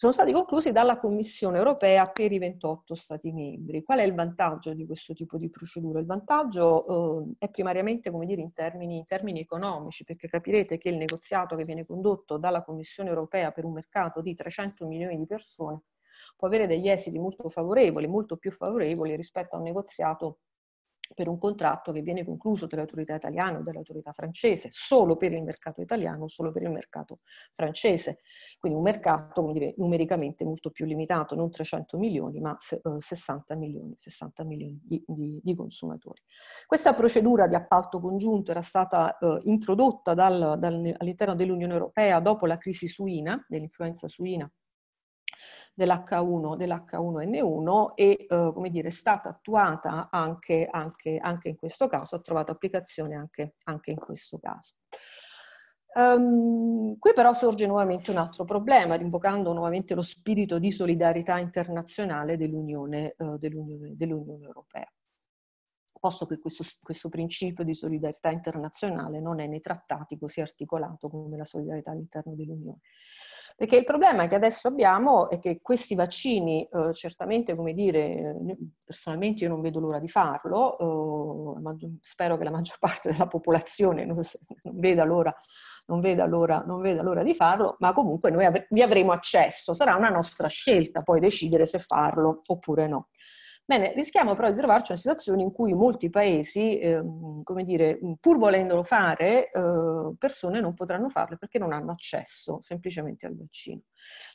sono stati conclusi dalla Commissione europea per i 28 Stati membri. Qual è il vantaggio di questo tipo di procedura? Il vantaggio eh, è primariamente, come dire, in termini, in termini economici, perché capirete che il negoziato che viene condotto dalla Commissione europea per un mercato di 300 milioni di persone può avere degli esiti molto favorevoli, molto più favorevoli rispetto a un negoziato per un contratto che viene concluso dalle autorità italiane o dalle autorità francese, solo per il mercato italiano o solo per il mercato francese. Quindi un mercato, come dire, numericamente molto più limitato, non 300 milioni, ma 60 eh, milioni, 60 milioni di, di, di, consumatori. Questa procedura di appalto congiunto era stata eh, introdotta dal, dal, all'interno dell'Unione Europea dopo la crisi suina, dell'influenza suina dell'H1, dell'H1N1 e eh, come dire, è stata attuata anche, anche, anche, in questo caso, ha trovato applicazione anche, anche in questo caso. Um, qui però sorge nuovamente un altro problema, invocando nuovamente lo spirito di solidarietà internazionale dell'Unione, uh, dell'Unione, dell'Unione Europea, posto che questo, questo, principio di solidarietà internazionale non è nei trattati così articolato come la solidarietà all'interno dell'Unione. Perché il problema che adesso abbiamo è che questi vaccini, eh, certamente, come dire, eh, personalmente io non vedo l'ora di farlo, eh, maggior, spero che la maggior <laughs> parte della popolazione non, non, veda, l'ora, non, veda, l'ora, non veda l'ora, di farlo, ma comunque noi av- vi avremo accesso, sarà una nostra scelta poi decidere se farlo oppure no. Bene, rischiamo però di trovarci in una situazione in cui molti paesi, eh, come dire, pur volendolo fare, eh, persone non potranno farlo perché non hanno accesso semplicemente al vaccino.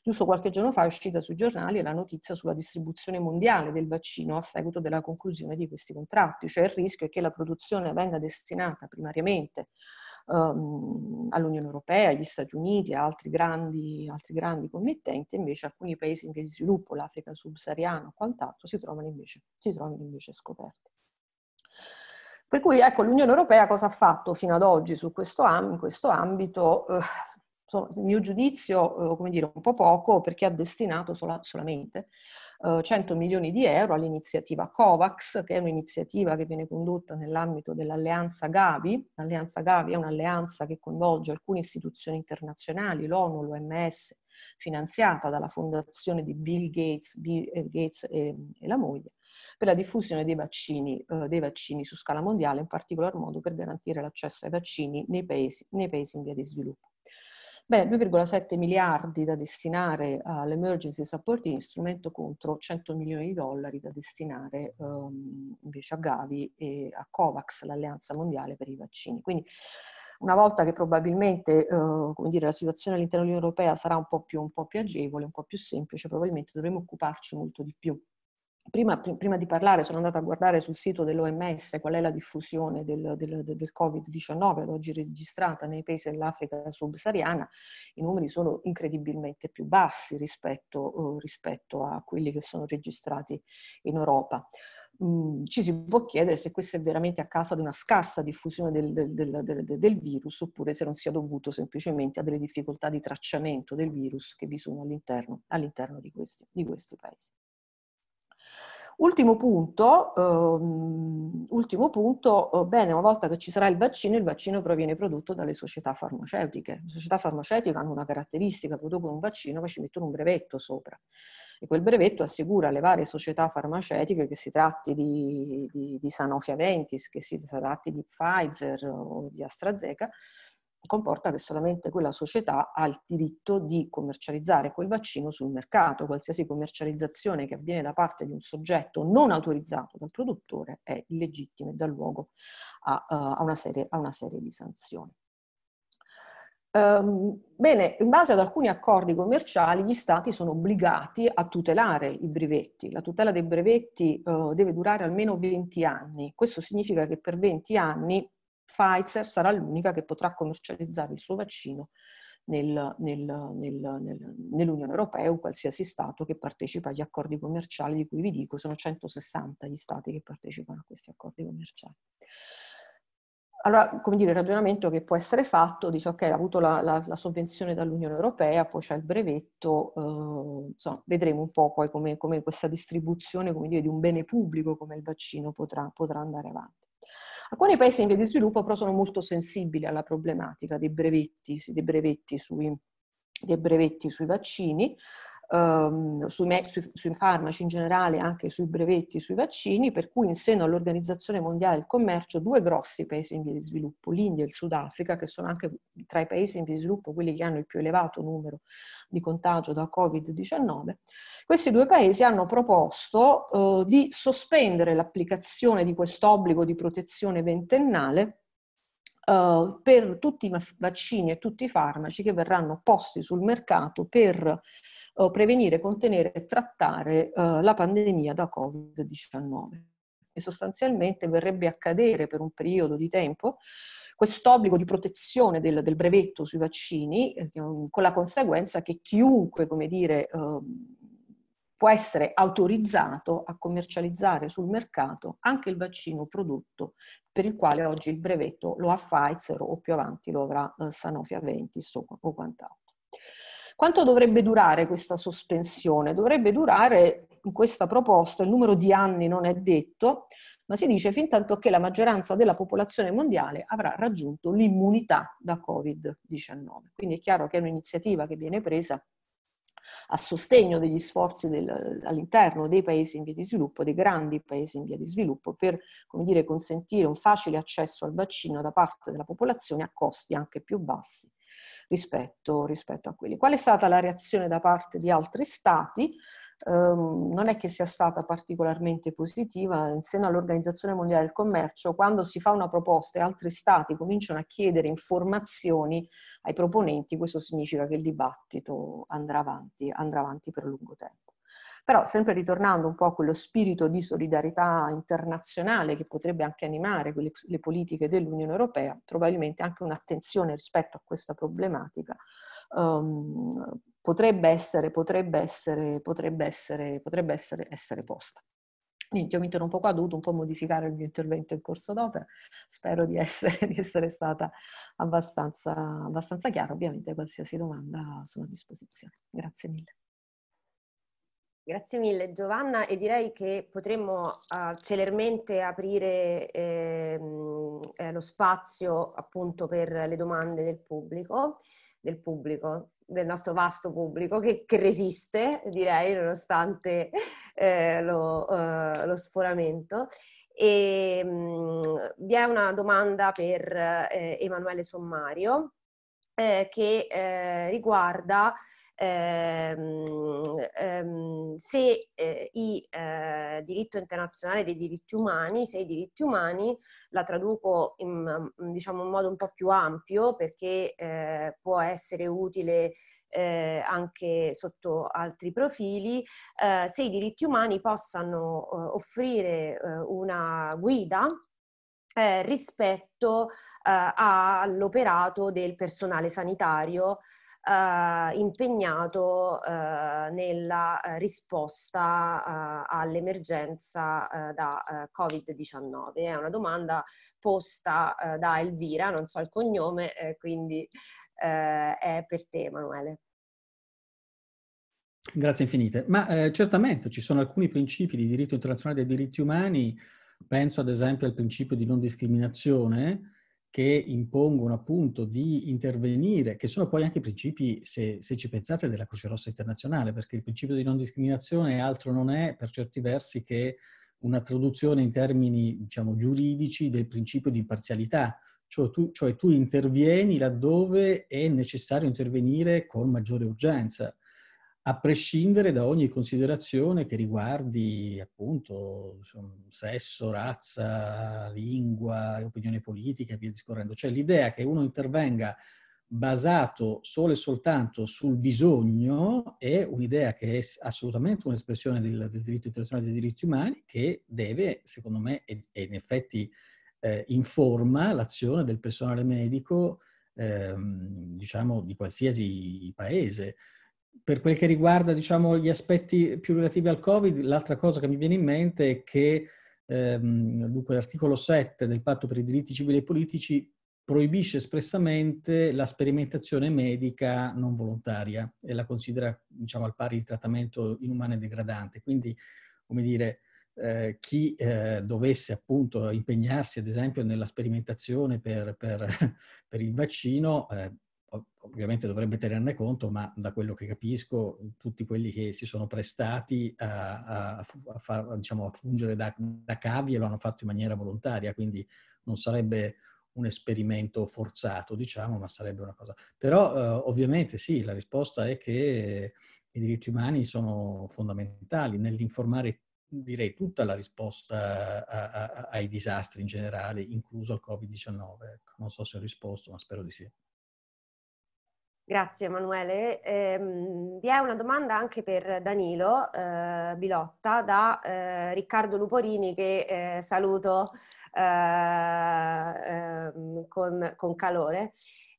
Giusto qualche giorno fa è uscita sui giornali la notizia sulla distribuzione mondiale del vaccino a seguito della conclusione di questi contratti, cioè il rischio è che la produzione venga destinata primariamente um, all'Unione Europea, agli Stati Uniti e altri grandi, altri grandi committenti, invece alcuni paesi in via di sviluppo, l'Africa subsahariana o quant'altro, si trovano invece, si trovano invece scoperti. Per cui ecco, l'Unione Europea cosa ha fatto fino ad oggi su questo in questo ambito? Eh, insomma, il mio giudizio, eh, come dire, un po' poco perché ha destinato sola- solamente 100 eh, milioni di euro all'iniziativa COVAX, che è un'iniziativa che viene condotta nell'ambito dell'alleanza Gavi. L'alleanza Gavi è un'alleanza che coinvolge alcune istituzioni internazionali, l'ONU, l'OMS, finanziata dalla fondazione di Bill Gates, Bill eh, Gates e, e, la moglie, per la diffusione dei vaccini, eh, dei vaccini, su scala mondiale, in particolar modo per garantire l'accesso ai vaccini nei paesi, nei paesi in via di sviluppo. Beh, 2,7 miliardi da destinare all'emergency support instrument contro 100 milioni di dollari da destinare um, invece a Gavi e a COVAX, l'alleanza mondiale per i vaccini. Quindi una volta che probabilmente uh, dire, la situazione all'interno dell'Unione Europea sarà un po, più, un po' più agevole, un po' più semplice, probabilmente dovremo occuparci molto di più Prima, prima, di parlare sono andata a guardare sul sito dell'OMS qual è la diffusione del, del, del, Covid-19 ad oggi registrata nei paesi dell'Africa subsahariana, i numeri sono incredibilmente più bassi rispetto, eh, rispetto a quelli che sono registrati in Europa. Mm, ci si può chiedere se questo è veramente a causa di una scarsa diffusione del, del virus oppure se non sia dovuto semplicemente a delle difficoltà di tracciamento del virus che vi sono all'interno, all'interno di, questi, di questi paesi. Ultimo punto, ehm, ultimo punto, eh, bene, una volta che ci sarà il vaccino, il vaccino però viene prodotto dalle società farmaceutiche. Le società farmaceutiche hanno una caratteristica, producono un vaccino ma ci mettono un brevetto sopra e quel brevetto assicura alle varie società farmaceutiche che si tratti di, di, di Sanofi Aventis, che si tratti di Pfizer o di AstraZeneca, comporta che solamente quella società ha il diritto di commercializzare quel vaccino sul mercato. Qualsiasi commercializzazione che avviene da parte di un soggetto non autorizzato dal produttore è illegittima e dà luogo a, uh, a, una, serie, a una, serie, di sanzioni. Um, bene, in base ad alcuni accordi commerciali gli stati sono obbligati a tutelare i brevetti. La tutela dei brevetti uh, deve durare almeno 20 anni. Questo significa che per 20 anni Pfizer sarà l'unica che potrà commercializzare il suo vaccino nel, nel, nel, nell'Unione Europea o qualsiasi Stato che partecipa agli accordi commerciali di cui vi dico, sono 160 gli Stati che partecipano a questi accordi commerciali. Allora, come dire, il ragionamento che può essere fatto, dice ok, ha avuto la, la, la, sovvenzione dall'Unione Europea, poi c'è il brevetto, eh, insomma, vedremo un po' poi come, come questa distribuzione, come dire, di un bene pubblico come il vaccino potrà, potrà andare avanti. Alcuni paesi in via di sviluppo però sono molto sensibili alla problematica dei brevetti, dei brevetti sui, dei brevetti sui vaccini, ehm, sui, me- sui, sui, farmaci in generale, anche sui brevetti, sui vaccini, per cui in seno all'Organizzazione Mondiale del Commercio due grossi paesi in via di sviluppo, l'India e il Sudafrica, che sono anche tra i paesi in via di sviluppo quelli che hanno il più elevato numero di contagio da Covid-19, questi due paesi hanno proposto eh, di sospendere l'applicazione di quest'obbligo di protezione ventennale eh, per tutti i vaccini e tutti i farmaci che verranno posti sul mercato per uh, prevenire, contenere e trattare uh, la pandemia da Covid-19. E sostanzialmente verrebbe a cadere per un periodo di tempo quest'obbligo di protezione del, del brevetto sui vaccini, eh, con la conseguenza che chiunque, come dire, eh, può essere autorizzato a commercializzare sul mercato anche il vaccino prodotto per il quale oggi il brevetto lo ha Pfizer o più avanti lo avrà eh, Sanofi Aventis o, quant'altro. Quanto dovrebbe durare questa sospensione? Dovrebbe durare in questa proposta, il numero di anni non è detto, ma si dice fin tanto che la maggioranza della popolazione mondiale avrà raggiunto l'immunità da Covid-19. Quindi è chiaro che è un'iniziativa che viene presa a sostegno degli sforzi del, all'interno dei paesi in via di sviluppo, dei grandi paesi in via di sviluppo, per dire, consentire un facile accesso al vaccino da parte della popolazione a costi anche più bassi. Rispetto, rispetto a quelli. Qual è stata la reazione da parte di altri stati? Ehm, non è che sia stata particolarmente positiva in seno all'Organizzazione Mondiale del Commercio, quando si fa una proposta e altri stati cominciano a chiedere informazioni ai proponenti, questo significa che il dibattito andrà avanti, andrà avanti per lungo tempo. Però sempre ritornando un po' a quello spirito di solidarietà internazionale che potrebbe anche animare quelle, le politiche dell'Unione Europea, probabilmente anche un'attenzione rispetto a questa problematica um, potrebbe essere, potrebbe essere, potrebbe essere, potrebbe essere, essere posta. Quindi io mi interrompo qua, ho dovuto un po' modificare il mio intervento in corso d'opera, spero di essere, di essere stata abbastanza, abbastanza chiara, ovviamente qualsiasi domanda sono a disposizione. Grazie mille. Grazie mille Giovanna e direi che potremmo uh, celermente aprire ehm, eh, lo spazio appunto per le domande del pubblico. Del pubblico del nostro vasto pubblico che, che resiste, direi, nonostante eh, lo, eh, lo, sforamento. E, ehm, mh, vi è una domanda per eh, Emanuele Sommario eh, che eh, riguarda ehm, ehm, se eh, il eh, diritto internazionale dei diritti umani, se i diritti umani, la traduco in, mm, diciamo, in modo un po' più ampio perché eh, può essere utile eh, anche sotto altri profili, eh, se i diritti umani possano eh, offrire eh, una guida eh, rispetto eh, all'operato del personale sanitario eh, impegnato eh, nella eh, risposta eh, all'emergenza eh, da Covid-19. È una domanda posta da Elvira, non so il cognome, quindi è per te Emanuele. Grazie infinite. Ma eh, certamente ci sono alcuni principi di diritto internazionale dei diritti umani, penso ad esempio al principio di non discriminazione, che impongono appunto di intervenire, che sono poi anche principi, se, se, ci pensate, della Croce Rossa internazionale, perché il principio di non discriminazione altro non è per certi versi che una traduzione in termini diciamo, giuridici del principio di imparzialità, cioè tu, cioè tu intervieni laddove è necessario intervenire con maggiore urgenza a prescindere da ogni considerazione che riguardi appunto insomma, sesso, razza, lingua, opinione politica e via discorrendo. Cioè l'idea che uno intervenga basato solo e soltanto sul bisogno è un'idea che è assolutamente un'espressione del, del diritto internazionale dei diritti umani che deve, secondo me, e, in effetti eh, informa l'azione del personale medico, ehm, diciamo, di qualsiasi paese per quel che riguarda diciamo, gli aspetti più relativi al Covid, l'altra cosa che mi viene in mente è che ehm, l'articolo 7 del patto per i diritti civili e politici proibisce espressamente la sperimentazione medica non volontaria e la considera diciamo, al pari di trattamento inumano e degradante. Quindi, come dire, eh, chi eh, dovesse appunto impegnarsi ad esempio nella sperimentazione per, per, <laughs> per il vaccino eh, ovviamente dovrebbe tenerne conto, ma da quello che capisco, tutti quelli che si sono prestati a, a, a, far, diciamo, a fungere da, da cavie lo hanno fatto in maniera volontaria, quindi non sarebbe un esperimento forzato, diciamo, ma sarebbe una cosa. Però eh, ovviamente sì, la risposta è che i diritti umani sono fondamentali nell'informare, direi, tutta la risposta a, a, ai disastri in generale, incluso al Covid-19. Ecco, non so se ho risposto, ma spero di sì. Grazie Emanuele. Eh, vi è una domanda anche per Danilo eh, Bilotta da eh, Riccardo Luporini che eh, saluto eh, ehm, con, con, calore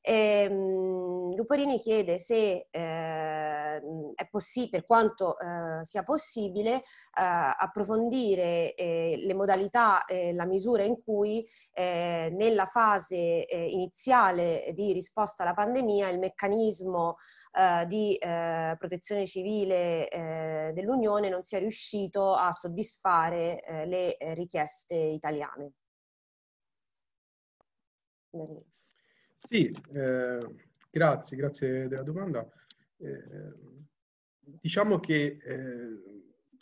Ehm, Luperini chiede se eh, è possibile, per quanto eh, sia possibile, eh, approfondire eh, le modalità e la misura in cui eh, nella fase eh, iniziale di risposta alla pandemia il meccanismo eh, di eh, protezione civile eh, dell'Unione non sia riuscito a soddisfare eh, le eh, richieste italiane. Bene. Sì, eh, grazie, grazie della domanda. Eh, diciamo che ehm,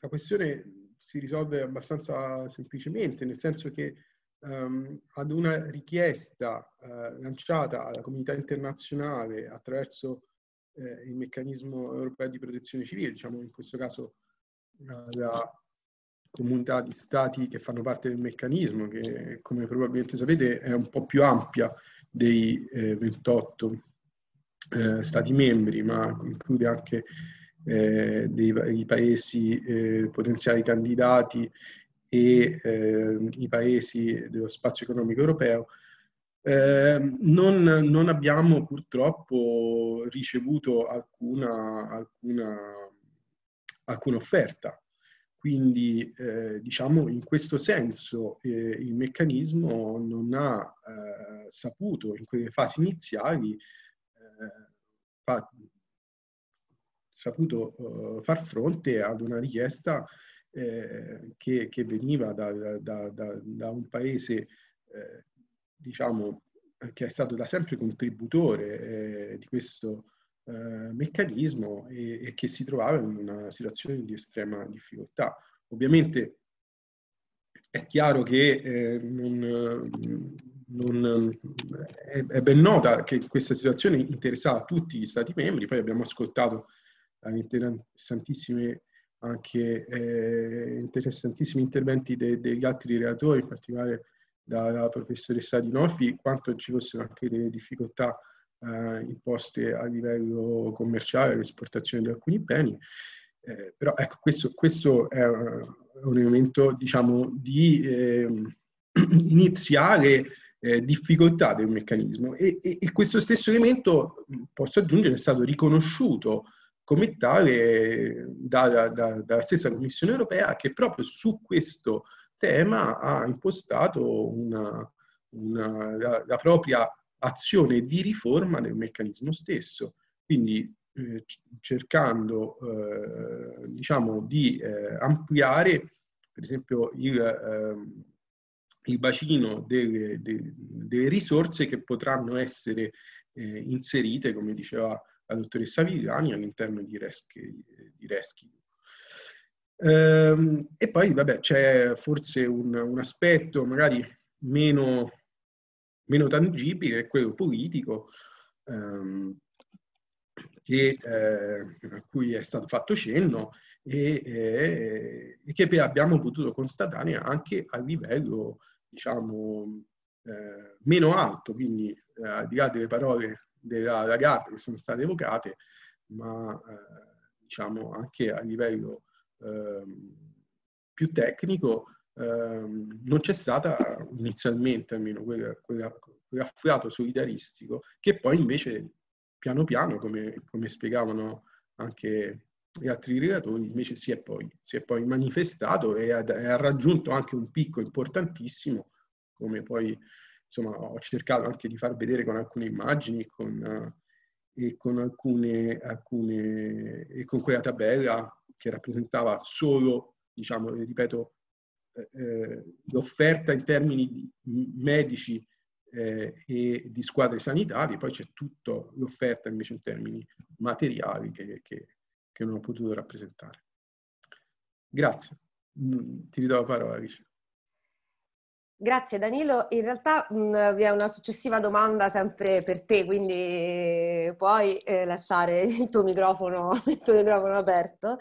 la questione si risolve abbastanza semplicemente, nel senso che ehm, ad una richiesta eh, lanciata alla comunità internazionale attraverso eh, il meccanismo europeo di protezione civile, diciamo in questo caso la comunità di stati che fanno parte del meccanismo, che come probabilmente sapete è un po' più ampia dei 28 eh, eh, Stati membri, ma include anche eh, dei, paesi potenziali candidati e ehm, i paesi dello spazio economico europeo, eh, non, non, abbiamo purtroppo ricevuto alcuna, alcuna, alcuna offerta quindi eh, diciamo in questo senso eh, il meccanismo non ha eh, saputo in quelle fasi iniziali eh, fa, saputo eh, far fronte ad una richiesta eh, che, che, veniva da, da, da, da un paese diciamo, che è stato da sempre contributore di questo eh, meccanismo e, e, che si trovava in una situazione di estrema difficoltà. Ovviamente è chiaro che eh, non, non, è, è, ben nota che questa situazione interessava tutti gli Stati membri, poi abbiamo ascoltato interessantissime anche eh, interessantissimi interventi de, degli altri relatori, in particolare dalla professoressa Di Nofi, quanto ci fossero anche delle difficoltà eh, imposte a livello commerciale, all'esportazione di alcuni beni. Eh, però ecco, questo, questo è eh, un elemento, diciamo, di eh, <clears throat> iniziale eh, difficoltà del meccanismo e, e, e, questo stesso elemento, posso aggiungere, è stato riconosciuto come tale dalla, da, dalla stessa Commissione europea che proprio su questo tema ha impostato una, una, la, la propria azione di riforma del meccanismo stesso. Quindi eh, cercando eh, diciamo, di eh, ampliare per esempio il, ehm, il bacino delle, delle, risorse che potranno essere eh, inserite, come diceva la dottoressa Vigliani, all'interno di, Rescue. Di Rescue. Ehm, e poi vabbè, c'è forse un, un aspetto magari meno meno tangibile è quello politico ehm, che, eh, a cui è stato fatto cenno e, eh, e che abbiamo potuto constatare anche a livello diciamo, eh, meno alto, quindi eh, al di là delle parole della Lagarde che sono state evocate, ma eh, diciamo anche a livello ehm, più tecnico Ehm, non c'è stata inizialmente almeno quella, quella, quell'afflato solidaristico che poi invece piano piano, come, come spiegavano anche gli altri relatori, invece si è poi, si è poi manifestato e ha, ha raggiunto anche un picco importantissimo, come poi insomma, ho cercato anche di far vedere con alcune immagini con, e, con alcune, alcune, e con quella tabella che rappresentava solo, diciamo, ripeto, eh, eh, l'offerta in termini di medici eh, e di squadre sanitarie, poi c'è tutta l'offerta invece in termini materiali che, che, che non ho potuto rappresentare. Grazie, mm, ti ridò la parola Alice. Grazie Danilo, in realtà mh, mm, vi è una successiva domanda sempre per te, quindi eh, puoi eh, lasciare <laughs> il tuo microfono, il tuo microfono aperto,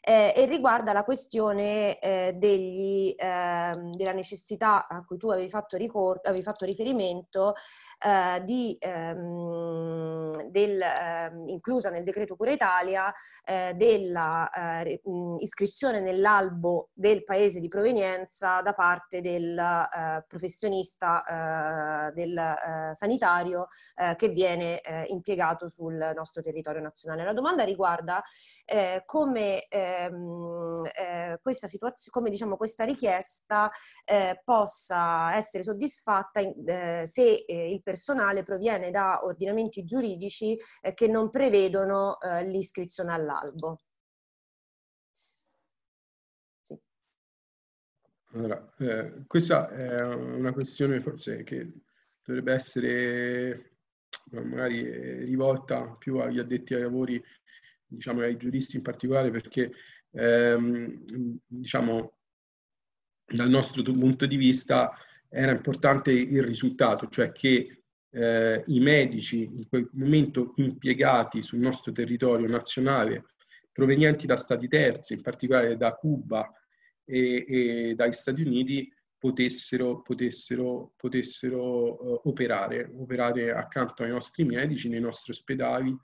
eh, e riguarda la questione eh, degli, ehm, della necessità a cui tu avevi fatto, ricor- avevi fatto riferimento, eh, di, ehm, del, ehm, inclusa nel decreto Cura Italia, eh, dell'iscrizione mm, nell'albo del paese di provenienza da parte del eh, professionista eh, del eh, sanitario eh, che viene eh, impiegato sul nostro territorio nazionale. La domanda riguarda come, ehm, questa situazio- come diciamo, questa richiesta possa essere soddisfatta se il personale proviene da ordinamenti giuridici che non prevedono l'iscrizione all'albo. Allora, eh, questa è una questione forse che dovrebbe essere magari eh, rivolta più agli addetti ai lavori, diciamo ai giuristi in particolare, perché ehm, diciamo, dal nostro punto di vista era importante il risultato, cioè che eh, i medici in quel momento impiegati sul nostro territorio nazionale, provenienti da stati terzi, in particolare da Cuba, e, e dagli Stati Uniti potessero, potessero, potessero uh, operare, operare accanto ai nostri medici, nei nostri ospedali,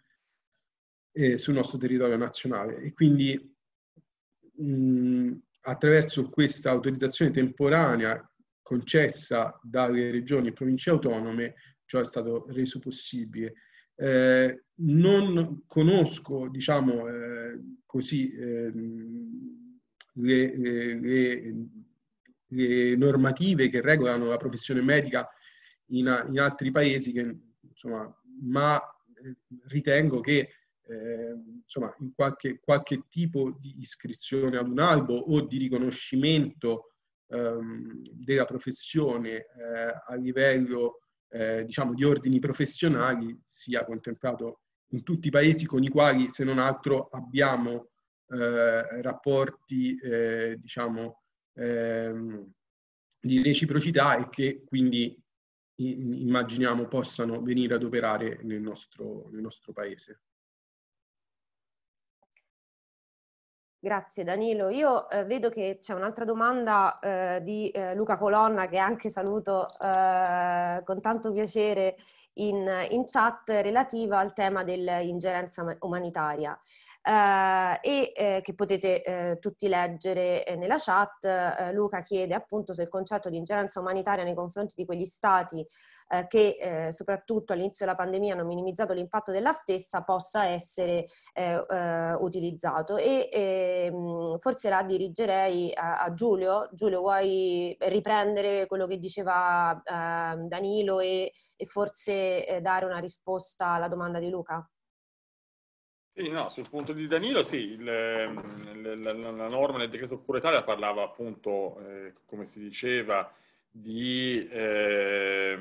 eh, sul nostro territorio nazionale. E quindi mh, attraverso questa autorizzazione temporanea concessa dalle regioni e province autonome, ciò è stato reso possibile. Eh, non conosco, diciamo eh, così, ehm, le, le, le normative che regolano la professione medica in, in altri paesi, che, insomma, ma eh, ritengo che eh, insomma, in qualche, qualche, tipo di iscrizione ad un albo o di riconoscimento ehm, della professione eh, a livello eh, diciamo, di ordini professionali sia contemplato in tutti i paesi con i quali, se non altro, abbiamo eh, rapporti eh, diciamo, ehm, di reciprocità e che quindi immaginiamo possano venire ad operare nel nostro, nel nostro paese. Grazie Danilo. Io eh, vedo che c'è un'altra domanda eh, di eh, Luca Colonna che anche saluto eh, con tanto piacere in, in, chat relativa al tema dell'ingerenza umanitaria eh, e eh, che potete eh, tutti leggere eh, nella chat. Eh, Luca chiede appunto se il concetto di ingerenza umanitaria nei confronti di quegli stati eh, che soprattutto all'inizio della pandemia hanno minimizzato l'impatto della stessa possa essere utilizzato e ehm, forse la dirigerei a, a, Giulio. Giulio vuoi riprendere quello che diceva ehm, Danilo e, e forse dare una risposta alla domanda di Luca? Sì, no, sul punto di Danilo, sì, il, ehm, la, la, la, norma del decreto cura Italia parlava appunto, eh, come si diceva, di eh,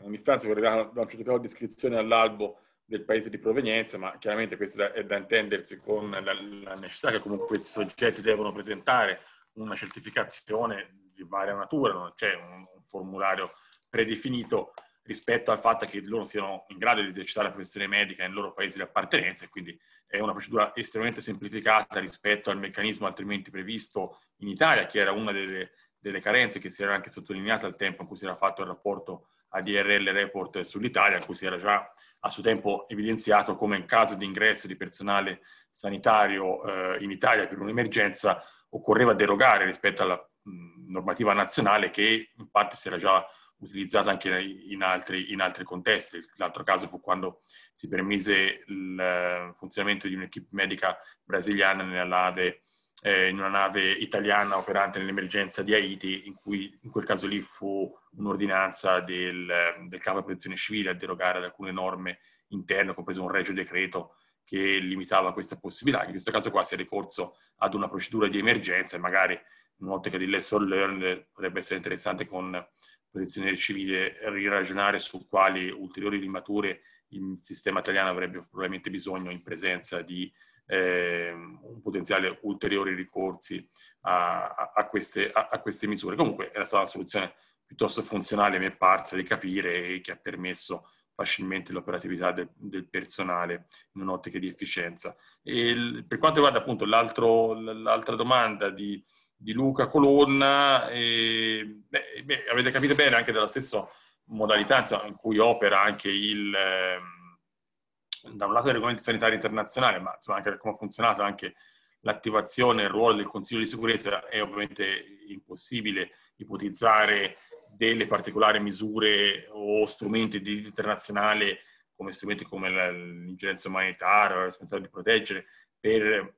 un'istanza che arriverà da un certo certificato di iscrizione all'albo del paese di provenienza, ma chiaramente questo è da intendersi con la, la necessità che comunque questi soggetti devono presentare una certificazione di varia natura, non c'è un, un formulario predefinito rispetto al fatto che loro siano in grado di esercitare la professione medica nel loro paese di appartenenza e quindi è una procedura estremamente semplificata rispetto al meccanismo altrimenti previsto in Italia, che era una delle, delle carenze che si era anche sottolineata al tempo in cui si era fatto il rapporto ADRL Report sull'Italia, in cui si era già a suo tempo evidenziato come in caso di ingresso di personale sanitario eh, in Italia per un'emergenza occorreva derogare rispetto alla mh, mm, normativa nazionale che in parte si era già utilizzata anche in altri, in altri contesti. L'altro caso fu quando si permise il eh, funzionamento di un'equipe medica brasiliana nella nave, eh, in una nave italiana operante nell'emergenza di Haiti, in cui in quel caso lì fu un'ordinanza del, del capo di protezione civile a derogare ad alcune norme interne, compreso un regio decreto che limitava questa possibilità. In questo caso qua si è ricorso ad una procedura di emergenza e magari un'ottica di lesson learned potrebbe essere interessante con protezione civile riragionare su quali ulteriori limature il sistema italiano avrebbe probabilmente bisogno in presenza di eh, un potenziale ulteriori ricorsi a, a, queste, a, queste, misure. Comunque era stata una soluzione piuttosto funzionale, mi è parsa di capire, e che ha permesso facilmente l'operatività del, del personale in un'ottica di efficienza. Il, per quanto riguarda appunto l'altra domanda di di Luca Colonna, e, beh, beh, avete capito bene anche della stessa modalità in cui opera anche il, ehm, da un lato il regolamento sanitario internazionale, ma insomma anche come ha funzionato anche l'attivazione e il ruolo del Consiglio di sicurezza, è ovviamente impossibile ipotizzare delle particolari misure o strumenti di diritto internazionale come strumenti come l'ingerenza umanitaria, la responsabilità di proteggere, per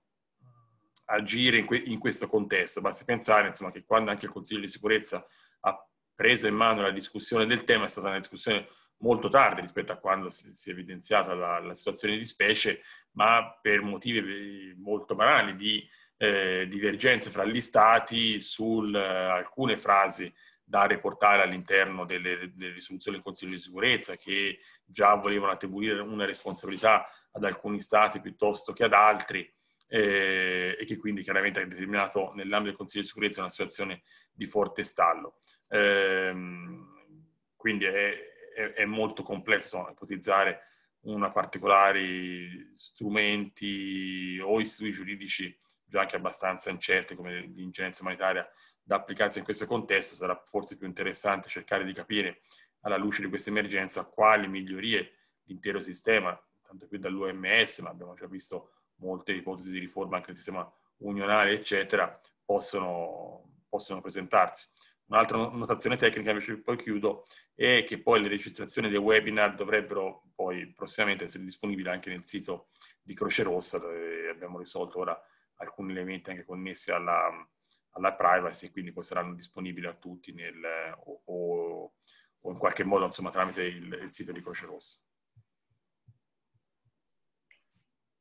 agire in, que- in, questo contesto. Basti pensare insomma, che quando anche il Consiglio di sicurezza ha preso in mano la discussione del tema è stata una discussione molto tardi rispetto a quando si, si è evidenziata la, la, situazione di specie, ma per motivi eh, molto banali di eh, divergenze fra gli stati su eh, alcune frasi da riportare all'interno delle, delle, risoluzioni del Consiglio di sicurezza che già volevano attribuire una responsabilità ad alcuni stati piuttosto che ad altri eh, e che quindi chiaramente ha determinato nell'ambito del Consiglio di sicurezza una situazione di forte stallo. Eh, quindi è, è, è, molto complesso ipotizzare una particolari strumenti o istituti giuridici già anche abbastanza incerti come l'ingerenza umanitaria da applicarsi in questo contesto sarà forse più interessante cercare di capire alla luce di questa emergenza quali migliorie l'intero sistema, tanto più dall'OMS, ma abbiamo già visto molte ipotesi di riforma anche del sistema unionale, eccetera, possono, possono presentarsi. Un'altra notazione tecnica, invece poi chiudo, è che poi le registrazioni dei webinar dovrebbero poi prossimamente essere disponibili anche nel sito di Croce Rossa, dove abbiamo risolto ora alcuni elementi anche connessi alla, alla privacy quindi poi saranno disponibili a tutti nel, o, o, in qualche modo insomma, tramite il, il sito di Croce Rossa.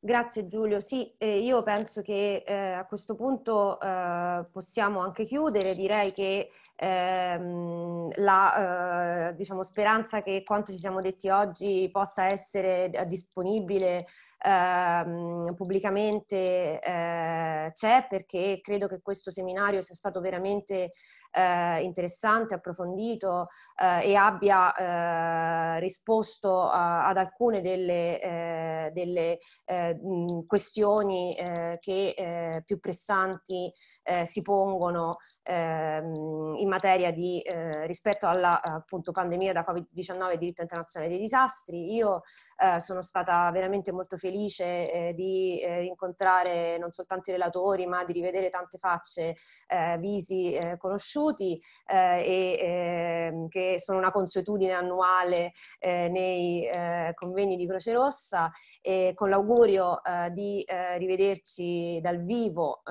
Grazie Giulio, sì, eh, io penso che eh, a questo punto eh, possiamo anche chiudere, direi che ehm, la eh, diciamo, speranza che quanto ci siamo detti oggi possa essere eh, disponibile ehm, pubblicamente eh, c'è perché credo che questo seminario sia stato veramente eh, interessante, approfondito eh, e abbia eh, risposto a, ad alcune delle, eh, delle eh, mh, questioni eh, che più pressanti si pongono in materia di rispetto alla appunto, pandemia da Covid-19 e diritto internazionale dei disastri. Io sono stata veramente molto felice di incontrare non soltanto i relatori ma di rivedere tante facce, visi conosciuti riconosciuti eh, e ehm, che sono una consuetudine annuale eh, nei eh, convegni di Croce Rossa e con l'augurio di rivederci dal vivo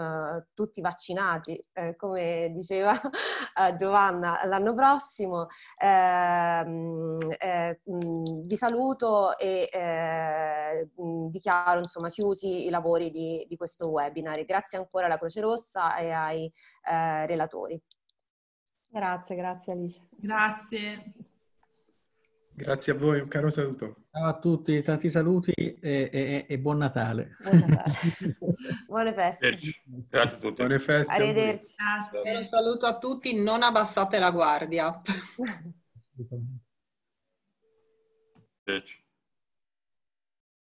tutti vaccinati, come diceva <laughs> Giovanna, l'anno prossimo. Ehm, vi saluto e dichiaro insomma, chiusi i lavori di, di questo webinar. Grazie ancora alla Croce Rossa e ai eh, relatori. Grazie, grazie Alice. Grazie. Grazie a voi, un caro saluto. Ciao a tutti, tanti saluti e, e, e buon Natale. Buon Natale. <laughs> Buone feste. Grazie a tutti. Buone feste. Arrivederci. Un saluto a tutti, non abbassate la guardia. Arrivederci. <laughs> <laughs>